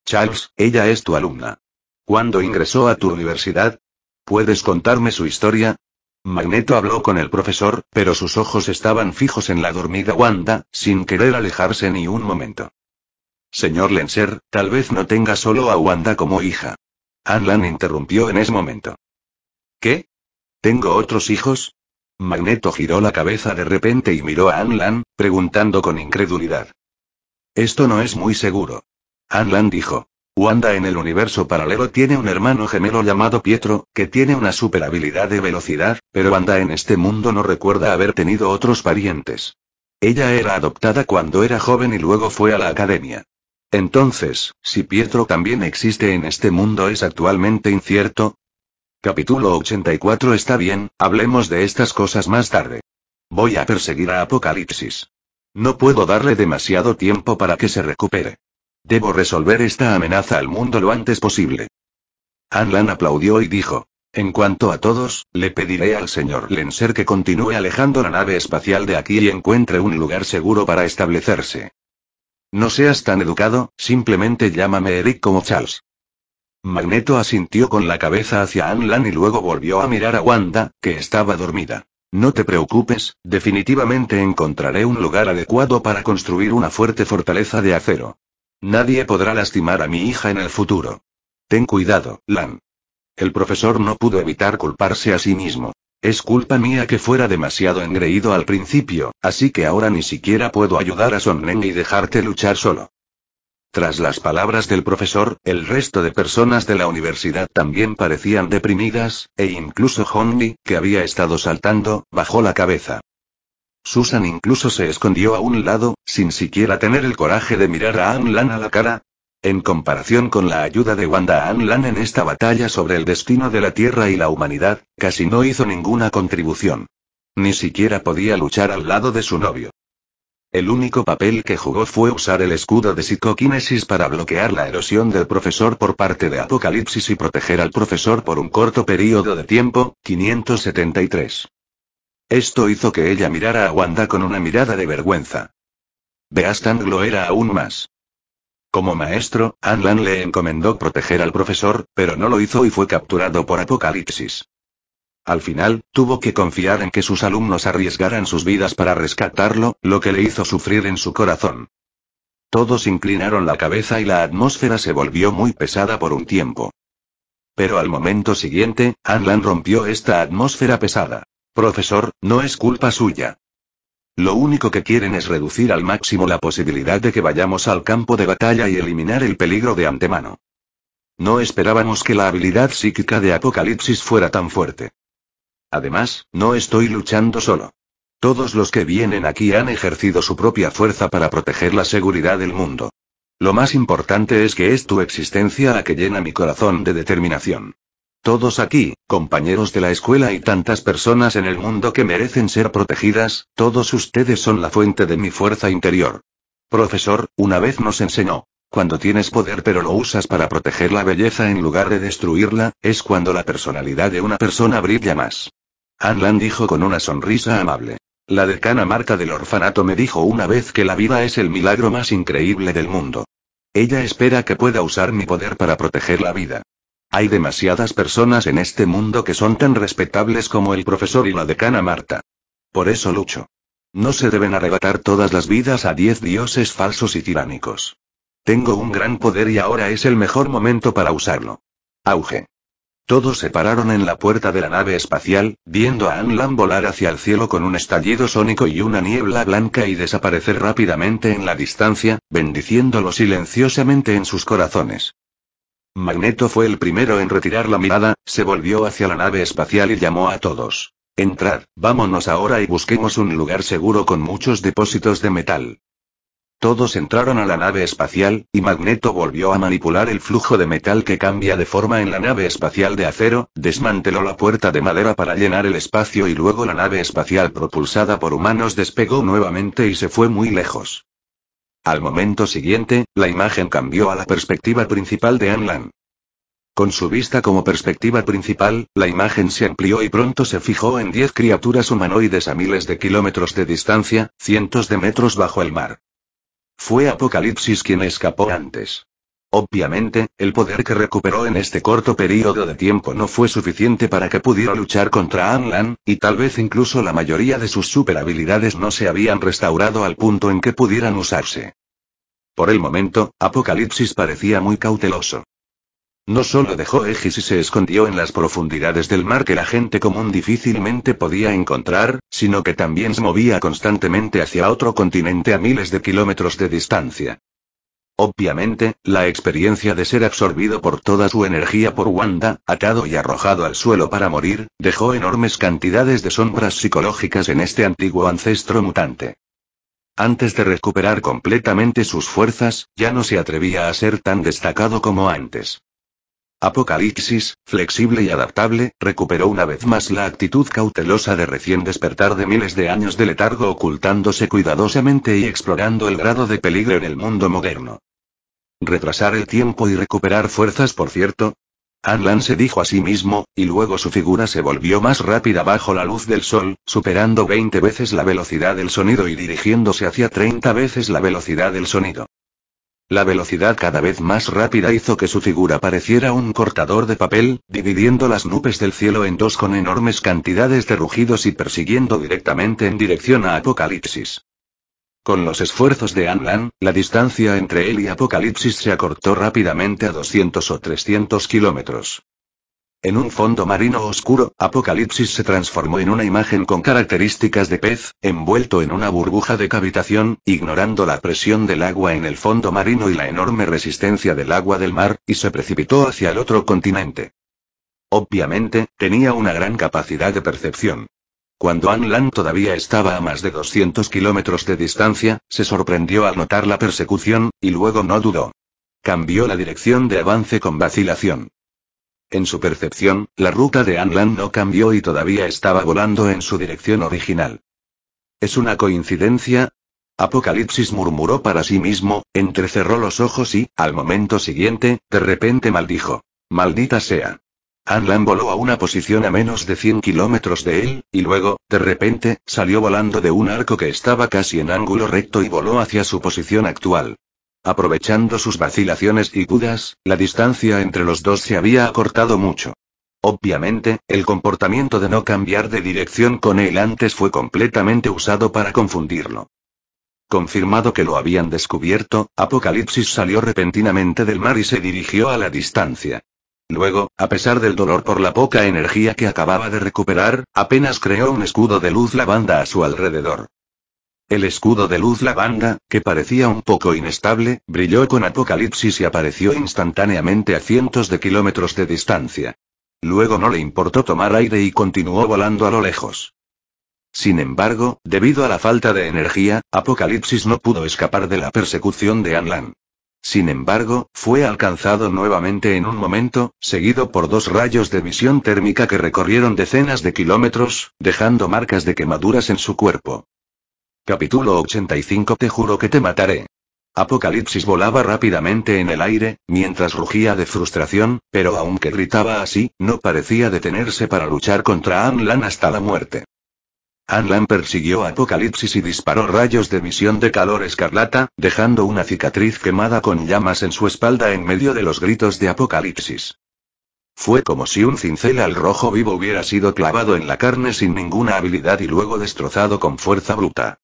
Charles, ella es tu alumna. ¿Cuándo ingresó a tu universidad? ¿Puedes contarme su historia? Magneto habló con el profesor, pero sus ojos estaban fijos en la dormida Wanda, sin querer alejarse ni un momento. Señor Lenser, tal vez no tenga solo a Wanda como hija. Anlan interrumpió en ese momento. ¿Qué? ¿Tengo otros hijos? Magneto giró la cabeza de repente y miró a Anlan, preguntando con incredulidad. Esto no es muy seguro. Anlan dijo. Wanda en el universo paralelo tiene un hermano gemelo llamado Pietro, que tiene una super habilidad de velocidad, pero Wanda en este mundo no recuerda haber tenido otros parientes. Ella era adoptada cuando era joven y luego fue a la academia. Entonces, si Pietro también existe en este mundo es actualmente incierto, Capítulo 84 Está bien, hablemos de estas cosas más tarde. Voy a perseguir a Apocalipsis. No puedo darle demasiado tiempo para que se recupere. Debo resolver esta amenaza al mundo lo antes posible. Anlan aplaudió y dijo. En cuanto a todos, le pediré al señor Lenser que continúe alejando la nave espacial de aquí y encuentre un lugar seguro para establecerse. No seas tan educado, simplemente llámame Eric como Charles. Magneto asintió con la cabeza hacia Anlan y luego volvió a mirar a Wanda, que estaba dormida. No te preocupes, definitivamente encontraré un lugar adecuado para construir una fuerte fortaleza de acero. Nadie podrá lastimar a mi hija en el futuro. Ten cuidado, Lan. El profesor no pudo evitar culparse a sí mismo. Es culpa mía que fuera demasiado engreído al principio, así que ahora ni siquiera puedo ayudar a Sonnen y dejarte luchar solo. Tras las palabras del profesor, el resto de personas de la universidad también parecían deprimidas, e incluso Honley, que había estado saltando, bajó la cabeza. Susan incluso se escondió a un lado, sin siquiera tener el coraje de mirar a Anlan Lan a la cara. En comparación con la ayuda de Wanda Anlan Lan en esta batalla sobre el destino de la Tierra y la humanidad, casi no hizo ninguna contribución. Ni siquiera podía luchar al lado de su novio. El único papel que jugó fue usar el escudo de psicokinesis para bloquear la erosión del profesor por parte de Apocalipsis y proteger al profesor por un corto periodo de tiempo, 573. Esto hizo que ella mirara a Wanda con una mirada de vergüenza. Beastan lo era aún más. Como maestro, Anlan le encomendó proteger al profesor, pero no lo hizo y fue capturado por Apocalipsis. Al final, tuvo que confiar en que sus alumnos arriesgaran sus vidas para rescatarlo, lo que le hizo sufrir en su corazón. Todos inclinaron la cabeza y la atmósfera se volvió muy pesada por un tiempo. Pero al momento siguiente, Anlan rompió esta atmósfera pesada. Profesor, no es culpa suya. Lo único que quieren es reducir al máximo la posibilidad de que vayamos al campo de batalla y eliminar el peligro de antemano. No esperábamos que la habilidad psíquica de Apocalipsis fuera tan fuerte. Además, no estoy luchando solo. Todos los que vienen aquí han ejercido su propia fuerza para proteger la seguridad del mundo. Lo más importante es que es tu existencia la que llena mi corazón de determinación. Todos aquí, compañeros de la escuela y tantas personas en el mundo que merecen ser protegidas, todos ustedes son la fuente de mi fuerza interior. Profesor, una vez nos enseñó, cuando tienes poder pero lo usas para proteger la belleza en lugar de destruirla, es cuando la personalidad de una persona brilla más. Anlan dijo con una sonrisa amable. La decana Marta del orfanato me dijo una vez que la vida es el milagro más increíble del mundo. Ella espera que pueda usar mi poder para proteger la vida. Hay demasiadas personas en este mundo que son tan respetables como el profesor y la decana Marta. Por eso lucho. No se deben arrebatar todas las vidas a diez dioses falsos y tiránicos. Tengo un gran poder y ahora es el mejor momento para usarlo. Auge. Todos se pararon en la puerta de la nave espacial, viendo a Anlan volar hacia el cielo con un estallido sónico y una niebla blanca y desaparecer rápidamente en la distancia, bendiciéndolo silenciosamente en sus corazones. Magneto fue el primero en retirar la mirada, se volvió hacia la nave espacial y llamó a todos. Entrad, vámonos ahora y busquemos un lugar seguro con muchos depósitos de metal. Todos entraron a la nave espacial, y Magneto volvió a manipular el flujo de metal que cambia de forma en la nave espacial de acero, desmanteló la puerta de madera para llenar el espacio y luego la nave espacial propulsada por humanos despegó nuevamente y se fue muy lejos. Al momento siguiente, la imagen cambió a la perspectiva principal de Anlan. Con su vista como perspectiva principal, la imagen se amplió y pronto se fijó en diez criaturas humanoides a miles de kilómetros de distancia, cientos de metros bajo el mar. Fue Apocalipsis quien escapó antes. Obviamente, el poder que recuperó en este corto periodo de tiempo no fue suficiente para que pudiera luchar contra Anlan, y tal vez incluso la mayoría de sus habilidades no se habían restaurado al punto en que pudieran usarse. Por el momento, Apocalipsis parecía muy cauteloso. No solo dejó Egis y se escondió en las profundidades del mar que la gente común difícilmente podía encontrar, sino que también se movía constantemente hacia otro continente a miles de kilómetros de distancia. Obviamente, la experiencia de ser absorbido por toda su energía por Wanda, atado y arrojado al suelo para morir, dejó enormes cantidades de sombras psicológicas en este antiguo ancestro mutante. Antes de recuperar completamente sus fuerzas, ya no se atrevía a ser tan destacado como antes. Apocalipsis, flexible y adaptable, recuperó una vez más la actitud cautelosa de recién despertar de miles de años de letargo ocultándose cuidadosamente y explorando el grado de peligro en el mundo moderno. Retrasar el tiempo y recuperar fuerzas, por cierto. Anlan se dijo a sí mismo, y luego su figura se volvió más rápida bajo la luz del sol, superando 20 veces la velocidad del sonido y dirigiéndose hacia 30 veces la velocidad del sonido. La velocidad cada vez más rápida hizo que su figura pareciera un cortador de papel, dividiendo las nubes del cielo en dos con enormes cantidades de rugidos y persiguiendo directamente en dirección a Apocalipsis. Con los esfuerzos de Anlan, la distancia entre él y Apocalipsis se acortó rápidamente a 200 o 300 kilómetros. En un fondo marino oscuro, Apocalipsis se transformó en una imagen con características de pez, envuelto en una burbuja de cavitación, ignorando la presión del agua en el fondo marino y la enorme resistencia del agua del mar, y se precipitó hacia el otro continente. Obviamente, tenía una gran capacidad de percepción. Cuando Anlan todavía estaba a más de 200 kilómetros de distancia, se sorprendió al notar la persecución, y luego no dudó. Cambió la dirección de avance con vacilación. En su percepción, la ruta de Anlan no cambió y todavía estaba volando en su dirección original. ¿Es una coincidencia? Apocalipsis murmuró para sí mismo, entrecerró los ojos y, al momento siguiente, de repente maldijo. Maldita sea. Anlan voló a una posición a menos de 100 kilómetros de él, y luego, de repente, salió volando de un arco que estaba casi en ángulo recto y voló hacia su posición actual. Aprovechando sus vacilaciones y dudas, la distancia entre los dos se había acortado mucho. Obviamente, el comportamiento de no cambiar de dirección con él antes fue completamente usado para confundirlo. Confirmado que lo habían descubierto, Apocalipsis salió repentinamente del mar y se dirigió a la distancia. Luego, a pesar del dolor por la poca energía que acababa de recuperar, apenas creó un escudo de luz lavanda a su alrededor. El escudo de luz lavanda, que parecía un poco inestable, brilló con apocalipsis y apareció instantáneamente a cientos de kilómetros de distancia. Luego no le importó tomar aire y continuó volando a lo lejos. Sin embargo, debido a la falta de energía, Apocalipsis no pudo escapar de la persecución de Anlan. Sin embargo, fue alcanzado nuevamente en un momento, seguido por dos rayos de visión térmica que recorrieron decenas de kilómetros, dejando marcas de quemaduras en su cuerpo. Capítulo 85 Te juro que te mataré. Apocalipsis volaba rápidamente en el aire, mientras rugía de frustración, pero aunque gritaba así, no parecía detenerse para luchar contra Anlan hasta la muerte. Anlan persiguió a Apocalipsis y disparó rayos de misión de calor escarlata, dejando una cicatriz quemada con llamas en su espalda en medio de los gritos de Apocalipsis. Fue como si un cincel al rojo vivo hubiera sido clavado en la carne sin ninguna habilidad y luego destrozado con fuerza bruta.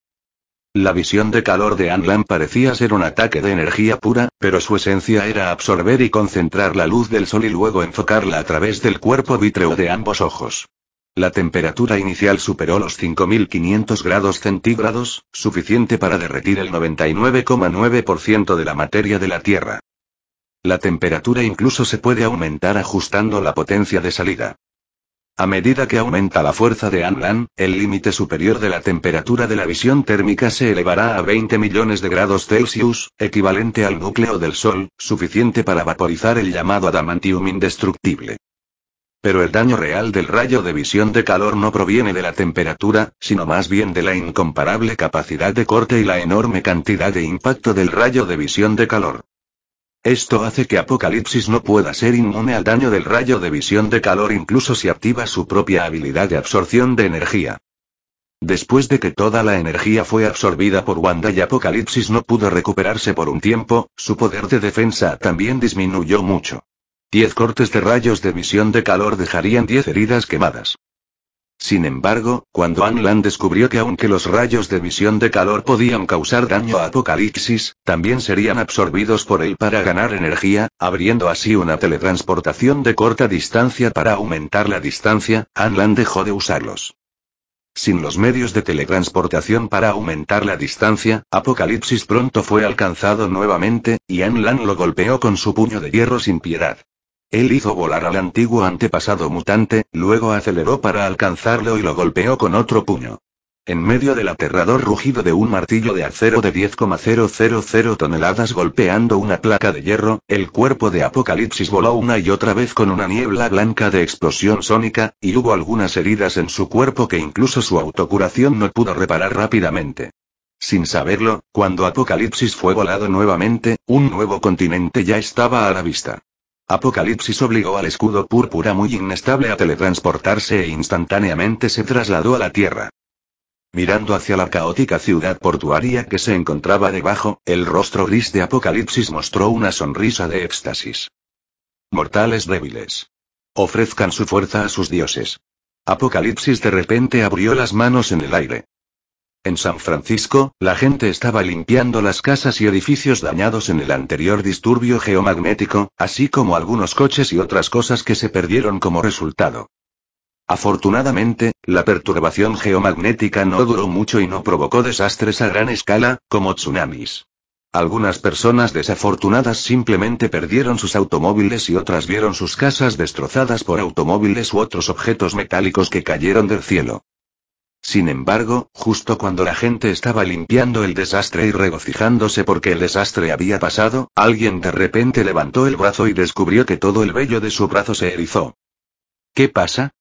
La visión de calor de Anlan parecía ser un ataque de energía pura, pero su esencia era absorber y concentrar la luz del sol y luego enfocarla a través del cuerpo vítreo de ambos ojos. La temperatura inicial superó los 5.500 grados centígrados, suficiente para derretir el 99,9% de la materia de la Tierra. La temperatura incluso se puede aumentar ajustando la potencia de salida. A medida que aumenta la fuerza de Anlan, el límite superior de la temperatura de la visión térmica se elevará a 20 millones de grados Celsius, equivalente al núcleo del Sol, suficiente para vaporizar el llamado adamantium indestructible. Pero el daño real del rayo de visión de calor no proviene de la temperatura, sino más bien de la incomparable capacidad de corte y la enorme cantidad de impacto del rayo de visión de calor. Esto hace que Apocalipsis no pueda ser inmune al daño del rayo de visión de calor incluso si activa su propia habilidad de absorción de energía. Después de que toda la energía fue absorbida por Wanda y Apocalipsis no pudo recuperarse por un tiempo, su poder de defensa también disminuyó mucho. Diez cortes de rayos de visión de calor dejarían diez heridas quemadas. Sin embargo, cuando Anlan descubrió que aunque los rayos de emisión de calor podían causar daño a Apocalipsis, también serían absorbidos por él para ganar energía, abriendo así una teletransportación de corta distancia para aumentar la distancia, Anlan dejó de usarlos. Sin los medios de teletransportación para aumentar la distancia, Apocalipsis pronto fue alcanzado nuevamente, y Anlan lo golpeó con su puño de hierro sin piedad. Él hizo volar al antiguo antepasado mutante, luego aceleró para alcanzarlo y lo golpeó con otro puño. En medio del aterrador rugido de un martillo de acero de 10,000 toneladas golpeando una placa de hierro, el cuerpo de Apocalipsis voló una y otra vez con una niebla blanca de explosión sónica, y hubo algunas heridas en su cuerpo que incluso su autocuración no pudo reparar rápidamente. Sin saberlo, cuando Apocalipsis fue volado nuevamente, un nuevo continente ya estaba a la vista. Apocalipsis obligó al escudo púrpura muy inestable a teletransportarse e instantáneamente se trasladó a la Tierra. Mirando hacia la caótica ciudad portuaria que se encontraba debajo, el rostro gris de Apocalipsis mostró una sonrisa de éxtasis. Mortales débiles. Ofrezcan su fuerza a sus dioses. Apocalipsis de repente abrió las manos en el aire. En San Francisco, la gente estaba limpiando las casas y edificios dañados en el anterior disturbio geomagnético, así como algunos coches y otras cosas que se perdieron como resultado. Afortunadamente, la perturbación geomagnética no duró mucho y no provocó desastres a gran escala, como tsunamis. Algunas personas desafortunadas simplemente perdieron sus automóviles y otras vieron sus casas destrozadas por automóviles u otros objetos metálicos que cayeron del cielo. Sin embargo, justo cuando la gente estaba limpiando el desastre y regocijándose porque el desastre había pasado, alguien de repente levantó el brazo y descubrió que todo el vello de su brazo se erizó. ¿Qué pasa?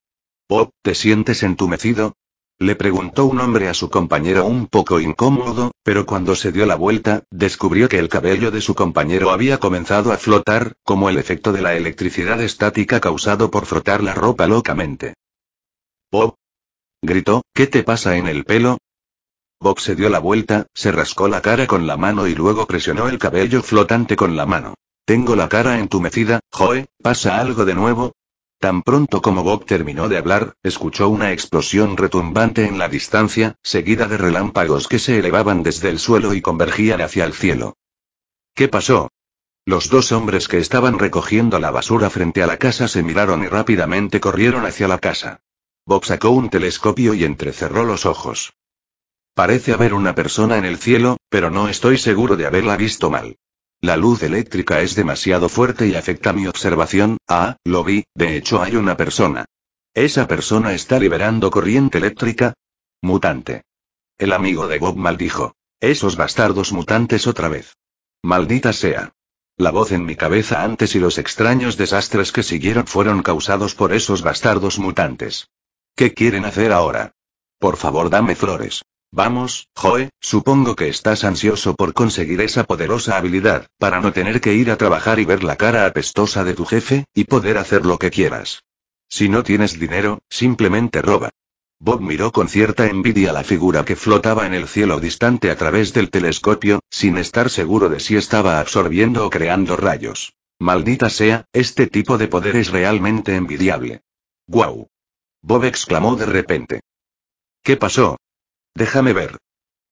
Bob, ¿te sientes entumecido? Le preguntó un hombre a su compañero un poco incómodo, pero cuando se dio la vuelta, descubrió que el cabello de su compañero había comenzado a flotar, como el efecto de la electricidad estática causado por frotar la ropa locamente. Bob, Gritó, ¿qué te pasa en el pelo? Bob se dio la vuelta, se rascó la cara con la mano y luego presionó el cabello flotante con la mano. Tengo la cara entumecida, Joe, ¿pasa algo de nuevo? Tan pronto como Bob terminó de hablar, escuchó una explosión retumbante en la distancia, seguida de relámpagos que se elevaban desde el suelo y convergían hacia el cielo. ¿Qué pasó? Los dos hombres que estaban recogiendo la basura frente a la casa se miraron y rápidamente corrieron hacia la casa. Bob sacó un telescopio y entrecerró los ojos. Parece haber una persona en el cielo, pero no estoy seguro de haberla visto mal. La luz eléctrica es demasiado fuerte y afecta mi observación. Ah, lo vi, de hecho hay una persona. ¿Esa persona está liberando corriente eléctrica? Mutante. El amigo de Bob maldijo. Esos bastardos mutantes otra vez. Maldita sea. La voz en mi cabeza antes y los extraños desastres que siguieron fueron causados por esos bastardos mutantes. ¿Qué quieren hacer ahora? Por favor, dame flores. Vamos, Joe, supongo que estás ansioso por conseguir esa poderosa habilidad, para no tener que ir a trabajar y ver la cara apestosa de tu jefe, y poder hacer lo que quieras. Si no tienes dinero, simplemente roba. Bob miró con cierta envidia la figura que flotaba en el cielo distante a través del telescopio, sin estar seguro de si estaba absorbiendo o creando rayos. Maldita sea, este tipo de poder es realmente envidiable. ¡Guau! Bob exclamó de repente. ¿Qué pasó? Déjame ver.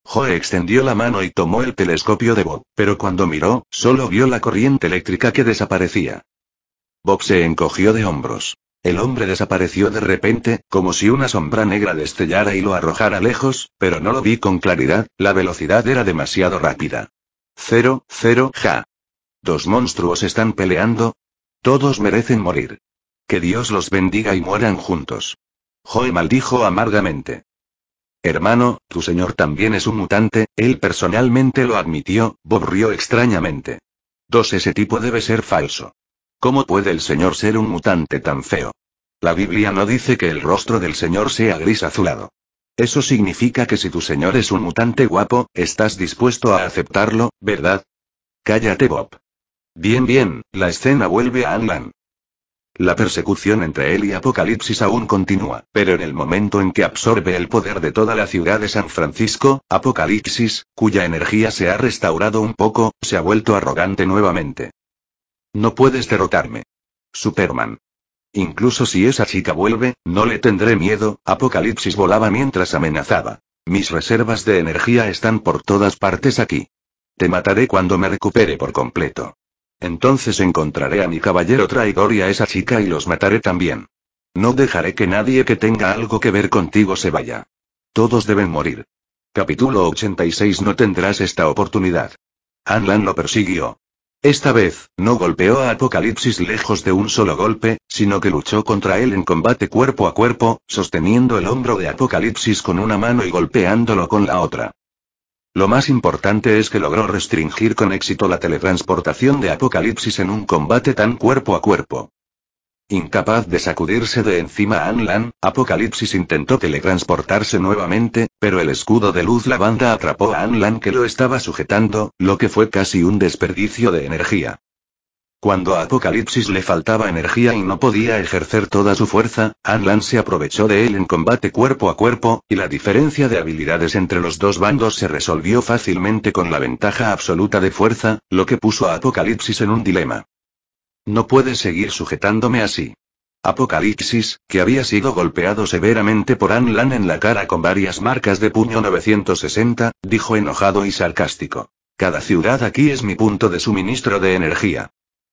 Joe extendió la mano y tomó el telescopio de Bob, pero cuando miró, solo vio la corriente eléctrica que desaparecía. Bob se encogió de hombros. El hombre desapareció de repente, como si una sombra negra destellara y lo arrojara lejos, pero no lo vi con claridad, la velocidad era demasiado rápida. Cero, cero, ja. Dos monstruos están peleando. Todos merecen morir. Que Dios los bendiga y mueran juntos. Joe maldijo amargamente. Hermano, tu señor también es un mutante, él personalmente lo admitió, Bob rió extrañamente. Dos ese tipo debe ser falso. ¿Cómo puede el señor ser un mutante tan feo? La Biblia no dice que el rostro del señor sea gris azulado. Eso significa que si tu señor es un mutante guapo, estás dispuesto a aceptarlo, ¿verdad? Cállate, Bob. Bien, bien, la escena vuelve a Anlan. La persecución entre él y Apocalipsis aún continúa, pero en el momento en que absorbe el poder de toda la ciudad de San Francisco, Apocalipsis, cuya energía se ha restaurado un poco, se ha vuelto arrogante nuevamente. No puedes derrotarme. Superman. Incluso si esa chica vuelve, no le tendré miedo, Apocalipsis volaba mientras amenazaba. Mis reservas de energía están por todas partes aquí. Te mataré cuando me recupere por completo. Entonces encontraré a mi caballero traidor y a esa chica y los mataré también. No dejaré que nadie que tenga algo que ver contigo se vaya. Todos deben morir. Capítulo 86 No tendrás esta oportunidad. Anlan lo persiguió. Esta vez, no golpeó a Apocalipsis lejos de un solo golpe, sino que luchó contra él en combate cuerpo a cuerpo, sosteniendo el hombro de Apocalipsis con una mano y golpeándolo con la otra. Lo más importante es que logró restringir con éxito la teletransportación de Apocalipsis en un combate tan cuerpo a cuerpo. Incapaz de sacudirse de encima a Anlan, Apocalipsis intentó teletransportarse nuevamente, pero el escudo de luz lavanda atrapó a Anlan que lo estaba sujetando, lo que fue casi un desperdicio de energía. Cuando Apocalipsis le faltaba energía y no podía ejercer toda su fuerza, Anlan se aprovechó de él en combate cuerpo a cuerpo, y la diferencia de habilidades entre los dos bandos se resolvió fácilmente con la ventaja absoluta de fuerza, lo que puso a Apocalipsis en un dilema. No puedes seguir sujetándome así. Apocalipsis, que había sido golpeado severamente por Anlan en la cara con varias marcas de puño 960, dijo enojado y sarcástico. Cada ciudad aquí es mi punto de suministro de energía.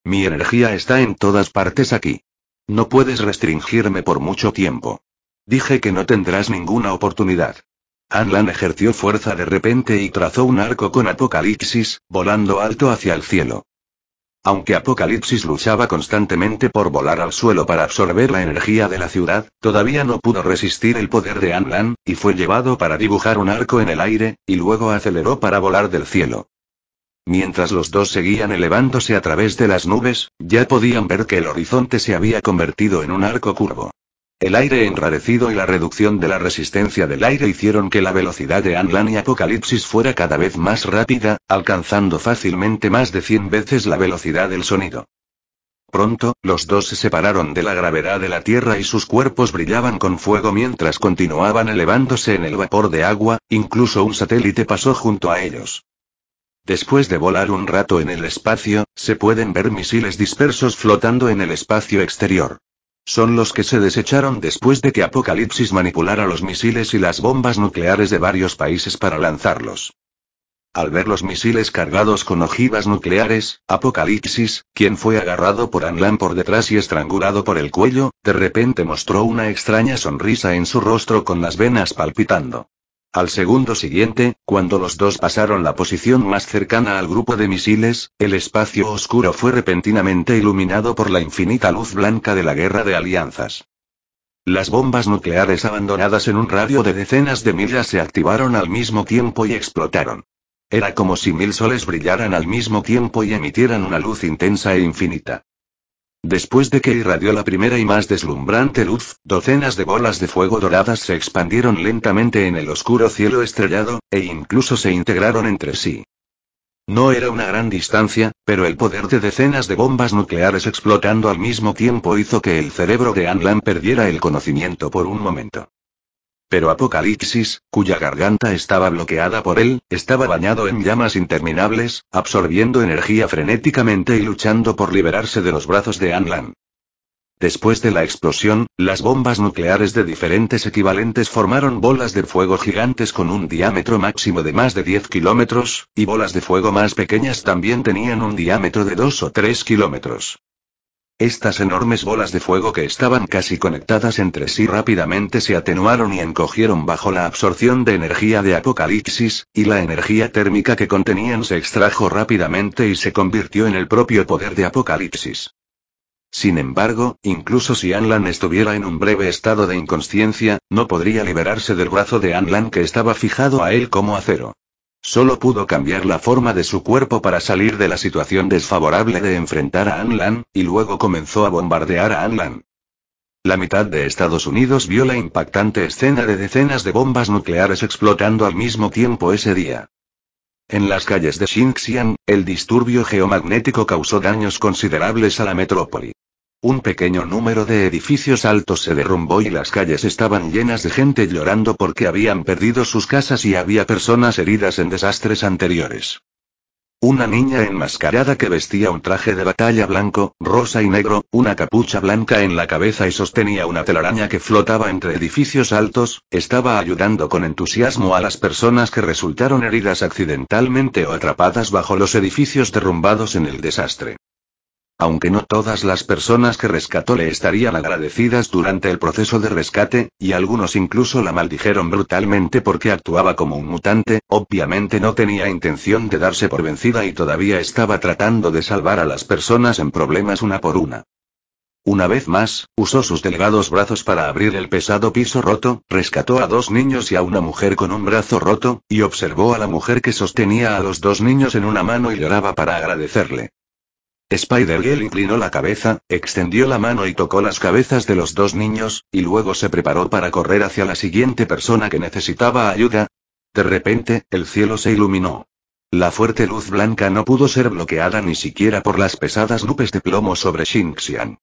Mi energía está en todas partes aquí. No puedes restringirme por mucho tiempo. Dije que no tendrás ninguna oportunidad. Anlan ejerció fuerza de repente y trazó un arco con Apocalipsis, volando alto hacia el cielo. Aunque Apocalipsis luchaba constantemente por volar al suelo para absorber la energía de la ciudad, todavía no pudo resistir el poder de Anlan, y fue llevado para dibujar un arco en el aire, y luego aceleró para volar del cielo. Mientras los dos seguían elevándose a través de las nubes, ya podían ver que el horizonte se había convertido en un arco curvo. El aire enrarecido y la reducción de la resistencia del aire hicieron que la velocidad de Anlan y Apocalipsis fuera cada vez más rápida, alcanzando fácilmente más de 100 veces la velocidad del sonido. Pronto, los dos se separaron de la gravedad de la Tierra y sus cuerpos brillaban con fuego mientras continuaban elevándose en el vapor de agua, incluso un satélite pasó junto a ellos. Después de volar un rato en el espacio, se pueden ver misiles dispersos flotando en el espacio exterior. Son los que se desecharon después de que Apocalipsis manipulara los misiles y las bombas nucleares de varios países para lanzarlos. Al ver los misiles cargados con ojivas nucleares, Apocalipsis, quien fue agarrado por Anlan por detrás y estrangulado por el cuello, de repente mostró una extraña sonrisa en su rostro con las venas palpitando. Al segundo siguiente, cuando los dos pasaron la posición más cercana al grupo de misiles, el espacio oscuro fue repentinamente iluminado por la infinita luz blanca de la guerra de alianzas. Las bombas nucleares abandonadas en un radio de decenas de millas se activaron al mismo tiempo y explotaron. Era como si mil soles brillaran al mismo tiempo y emitieran una luz intensa e infinita. Después de que irradió la primera y más deslumbrante luz, docenas de bolas de fuego doradas se expandieron lentamente en el oscuro cielo estrellado, e incluso se integraron entre sí. No era una gran distancia, pero el poder de decenas de bombas nucleares explotando al mismo tiempo hizo que el cerebro de Anlan perdiera el conocimiento por un momento. Pero Apocalipsis, cuya garganta estaba bloqueada por él, estaba bañado en llamas interminables, absorbiendo energía frenéticamente y luchando por liberarse de los brazos de Anlan. Después de la explosión, las bombas nucleares de diferentes equivalentes formaron bolas de fuego gigantes con un diámetro máximo de más de 10 kilómetros, y bolas de fuego más pequeñas también tenían un diámetro de 2 o 3 kilómetros. Estas enormes bolas de fuego que estaban casi conectadas entre sí rápidamente se atenuaron y encogieron bajo la absorción de energía de Apocalipsis, y la energía térmica que contenían se extrajo rápidamente y se convirtió en el propio poder de Apocalipsis. Sin embargo, incluso si Anlan estuviera en un breve estado de inconsciencia, no podría liberarse del brazo de Anlan que estaba fijado a él como acero. Solo pudo cambiar la forma de su cuerpo para salir de la situación desfavorable de enfrentar a Anlan, y luego comenzó a bombardear a Anlan. La mitad de Estados Unidos vio la impactante escena de decenas de bombas nucleares explotando al mismo tiempo ese día. En las calles de Xinxian, el disturbio geomagnético causó daños considerables a la metrópoli. Un pequeño número de edificios altos se derrumbó y las calles estaban llenas de gente llorando porque habían perdido sus casas y había personas heridas en desastres anteriores. Una niña enmascarada que vestía un traje de batalla blanco, rosa y negro, una capucha blanca en la cabeza y sostenía una telaraña que flotaba entre edificios altos, estaba ayudando con entusiasmo a las personas que resultaron heridas accidentalmente o atrapadas bajo los edificios derrumbados en el desastre aunque no todas las personas que rescató le estarían agradecidas durante el proceso de rescate, y algunos incluso la maldijeron brutalmente porque actuaba como un mutante, obviamente no tenía intención de darse por vencida y todavía estaba tratando de salvar a las personas en problemas una por una. Una vez más, usó sus delgados brazos para abrir el pesado piso roto, rescató a dos niños y a una mujer con un brazo roto, y observó a la mujer que sostenía a los dos niños en una mano y lloraba para agradecerle. Spider-Girl inclinó la cabeza, extendió la mano y tocó las cabezas de los dos niños, y luego se preparó para correr hacia la siguiente persona que necesitaba ayuda. De repente, el cielo se iluminó. La fuerte luz blanca no pudo ser bloqueada ni siquiera por las pesadas nubes de plomo sobre Xinxian.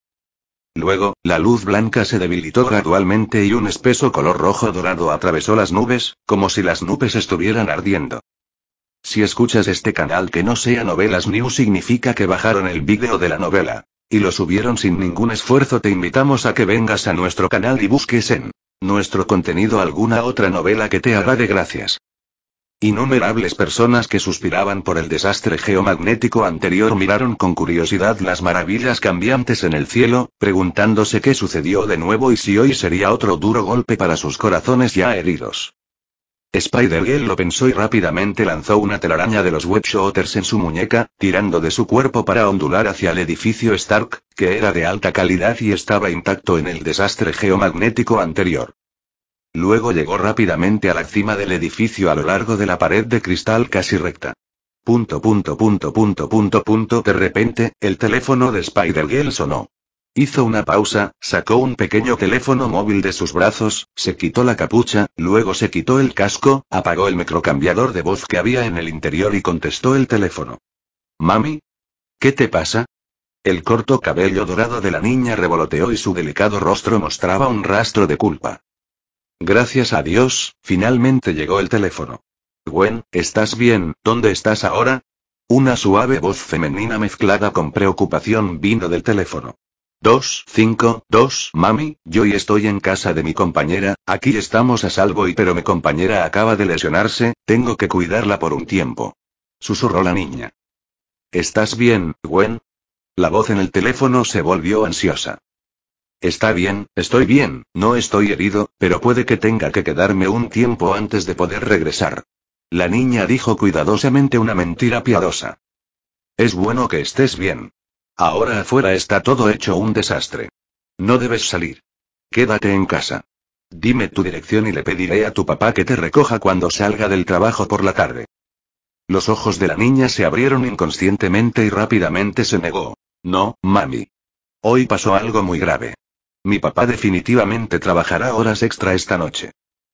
Luego, la luz blanca se debilitó gradualmente y un espeso color rojo dorado atravesó las nubes, como si las nubes estuvieran ardiendo. Si escuchas este canal que no sea Novelas New significa que bajaron el vídeo de la novela. Y lo subieron sin ningún esfuerzo. Te invitamos a que vengas a nuestro canal y busques en nuestro contenido alguna otra novela que te haga de gracias. Innumerables personas que suspiraban por el desastre geomagnético anterior miraron con curiosidad las maravillas cambiantes en el cielo, preguntándose qué sucedió de nuevo y si hoy sería otro duro golpe para sus corazones ya heridos. Spider-Girl lo pensó y rápidamente lanzó una telaraña de los web shooters en su muñeca, tirando de su cuerpo para ondular hacia el edificio Stark, que era de alta calidad y estaba intacto en el desastre geomagnético anterior. Luego llegó rápidamente a la cima del edificio a lo largo de la pared de cristal casi recta. Punto punto punto punto punto punto de repente, el teléfono de Spider-Girl sonó. Hizo una pausa, sacó un pequeño teléfono móvil de sus brazos, se quitó la capucha, luego se quitó el casco, apagó el microcambiador de voz que había en el interior y contestó el teléfono. Mami? ¿Qué te pasa? El corto cabello dorado de la niña revoloteó y su delicado rostro mostraba un rastro de culpa. Gracias a Dios, finalmente llegó el teléfono. Gwen, ¿estás bien? ¿Dónde estás ahora? Una suave voz femenina mezclada con preocupación vino del teléfono. 2, 5, 2, mami, yo y estoy en casa de mi compañera, aquí estamos a salvo y pero mi compañera acaba de lesionarse, tengo que cuidarla por un tiempo. Susurró la niña. ¿Estás bien, Gwen? La voz en el teléfono se volvió ansiosa. Está bien, estoy bien, no estoy herido, pero puede que tenga que quedarme un tiempo antes de poder regresar. La niña dijo cuidadosamente una mentira piadosa. Es bueno que estés bien. Ahora afuera está todo hecho un desastre. No debes salir. Quédate en casa. Dime tu dirección y le pediré a tu papá que te recoja cuando salga del trabajo por la tarde. Los ojos de la niña se abrieron inconscientemente y rápidamente se negó. No, mami. Hoy pasó algo muy grave. Mi papá definitivamente trabajará horas extra esta noche.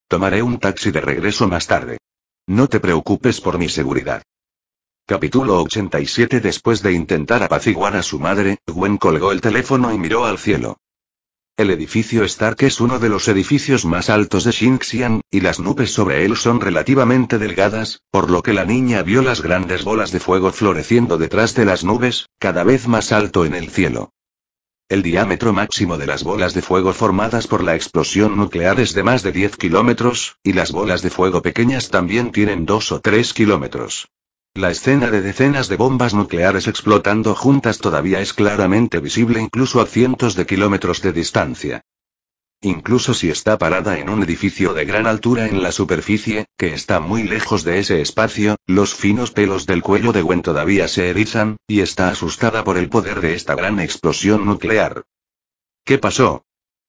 Tomaré un taxi de regreso más tarde. No te preocupes por mi seguridad. Capítulo 87 Después de intentar apaciguar a su madre, Gwen colgó el teléfono y miró al cielo. El edificio Stark es uno de los edificios más altos de Xinxian, y las nubes sobre él son relativamente delgadas, por lo que la niña vio las grandes bolas de fuego floreciendo detrás de las nubes, cada vez más alto en el cielo. El diámetro máximo de las bolas de fuego formadas por la explosión nuclear es de más de 10 kilómetros, y las bolas de fuego pequeñas también tienen 2 o 3 kilómetros. La escena de decenas de bombas nucleares explotando juntas todavía es claramente visible incluso a cientos de kilómetros de distancia. Incluso si está parada en un edificio de gran altura en la superficie, que está muy lejos de ese espacio, los finos pelos del cuello de Gwen todavía se erizan, y está asustada por el poder de esta gran explosión nuclear. ¿Qué pasó?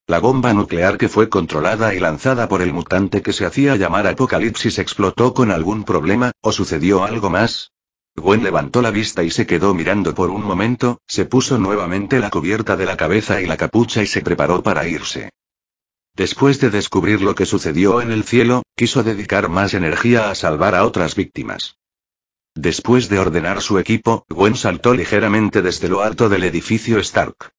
La bomba nuclear que fue controlada y lanzada por el mutante que se hacía llamar Apocalipsis explotó con algún problema, o sucedió algo más, Gwen levantó la vista y se quedó mirando por un momento, se puso nuevamente la cubierta de la cabeza y la capucha y se preparó para irse. Después de descubrir lo que sucedió en el cielo, quiso dedicar más energía a salvar a otras víctimas. Después de ordenar su equipo, Gwen saltó ligeramente desde lo alto del edificio Stark.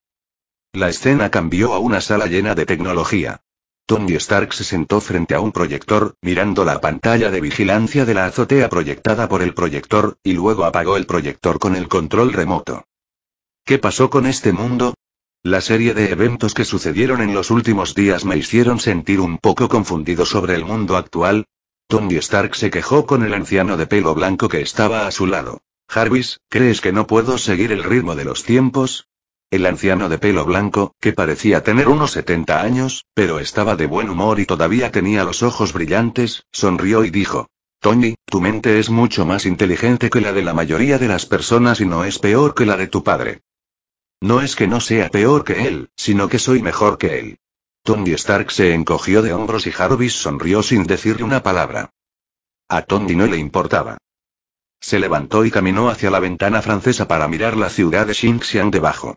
La escena cambió a una sala llena de tecnología. Tony Stark se sentó frente a un proyector, mirando la pantalla de vigilancia de la azotea proyectada por el proyector, y luego apagó el proyector con el control remoto. ¿Qué pasó con este mundo? La serie de eventos que sucedieron en los últimos días me hicieron sentir un poco confundido sobre el mundo actual. Tony Stark se quejó con el anciano de pelo blanco que estaba a su lado. Jarvis, ¿crees que no puedo seguir el ritmo de los tiempos? El anciano de pelo blanco, que parecía tener unos 70 años, pero estaba de buen humor y todavía tenía los ojos brillantes, sonrió y dijo, Tony, tu mente es mucho más inteligente que la de la mayoría de las personas y no es peor que la de tu padre. No es que no sea peor que él, sino que soy mejor que él. Tony Stark se encogió de hombros y Jarvis sonrió sin decirle una palabra. A Tony no le importaba. Se levantó y caminó hacia la ventana francesa para mirar la ciudad de Xinxiang debajo.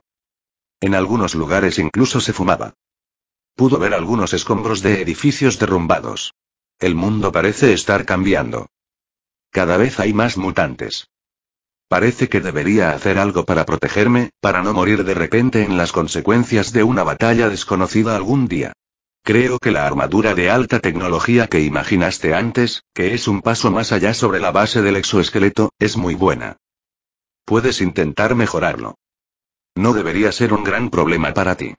En algunos lugares incluso se fumaba. Pudo ver algunos escombros de edificios derrumbados. El mundo parece estar cambiando. Cada vez hay más mutantes. Parece que debería hacer algo para protegerme, para no morir de repente en las consecuencias de una batalla desconocida algún día. Creo que la armadura de alta tecnología que imaginaste antes, que es un paso más allá sobre la base del exoesqueleto, es muy buena. Puedes intentar mejorarlo. No debería ser un gran problema para ti.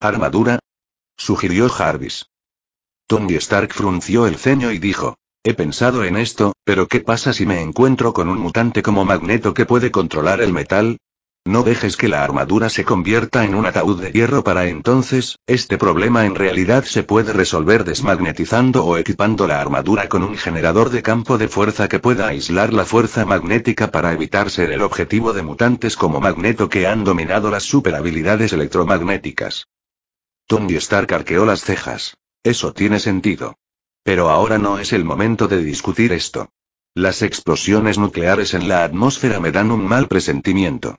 ¿Armadura? sugirió Jarvis. Tony Stark frunció el ceño y dijo, He pensado en esto, pero ¿qué pasa si me encuentro con un mutante como Magneto que puede controlar el metal? No dejes que la armadura se convierta en un ataúd de hierro para entonces, este problema en realidad se puede resolver desmagnetizando o equipando la armadura con un generador de campo de fuerza que pueda aislar la fuerza magnética para evitar ser el objetivo de mutantes como Magneto que han dominado las habilidades electromagnéticas. Tony Stark arqueó las cejas. Eso tiene sentido. Pero ahora no es el momento de discutir esto. Las explosiones nucleares en la atmósfera me dan un mal presentimiento.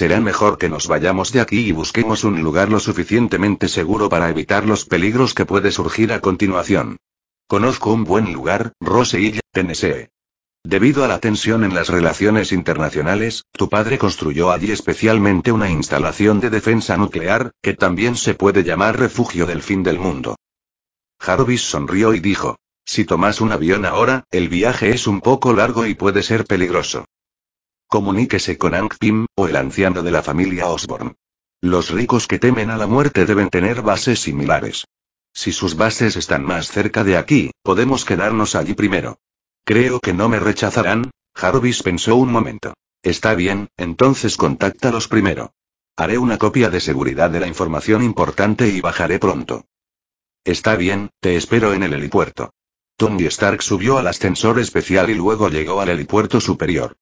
Será mejor que nos vayamos de aquí y busquemos un lugar lo suficientemente seguro para evitar los peligros que puede surgir a continuación. Conozco un buen lugar, Hill, Tennessee. Debido a la tensión en las relaciones internacionales, tu padre construyó allí especialmente una instalación de defensa nuclear, que también se puede llamar refugio del fin del mundo. Jarvis sonrió y dijo, si tomas un avión ahora, el viaje es un poco largo y puede ser peligroso. Comuníquese con Hank Pym, o el anciano de la familia Osborn. Los ricos que temen a la muerte deben tener bases similares. Si sus bases están más cerca de aquí, podemos quedarnos allí primero. Creo que no me rechazarán, Jarvis pensó un momento. Está bien, entonces contáctalos primero. Haré una copia de seguridad de la información importante y bajaré pronto. Está bien, te espero en el helipuerto. Tony Stark subió al ascensor especial y luego llegó al helipuerto superior.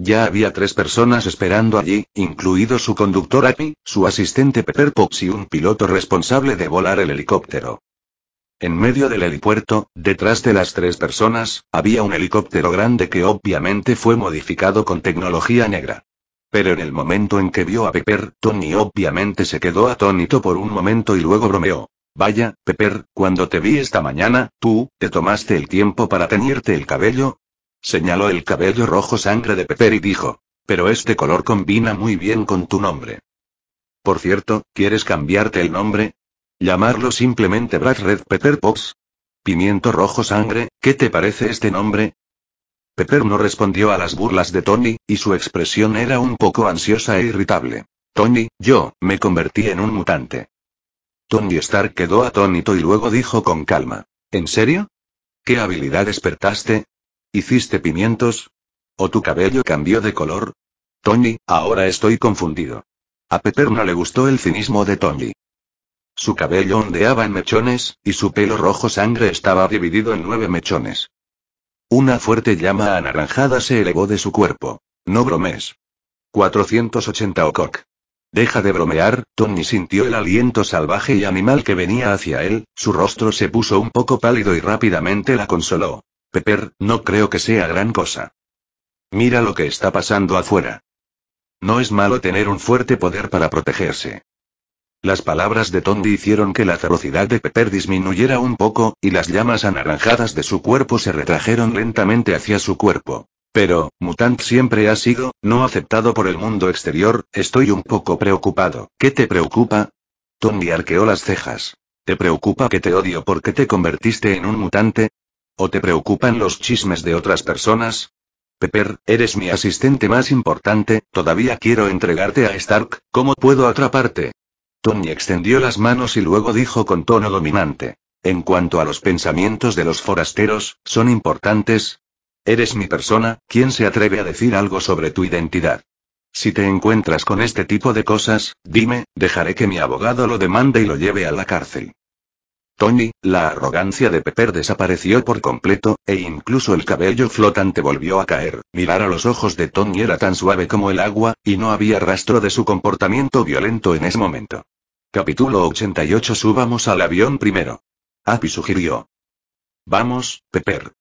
Ya había tres personas esperando allí, incluido su conductor Api, su asistente Pepper Potts y un piloto responsable de volar el helicóptero. En medio del helipuerto, detrás de las tres personas, había un helicóptero grande que obviamente fue modificado con tecnología negra. Pero en el momento en que vio a Pepper, Tony obviamente se quedó atónito por un momento y luego bromeó. Vaya, Pepper, cuando te vi esta mañana, tú, te tomaste el tiempo para teñirte el cabello, Señaló el cabello rojo sangre de Pepper y dijo. Pero este color combina muy bien con tu nombre. Por cierto, ¿quieres cambiarte el nombre? ¿Llamarlo simplemente Brad Red Pepper Pops? Pimiento rojo sangre, ¿qué te parece este nombre? Pepper no respondió a las burlas de Tony, y su expresión era un poco ansiosa e irritable. Tony, yo, me convertí en un mutante. Tony Stark quedó atónito y luego dijo con calma. ¿En serio? ¿Qué habilidad despertaste? ¿Hiciste pimientos? ¿O tu cabello cambió de color? Tony, ahora estoy confundido. A Pepper no le gustó el cinismo de Tony. Su cabello ondeaba en mechones, y su pelo rojo sangre estaba dividido en nueve mechones. Una fuerte llama anaranjada se elevó de su cuerpo. No bromes. 480 Ocock. Deja de bromear, Tony sintió el aliento salvaje y animal que venía hacia él, su rostro se puso un poco pálido y rápidamente la consoló. Pepper, no creo que sea gran cosa. Mira lo que está pasando afuera. No es malo tener un fuerte poder para protegerse. Las palabras de Tony hicieron que la ferocidad de Pepper disminuyera un poco, y las llamas anaranjadas de su cuerpo se retrajeron lentamente hacia su cuerpo. Pero, Mutant siempre ha sido, no aceptado por el mundo exterior, estoy un poco preocupado. ¿Qué te preocupa? Tony arqueó las cejas. ¿Te preocupa que te odio porque te convertiste en un mutante? ¿O te preocupan los chismes de otras personas? Pepper, eres mi asistente más importante, todavía quiero entregarte a Stark, ¿cómo puedo atraparte? Tony extendió las manos y luego dijo con tono dominante. En cuanto a los pensamientos de los forasteros, ¿son importantes? Eres mi persona, ¿quién se atreve a decir algo sobre tu identidad? Si te encuentras con este tipo de cosas, dime, dejaré que mi abogado lo demande y lo lleve a la cárcel. Tony, la arrogancia de Pepper desapareció por completo, e incluso el cabello flotante volvió a caer. Mirar a los ojos de Tony era tan suave como el agua, y no había rastro de su comportamiento violento en ese momento. Capítulo 88 Subamos al avión primero. Api sugirió. Vamos, Pepper.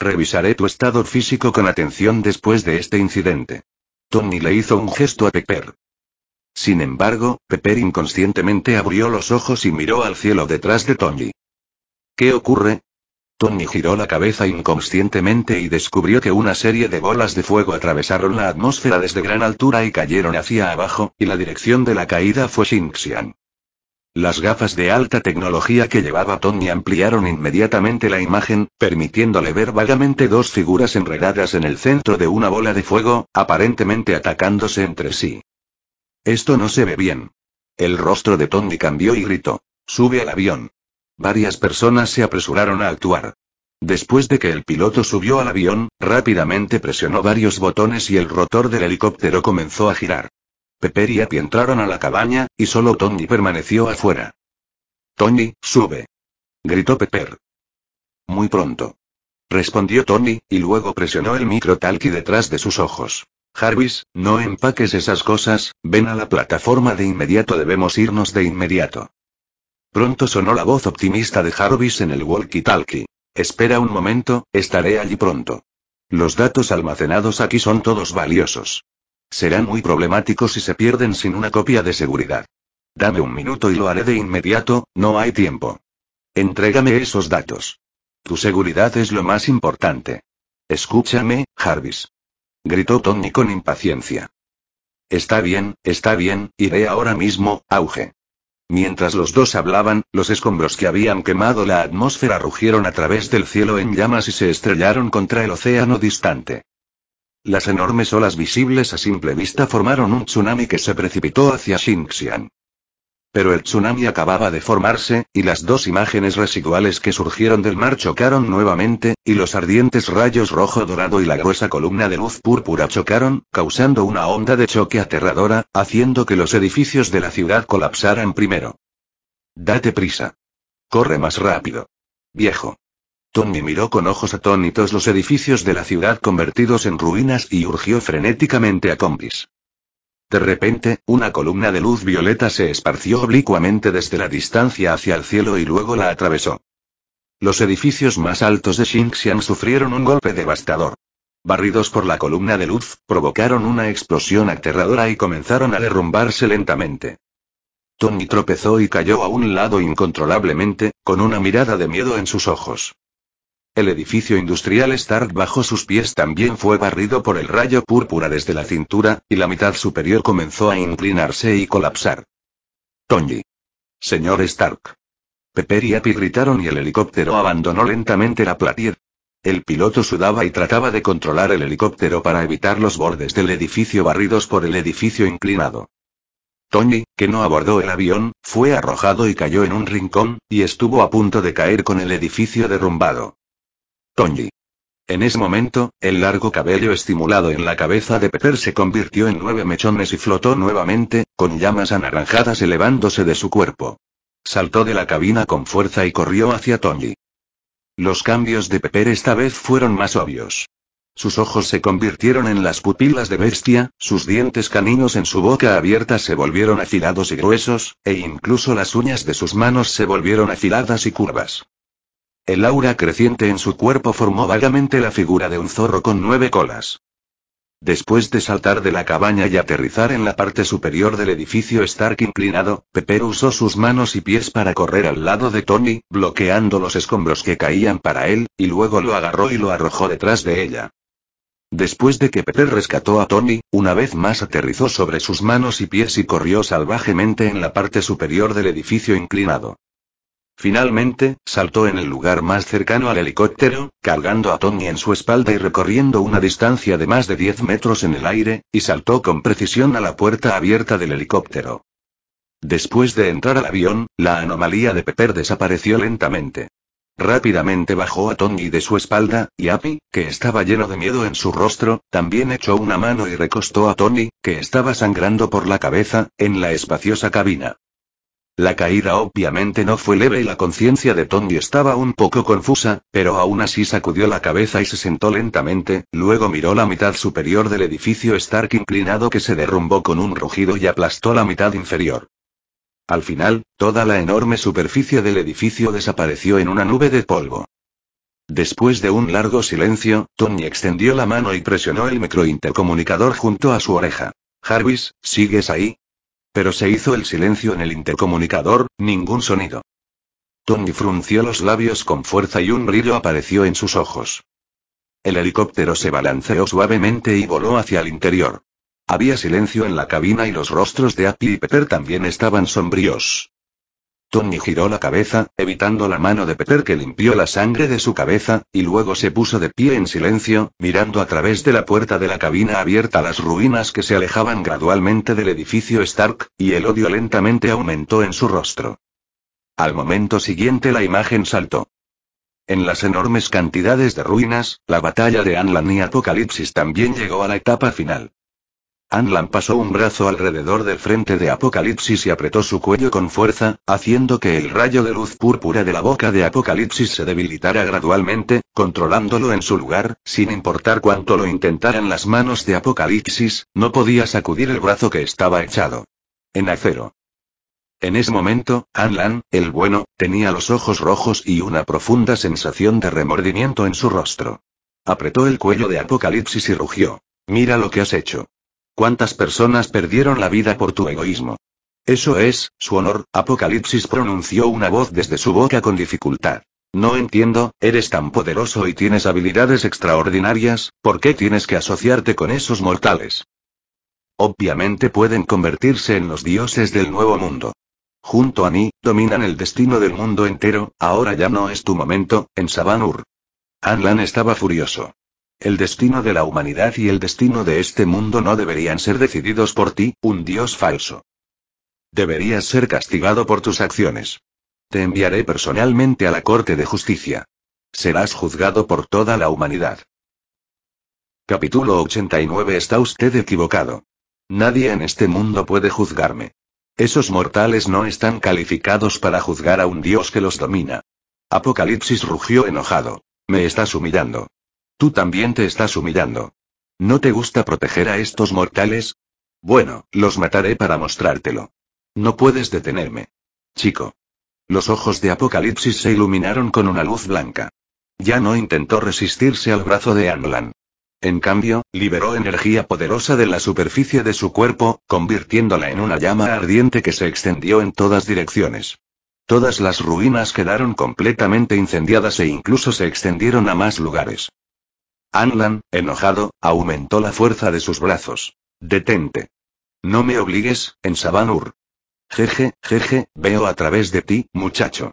Revisaré tu estado físico con atención después de este incidente. Tony le hizo un gesto a Pepper. Sin embargo, Pepper inconscientemente abrió los ojos y miró al cielo detrás de Tony. ¿Qué ocurre? Tony giró la cabeza inconscientemente y descubrió que una serie de bolas de fuego atravesaron la atmósfera desde gran altura y cayeron hacia abajo, y la dirección de la caída fue Xinxian. Las gafas de alta tecnología que llevaba Tony ampliaron inmediatamente la imagen, permitiéndole ver vagamente dos figuras enredadas en el centro de una bola de fuego, aparentemente atacándose entre sí. Esto no se ve bien. El rostro de Tony cambió y gritó. Sube al avión. Varias personas se apresuraron a actuar. Después de que el piloto subió al avión, rápidamente presionó varios botones y el rotor del helicóptero comenzó a girar. Pepper y Api entraron a la cabaña, y solo Tony permaneció afuera. Tony, sube. Gritó Pepper. Muy pronto. Respondió Tony, y luego presionó el micro talkie detrás de sus ojos. Jarvis, no empaques esas cosas, ven a la plataforma de inmediato, debemos irnos de inmediato. Pronto sonó la voz optimista de Jarvis en el walkie-talkie. Espera un momento, estaré allí pronto. Los datos almacenados aquí son todos valiosos. Será muy problemático si se pierden sin una copia de seguridad. Dame un minuto y lo haré de inmediato, no hay tiempo. Entrégame esos datos. Tu seguridad es lo más importante. Escúchame, Jarvis gritó Tony con impaciencia. Está bien, está bien, iré ahora mismo, auge. Mientras los dos hablaban, los escombros que habían quemado la atmósfera rugieron a través del cielo en llamas y se estrellaron contra el océano distante. Las enormes olas visibles a simple vista formaron un tsunami que se precipitó hacia Xinxian. Pero el tsunami acababa de formarse, y las dos imágenes residuales que surgieron del mar chocaron nuevamente, y los ardientes rayos rojo dorado y la gruesa columna de luz púrpura chocaron, causando una onda de choque aterradora, haciendo que los edificios de la ciudad colapsaran primero. Date prisa. Corre más rápido. Viejo. Tommy miró con ojos atónitos los edificios de la ciudad convertidos en ruinas y urgió frenéticamente a Compis. De repente, una columna de luz violeta se esparció oblicuamente desde la distancia hacia el cielo y luego la atravesó. Los edificios más altos de Xinxian sufrieron un golpe devastador. Barridos por la columna de luz, provocaron una explosión aterradora y comenzaron a derrumbarse lentamente. Tony tropezó y cayó a un lado incontrolablemente, con una mirada de miedo en sus ojos. El edificio industrial Stark bajo sus pies también fue barrido por el rayo púrpura desde la cintura, y la mitad superior comenzó a inclinarse y colapsar. Tony. Señor Stark. Pepper y Happy gritaron y el helicóptero abandonó lentamente la platier. El piloto sudaba y trataba de controlar el helicóptero para evitar los bordes del edificio barridos por el edificio inclinado. Tony, que no abordó el avión, fue arrojado y cayó en un rincón, y estuvo a punto de caer con el edificio derrumbado. Tony. En ese momento, el largo cabello estimulado en la cabeza de Pepper se convirtió en nueve mechones y flotó nuevamente, con llamas anaranjadas elevándose de su cuerpo. Saltó de la cabina con fuerza y corrió hacia Tony. Los cambios de Pepper esta vez fueron más obvios. Sus ojos se convirtieron en las pupilas de bestia, sus dientes caninos en su boca abierta se volvieron afilados y gruesos, e incluso las uñas de sus manos se volvieron afiladas y curvas. El aura creciente en su cuerpo formó vagamente la figura de un zorro con nueve colas. Después de saltar de la cabaña y aterrizar en la parte superior del edificio Stark inclinado, Pepper usó sus manos y pies para correr al lado de Tony, bloqueando los escombros que caían para él, y luego lo agarró y lo arrojó detrás de ella. Después de que Pepper rescató a Tony, una vez más aterrizó sobre sus manos y pies y corrió salvajemente en la parte superior del edificio inclinado. Finalmente, saltó en el lugar más cercano al helicóptero, cargando a Tony en su espalda y recorriendo una distancia de más de 10 metros en el aire, y saltó con precisión a la puerta abierta del helicóptero. Después de entrar al avión, la anomalía de Pepper desapareció lentamente. Rápidamente bajó a Tony de su espalda, y Api, que estaba lleno de miedo en su rostro, también echó una mano y recostó a Tony, que estaba sangrando por la cabeza, en la espaciosa cabina. La caída obviamente no fue leve y la conciencia de Tony estaba un poco confusa, pero aún así sacudió la cabeza y se sentó lentamente, luego miró la mitad superior del edificio Stark inclinado que se derrumbó con un rugido y aplastó la mitad inferior. Al final, toda la enorme superficie del edificio desapareció en una nube de polvo. Después de un largo silencio, Tony extendió la mano y presionó el microintercomunicador junto a su oreja. Jarvis, ¿sigues ahí? Pero se hizo el silencio en el intercomunicador, ningún sonido. Tony frunció los labios con fuerza y un brillo apareció en sus ojos. El helicóptero se balanceó suavemente y voló hacia el interior. Había silencio en la cabina y los rostros de Apple y Pepper también estaban sombríos. Tony giró la cabeza, evitando la mano de Peter que limpió la sangre de su cabeza, y luego se puso de pie en silencio, mirando a través de la puerta de la cabina abierta las ruinas que se alejaban gradualmente del edificio Stark, y el odio lentamente aumentó en su rostro. Al momento siguiente la imagen saltó. En las enormes cantidades de ruinas, la batalla de Anlan y Apocalipsis también llegó a la etapa final. Anlan pasó un brazo alrededor del frente de Apocalipsis y apretó su cuello con fuerza, haciendo que el rayo de luz púrpura de la boca de Apocalipsis se debilitara gradualmente, controlándolo en su lugar, sin importar cuánto lo intentaran las manos de Apocalipsis, no podía sacudir el brazo que estaba echado. En acero. En ese momento, Anlan, el bueno, tenía los ojos rojos y una profunda sensación de remordimiento en su rostro. Apretó el cuello de Apocalipsis y rugió. Mira lo que has hecho. ¿Cuántas personas perdieron la vida por tu egoísmo? Eso es, su honor, Apocalipsis pronunció una voz desde su boca con dificultad. No entiendo, eres tan poderoso y tienes habilidades extraordinarias, ¿por qué tienes que asociarte con esos mortales? Obviamente pueden convertirse en los dioses del nuevo mundo. Junto a mí, dominan el destino del mundo entero, ahora ya no es tu momento, en Sabanur. Anlan estaba furioso. El destino de la humanidad y el destino de este mundo no deberían ser decididos por ti, un dios falso. Deberías ser castigado por tus acciones. Te enviaré personalmente a la Corte de Justicia. Serás juzgado por toda la humanidad. Capítulo 89 Está usted equivocado. Nadie en este mundo puede juzgarme. Esos mortales no están calificados para juzgar a un dios que los domina. Apocalipsis rugió enojado. Me estás humillando. Tú también te estás humillando. ¿No te gusta proteger a estos mortales? Bueno, los mataré para mostrártelo. No puedes detenerme. Chico. Los ojos de Apocalipsis se iluminaron con una luz blanca. Ya no intentó resistirse al brazo de Anlan. En cambio, liberó energía poderosa de la superficie de su cuerpo, convirtiéndola en una llama ardiente que se extendió en todas direcciones. Todas las ruinas quedaron completamente incendiadas e incluso se extendieron a más lugares. Anlan, enojado, aumentó la fuerza de sus brazos. Detente. No me obligues, en Sabanur. Jeje, jeje, veo a través de ti, muchacho.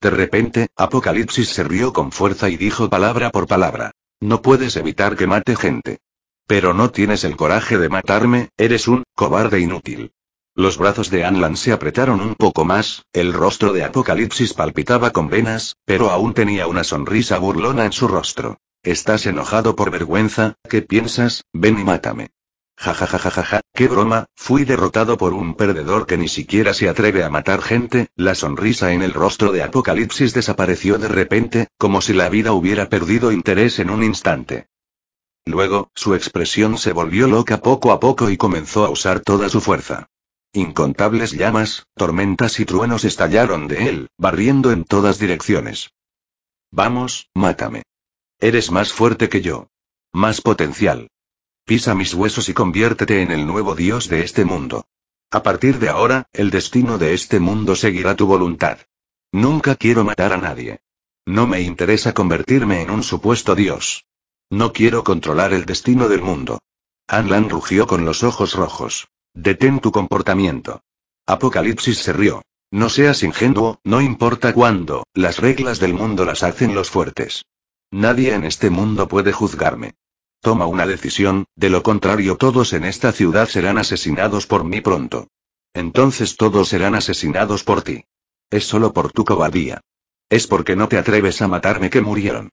De repente, Apocalipsis se rió con fuerza y dijo palabra por palabra. No puedes evitar que mate gente. Pero no tienes el coraje de matarme, eres un cobarde inútil. Los brazos de Anlan se apretaron un poco más, el rostro de Apocalipsis palpitaba con venas, pero aún tenía una sonrisa burlona en su rostro. Estás enojado por vergüenza, ¿qué piensas? Ven y mátame. Ja ja ja ja ja qué broma, fui derrotado por un perdedor que ni siquiera se atreve a matar gente, la sonrisa en el rostro de Apocalipsis desapareció de repente, como si la vida hubiera perdido interés en un instante. Luego, su expresión se volvió loca poco a poco y comenzó a usar toda su fuerza. Incontables llamas, tormentas y truenos estallaron de él, barriendo en todas direcciones. Vamos, mátame. Eres más fuerte que yo. Más potencial. Pisa mis huesos y conviértete en el nuevo dios de este mundo. A partir de ahora, el destino de este mundo seguirá tu voluntad. Nunca quiero matar a nadie. No me interesa convertirme en un supuesto dios. No quiero controlar el destino del mundo. Anlan rugió con los ojos rojos. Detén tu comportamiento. Apocalipsis se rió. No seas ingenuo, no importa cuándo, las reglas del mundo las hacen los fuertes. Nadie en este mundo puede juzgarme. Toma una decisión, de lo contrario todos en esta ciudad serán asesinados por mí pronto. Entonces todos serán asesinados por ti. Es solo por tu cobardía. Es porque no te atreves a matarme que murieron.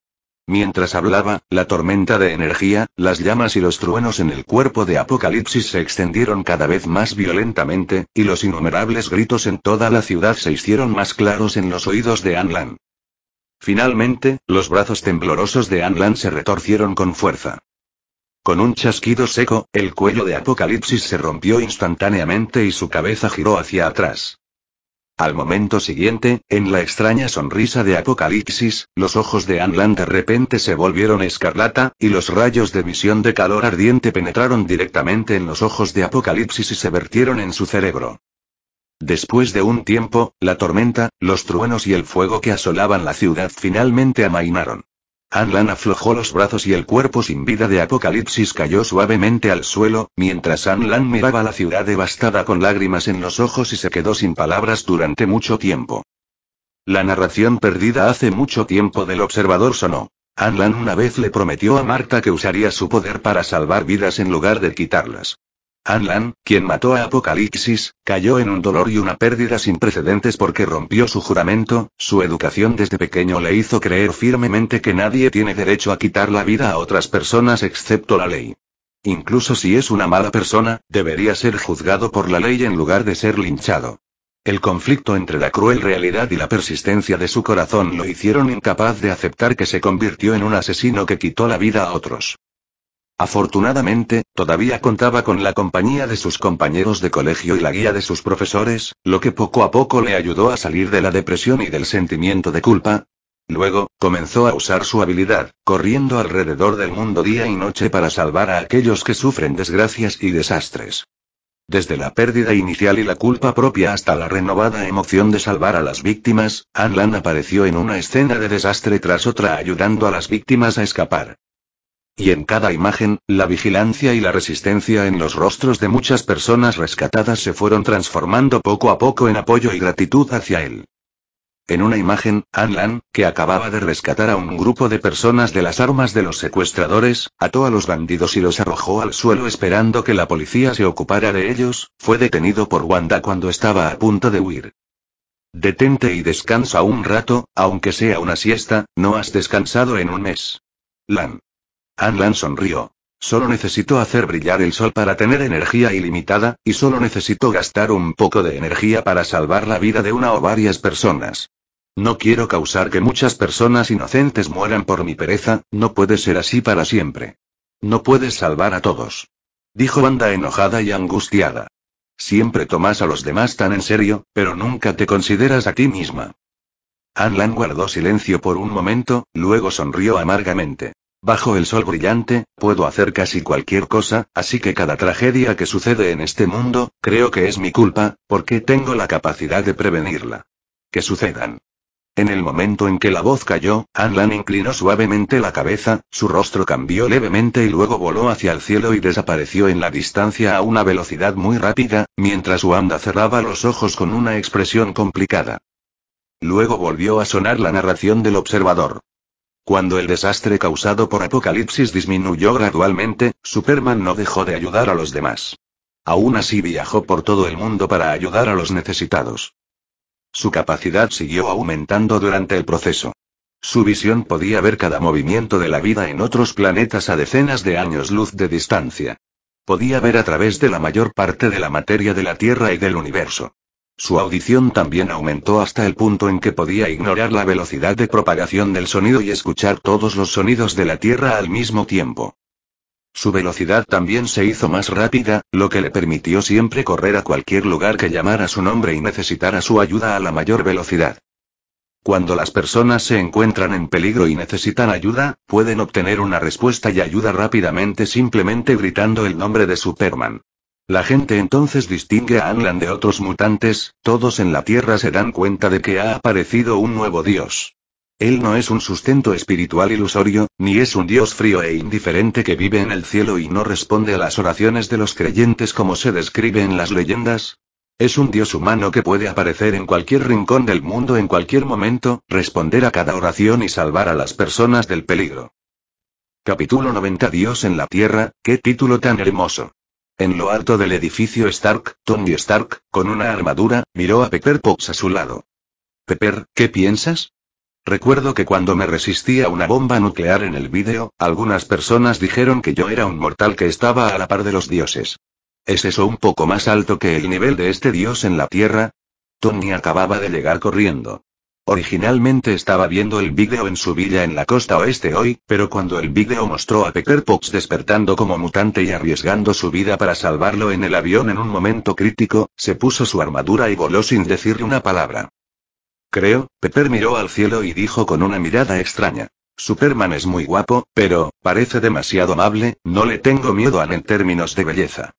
Mientras hablaba, la tormenta de energía, las llamas y los truenos en el cuerpo de Apocalipsis se extendieron cada vez más violentamente, y los innumerables gritos en toda la ciudad se hicieron más claros en los oídos de Anlan. Finalmente, los brazos temblorosos de Anlan se retorcieron con fuerza. Con un chasquido seco, el cuello de Apocalipsis se rompió instantáneamente y su cabeza giró hacia atrás. Al momento siguiente, en la extraña sonrisa de Apocalipsis, los ojos de Anlan de repente se volvieron escarlata, y los rayos de visión de calor ardiente penetraron directamente en los ojos de Apocalipsis y se vertieron en su cerebro. Después de un tiempo, la tormenta, los truenos y el fuego que asolaban la ciudad finalmente amainaron. Anlan aflojó los brazos y el cuerpo sin vida de Apocalipsis cayó suavemente al suelo, mientras Anlan miraba la ciudad devastada con lágrimas en los ojos y se quedó sin palabras durante mucho tiempo. La narración perdida hace mucho tiempo del observador sonó. Anlan una vez le prometió a Marta que usaría su poder para salvar vidas en lugar de quitarlas. Anlan, quien mató a Apocalipsis, cayó en un dolor y una pérdida sin precedentes porque rompió su juramento, su educación desde pequeño le hizo creer firmemente que nadie tiene derecho a quitar la vida a otras personas excepto la ley. Incluso si es una mala persona, debería ser juzgado por la ley en lugar de ser linchado. El conflicto entre la cruel realidad y la persistencia de su corazón lo hicieron incapaz de aceptar que se convirtió en un asesino que quitó la vida a otros. Afortunadamente, todavía contaba con la compañía de sus compañeros de colegio y la guía de sus profesores, lo que poco a poco le ayudó a salir de la depresión y del sentimiento de culpa. Luego, comenzó a usar su habilidad, corriendo alrededor del mundo día y noche para salvar a aquellos que sufren desgracias y desastres. Desde la pérdida inicial y la culpa propia hasta la renovada emoción de salvar a las víctimas, Anlan apareció en una escena de desastre tras otra ayudando a las víctimas a escapar. Y en cada imagen, la vigilancia y la resistencia en los rostros de muchas personas rescatadas se fueron transformando poco a poco en apoyo y gratitud hacia él. En una imagen, An-Lan, que acababa de rescatar a un grupo de personas de las armas de los secuestradores, ató a los bandidos y los arrojó al suelo esperando que la policía se ocupara de ellos, fue detenido por Wanda cuando estaba a punto de huir. Detente y descansa un rato, aunque sea una siesta, no has descansado en un mes. Lan. Anlan sonrió. Solo necesito hacer brillar el sol para tener energía ilimitada, y solo necesito gastar un poco de energía para salvar la vida de una o varias personas. No quiero causar que muchas personas inocentes mueran por mi pereza, no puede ser así para siempre. No puedes salvar a todos. Dijo Wanda enojada y angustiada. Siempre tomas a los demás tan en serio, pero nunca te consideras a ti misma. Anlan guardó silencio por un momento, luego sonrió amargamente. Bajo el sol brillante, puedo hacer casi cualquier cosa, así que cada tragedia que sucede en este mundo, creo que es mi culpa, porque tengo la capacidad de prevenirla. Que sucedan. En el momento en que la voz cayó, Anlan inclinó suavemente la cabeza, su rostro cambió levemente y luego voló hacia el cielo y desapareció en la distancia a una velocidad muy rápida, mientras Wanda cerraba los ojos con una expresión complicada. Luego volvió a sonar la narración del observador. Cuando el desastre causado por Apocalipsis disminuyó gradualmente, Superman no dejó de ayudar a los demás. Aún así viajó por todo el mundo para ayudar a los necesitados. Su capacidad siguió aumentando durante el proceso. Su visión podía ver cada movimiento de la vida en otros planetas a decenas de años luz de distancia. Podía ver a través de la mayor parte de la materia de la Tierra y del universo. Su audición también aumentó hasta el punto en que podía ignorar la velocidad de propagación del sonido y escuchar todos los sonidos de la Tierra al mismo tiempo. Su velocidad también se hizo más rápida, lo que le permitió siempre correr a cualquier lugar que llamara su nombre y necesitara su ayuda a la mayor velocidad. Cuando las personas se encuentran en peligro y necesitan ayuda, pueden obtener una respuesta y ayuda rápidamente simplemente gritando el nombre de Superman. La gente entonces distingue a Anlan de otros mutantes, todos en la Tierra se dan cuenta de que ha aparecido un nuevo dios. Él no es un sustento espiritual ilusorio, ni es un dios frío e indiferente que vive en el cielo y no responde a las oraciones de los creyentes como se describe en las leyendas. Es un dios humano que puede aparecer en cualquier rincón del mundo en cualquier momento, responder a cada oración y salvar a las personas del peligro. Capítulo 90 Dios en la Tierra, qué título tan hermoso. En lo alto del edificio Stark, Tony Stark, con una armadura, miró a Pepper Potts a su lado. Pepper, ¿qué piensas? Recuerdo que cuando me resistí a una bomba nuclear en el vídeo, algunas personas dijeron que yo era un mortal que estaba a la par de los dioses. ¿Es eso un poco más alto que el nivel de este dios en la Tierra? Tony acababa de llegar corriendo. Originalmente estaba viendo el vídeo en su villa en la costa oeste hoy, pero cuando el vídeo mostró a Pox despertando como mutante y arriesgando su vida para salvarlo en el avión en un momento crítico, se puso su armadura y voló sin decirle una palabra. Creo, Pepper miró al cielo y dijo con una mirada extraña. Superman es muy guapo, pero, parece demasiado amable, no le tengo miedo a en términos de belleza.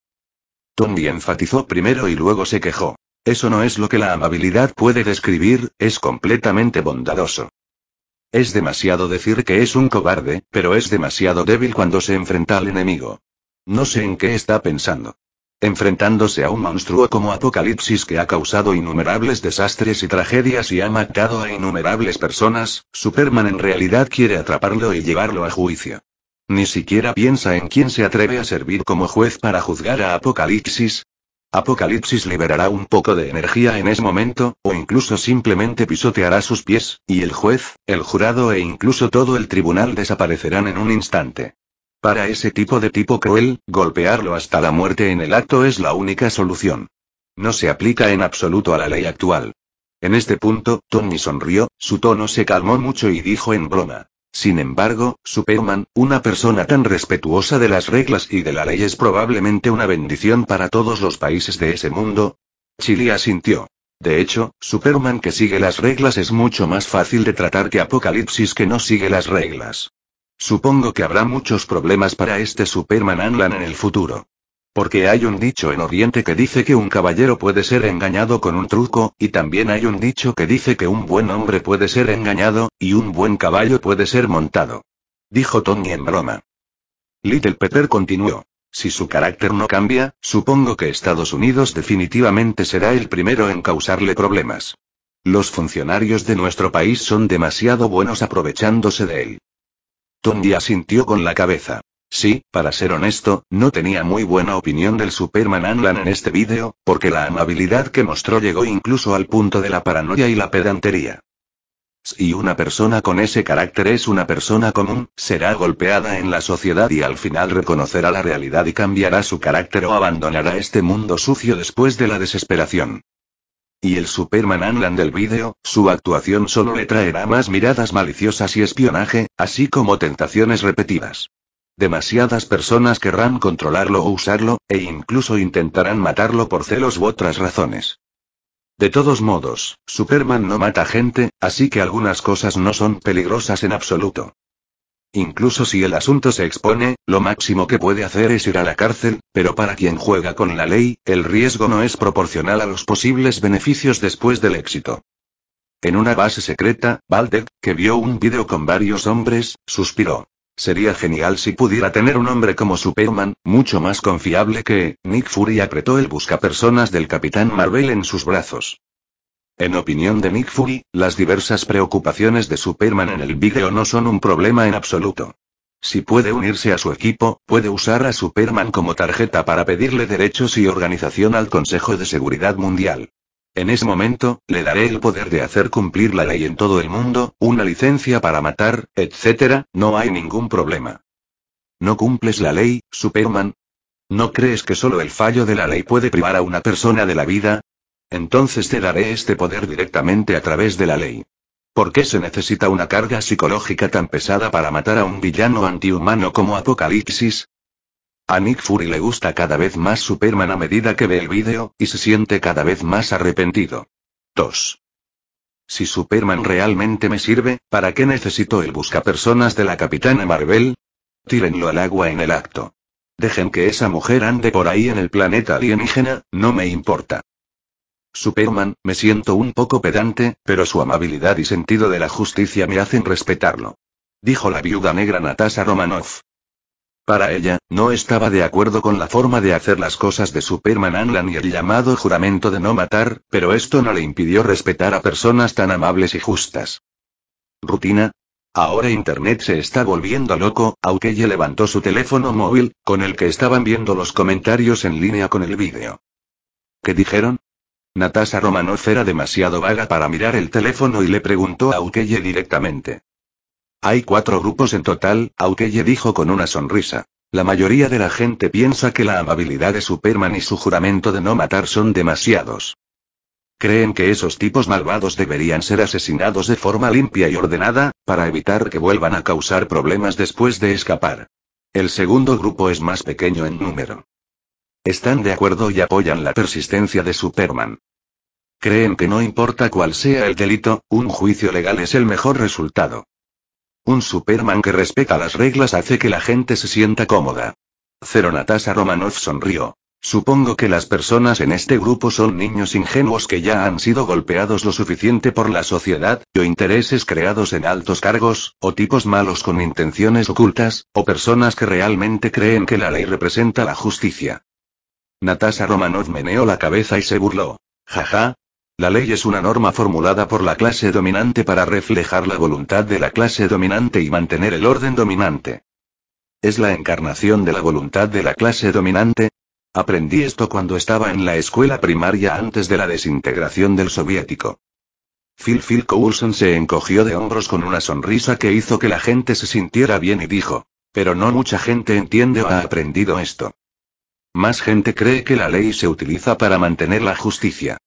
Tony enfatizó primero y luego se quejó. Eso no es lo que la amabilidad puede describir, es completamente bondadoso. Es demasiado decir que es un cobarde, pero es demasiado débil cuando se enfrenta al enemigo. No sé en qué está pensando. Enfrentándose a un monstruo como Apocalipsis que ha causado innumerables desastres y tragedias y ha matado a innumerables personas, Superman en realidad quiere atraparlo y llevarlo a juicio. Ni siquiera piensa en quién se atreve a servir como juez para juzgar a Apocalipsis, Apocalipsis liberará un poco de energía en ese momento, o incluso simplemente pisoteará sus pies, y el juez, el jurado e incluso todo el tribunal desaparecerán en un instante. Para ese tipo de tipo cruel, golpearlo hasta la muerte en el acto es la única solución. No se aplica en absoluto a la ley actual. En este punto, Tony sonrió, su tono se calmó mucho y dijo en broma, sin embargo, Superman, una persona tan respetuosa de las reglas y de la ley es probablemente una bendición para todos los países de ese mundo. Chile asintió. De hecho, Superman que sigue las reglas es mucho más fácil de tratar que Apocalipsis que no sigue las reglas. Supongo que habrá muchos problemas para este Superman Anlan en el futuro. Porque hay un dicho en Oriente que dice que un caballero puede ser engañado con un truco, y también hay un dicho que dice que un buen hombre puede ser engañado, y un buen caballo puede ser montado. Dijo Tony en broma. Little Peter continuó. Si su carácter no cambia, supongo que Estados Unidos definitivamente será el primero en causarle problemas. Los funcionarios de nuestro país son demasiado buenos aprovechándose de él. Tony asintió con la cabeza. Sí, para ser honesto, no tenía muy buena opinión del Superman Anlan en este vídeo, porque la amabilidad que mostró llegó incluso al punto de la paranoia y la pedantería. Si una persona con ese carácter es una persona común, será golpeada en la sociedad y al final reconocerá la realidad y cambiará su carácter o abandonará este mundo sucio después de la desesperación. Y el Superman Anlan del vídeo, su actuación solo le traerá más miradas maliciosas y espionaje, así como tentaciones repetidas. Demasiadas personas querrán controlarlo o usarlo, e incluso intentarán matarlo por celos u otras razones. De todos modos, Superman no mata gente, así que algunas cosas no son peligrosas en absoluto. Incluso si el asunto se expone, lo máximo que puede hacer es ir a la cárcel, pero para quien juega con la ley, el riesgo no es proporcional a los posibles beneficios después del éxito. En una base secreta, Valdek, que vio un vídeo con varios hombres, suspiró. Sería genial si pudiera tener un hombre como Superman, mucho más confiable que... Nick Fury apretó el busca personas del Capitán Marvel en sus brazos. En opinión de Nick Fury, las diversas preocupaciones de Superman en el vídeo no son un problema en absoluto. Si puede unirse a su equipo, puede usar a Superman como tarjeta para pedirle derechos y organización al Consejo de Seguridad Mundial. En ese momento, le daré el poder de hacer cumplir la ley en todo el mundo, una licencia para matar, etc., no hay ningún problema. ¿No cumples la ley, Superman? ¿No crees que solo el fallo de la ley puede privar a una persona de la vida? Entonces te daré este poder directamente a través de la ley. ¿Por qué se necesita una carga psicológica tan pesada para matar a un villano antihumano como Apocalipsis? A Nick Fury le gusta cada vez más Superman a medida que ve el vídeo, y se siente cada vez más arrepentido. 2. Si Superman realmente me sirve, ¿para qué necesito el busca personas de la Capitana Marvel? Tírenlo al agua en el acto. Dejen que esa mujer ande por ahí en el planeta alienígena, no me importa. Superman, me siento un poco pedante, pero su amabilidad y sentido de la justicia me hacen respetarlo. Dijo la viuda negra Natasha Romanoff. Para ella, no estaba de acuerdo con la forma de hacer las cosas de Superman Anlan y el llamado juramento de no matar, pero esto no le impidió respetar a personas tan amables y justas. Rutina. Ahora Internet se está volviendo loco, aunque levantó su teléfono móvil, con el que estaban viendo los comentarios en línea con el vídeo. ¿Qué dijeron? Natasha Romanoff era demasiado vaga para mirar el teléfono y le preguntó a Ukeye directamente. Hay cuatro grupos en total, Aukeye dijo con una sonrisa. La mayoría de la gente piensa que la amabilidad de Superman y su juramento de no matar son demasiados. Creen que esos tipos malvados deberían ser asesinados de forma limpia y ordenada, para evitar que vuelvan a causar problemas después de escapar. El segundo grupo es más pequeño en número. Están de acuerdo y apoyan la persistencia de Superman. Creen que no importa cuál sea el delito, un juicio legal es el mejor resultado. Un Superman que respeta las reglas hace que la gente se sienta cómoda. Cero Natasha Romanov sonrió. Supongo que las personas en este grupo son niños ingenuos que ya han sido golpeados lo suficiente por la sociedad, o intereses creados en altos cargos, o tipos malos con intenciones ocultas, o personas que realmente creen que la ley representa la justicia. Natasha Romanov meneó la cabeza y se burló. Jaja, la ley es una norma formulada por la clase dominante para reflejar la voluntad de la clase dominante y mantener el orden dominante. Es la encarnación de la voluntad de la clase dominante. Aprendí esto cuando estaba en la escuela primaria antes de la desintegración del soviético. Phil Phil Coulson se encogió de hombros con una sonrisa que hizo que la gente se sintiera bien y dijo, pero no mucha gente entiende o ha aprendido esto. Más gente cree que la ley se utiliza para mantener la justicia.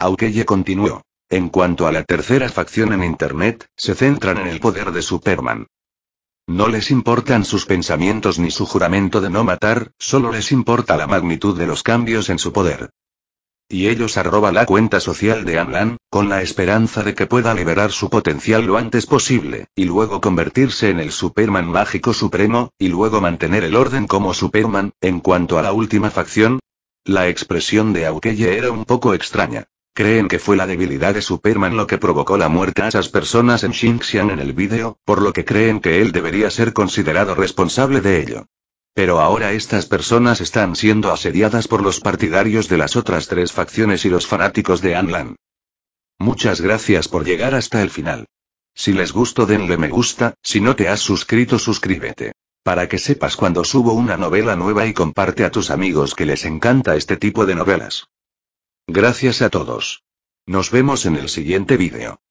Aukeye continuó. En cuanto a la tercera facción en Internet, se centran en el poder de Superman. No les importan sus pensamientos ni su juramento de no matar, solo les importa la magnitud de los cambios en su poder. Y ellos arroba la cuenta social de Anlan, con la esperanza de que pueda liberar su potencial lo antes posible, y luego convertirse en el Superman mágico supremo, y luego mantener el orden como Superman, en cuanto a la última facción. La expresión de Aukeye era un poco extraña. Creen que fue la debilidad de Superman lo que provocó la muerte a esas personas en Xinxian en el vídeo, por lo que creen que él debería ser considerado responsable de ello. Pero ahora estas personas están siendo asediadas por los partidarios de las otras tres facciones y los fanáticos de Anlan. Muchas gracias por llegar hasta el final. Si les gustó denle me gusta, si no te has suscrito suscríbete. Para que sepas cuando subo una novela nueva y comparte a tus amigos que les encanta este tipo de novelas. Gracias a todos. Nos vemos en el siguiente vídeo.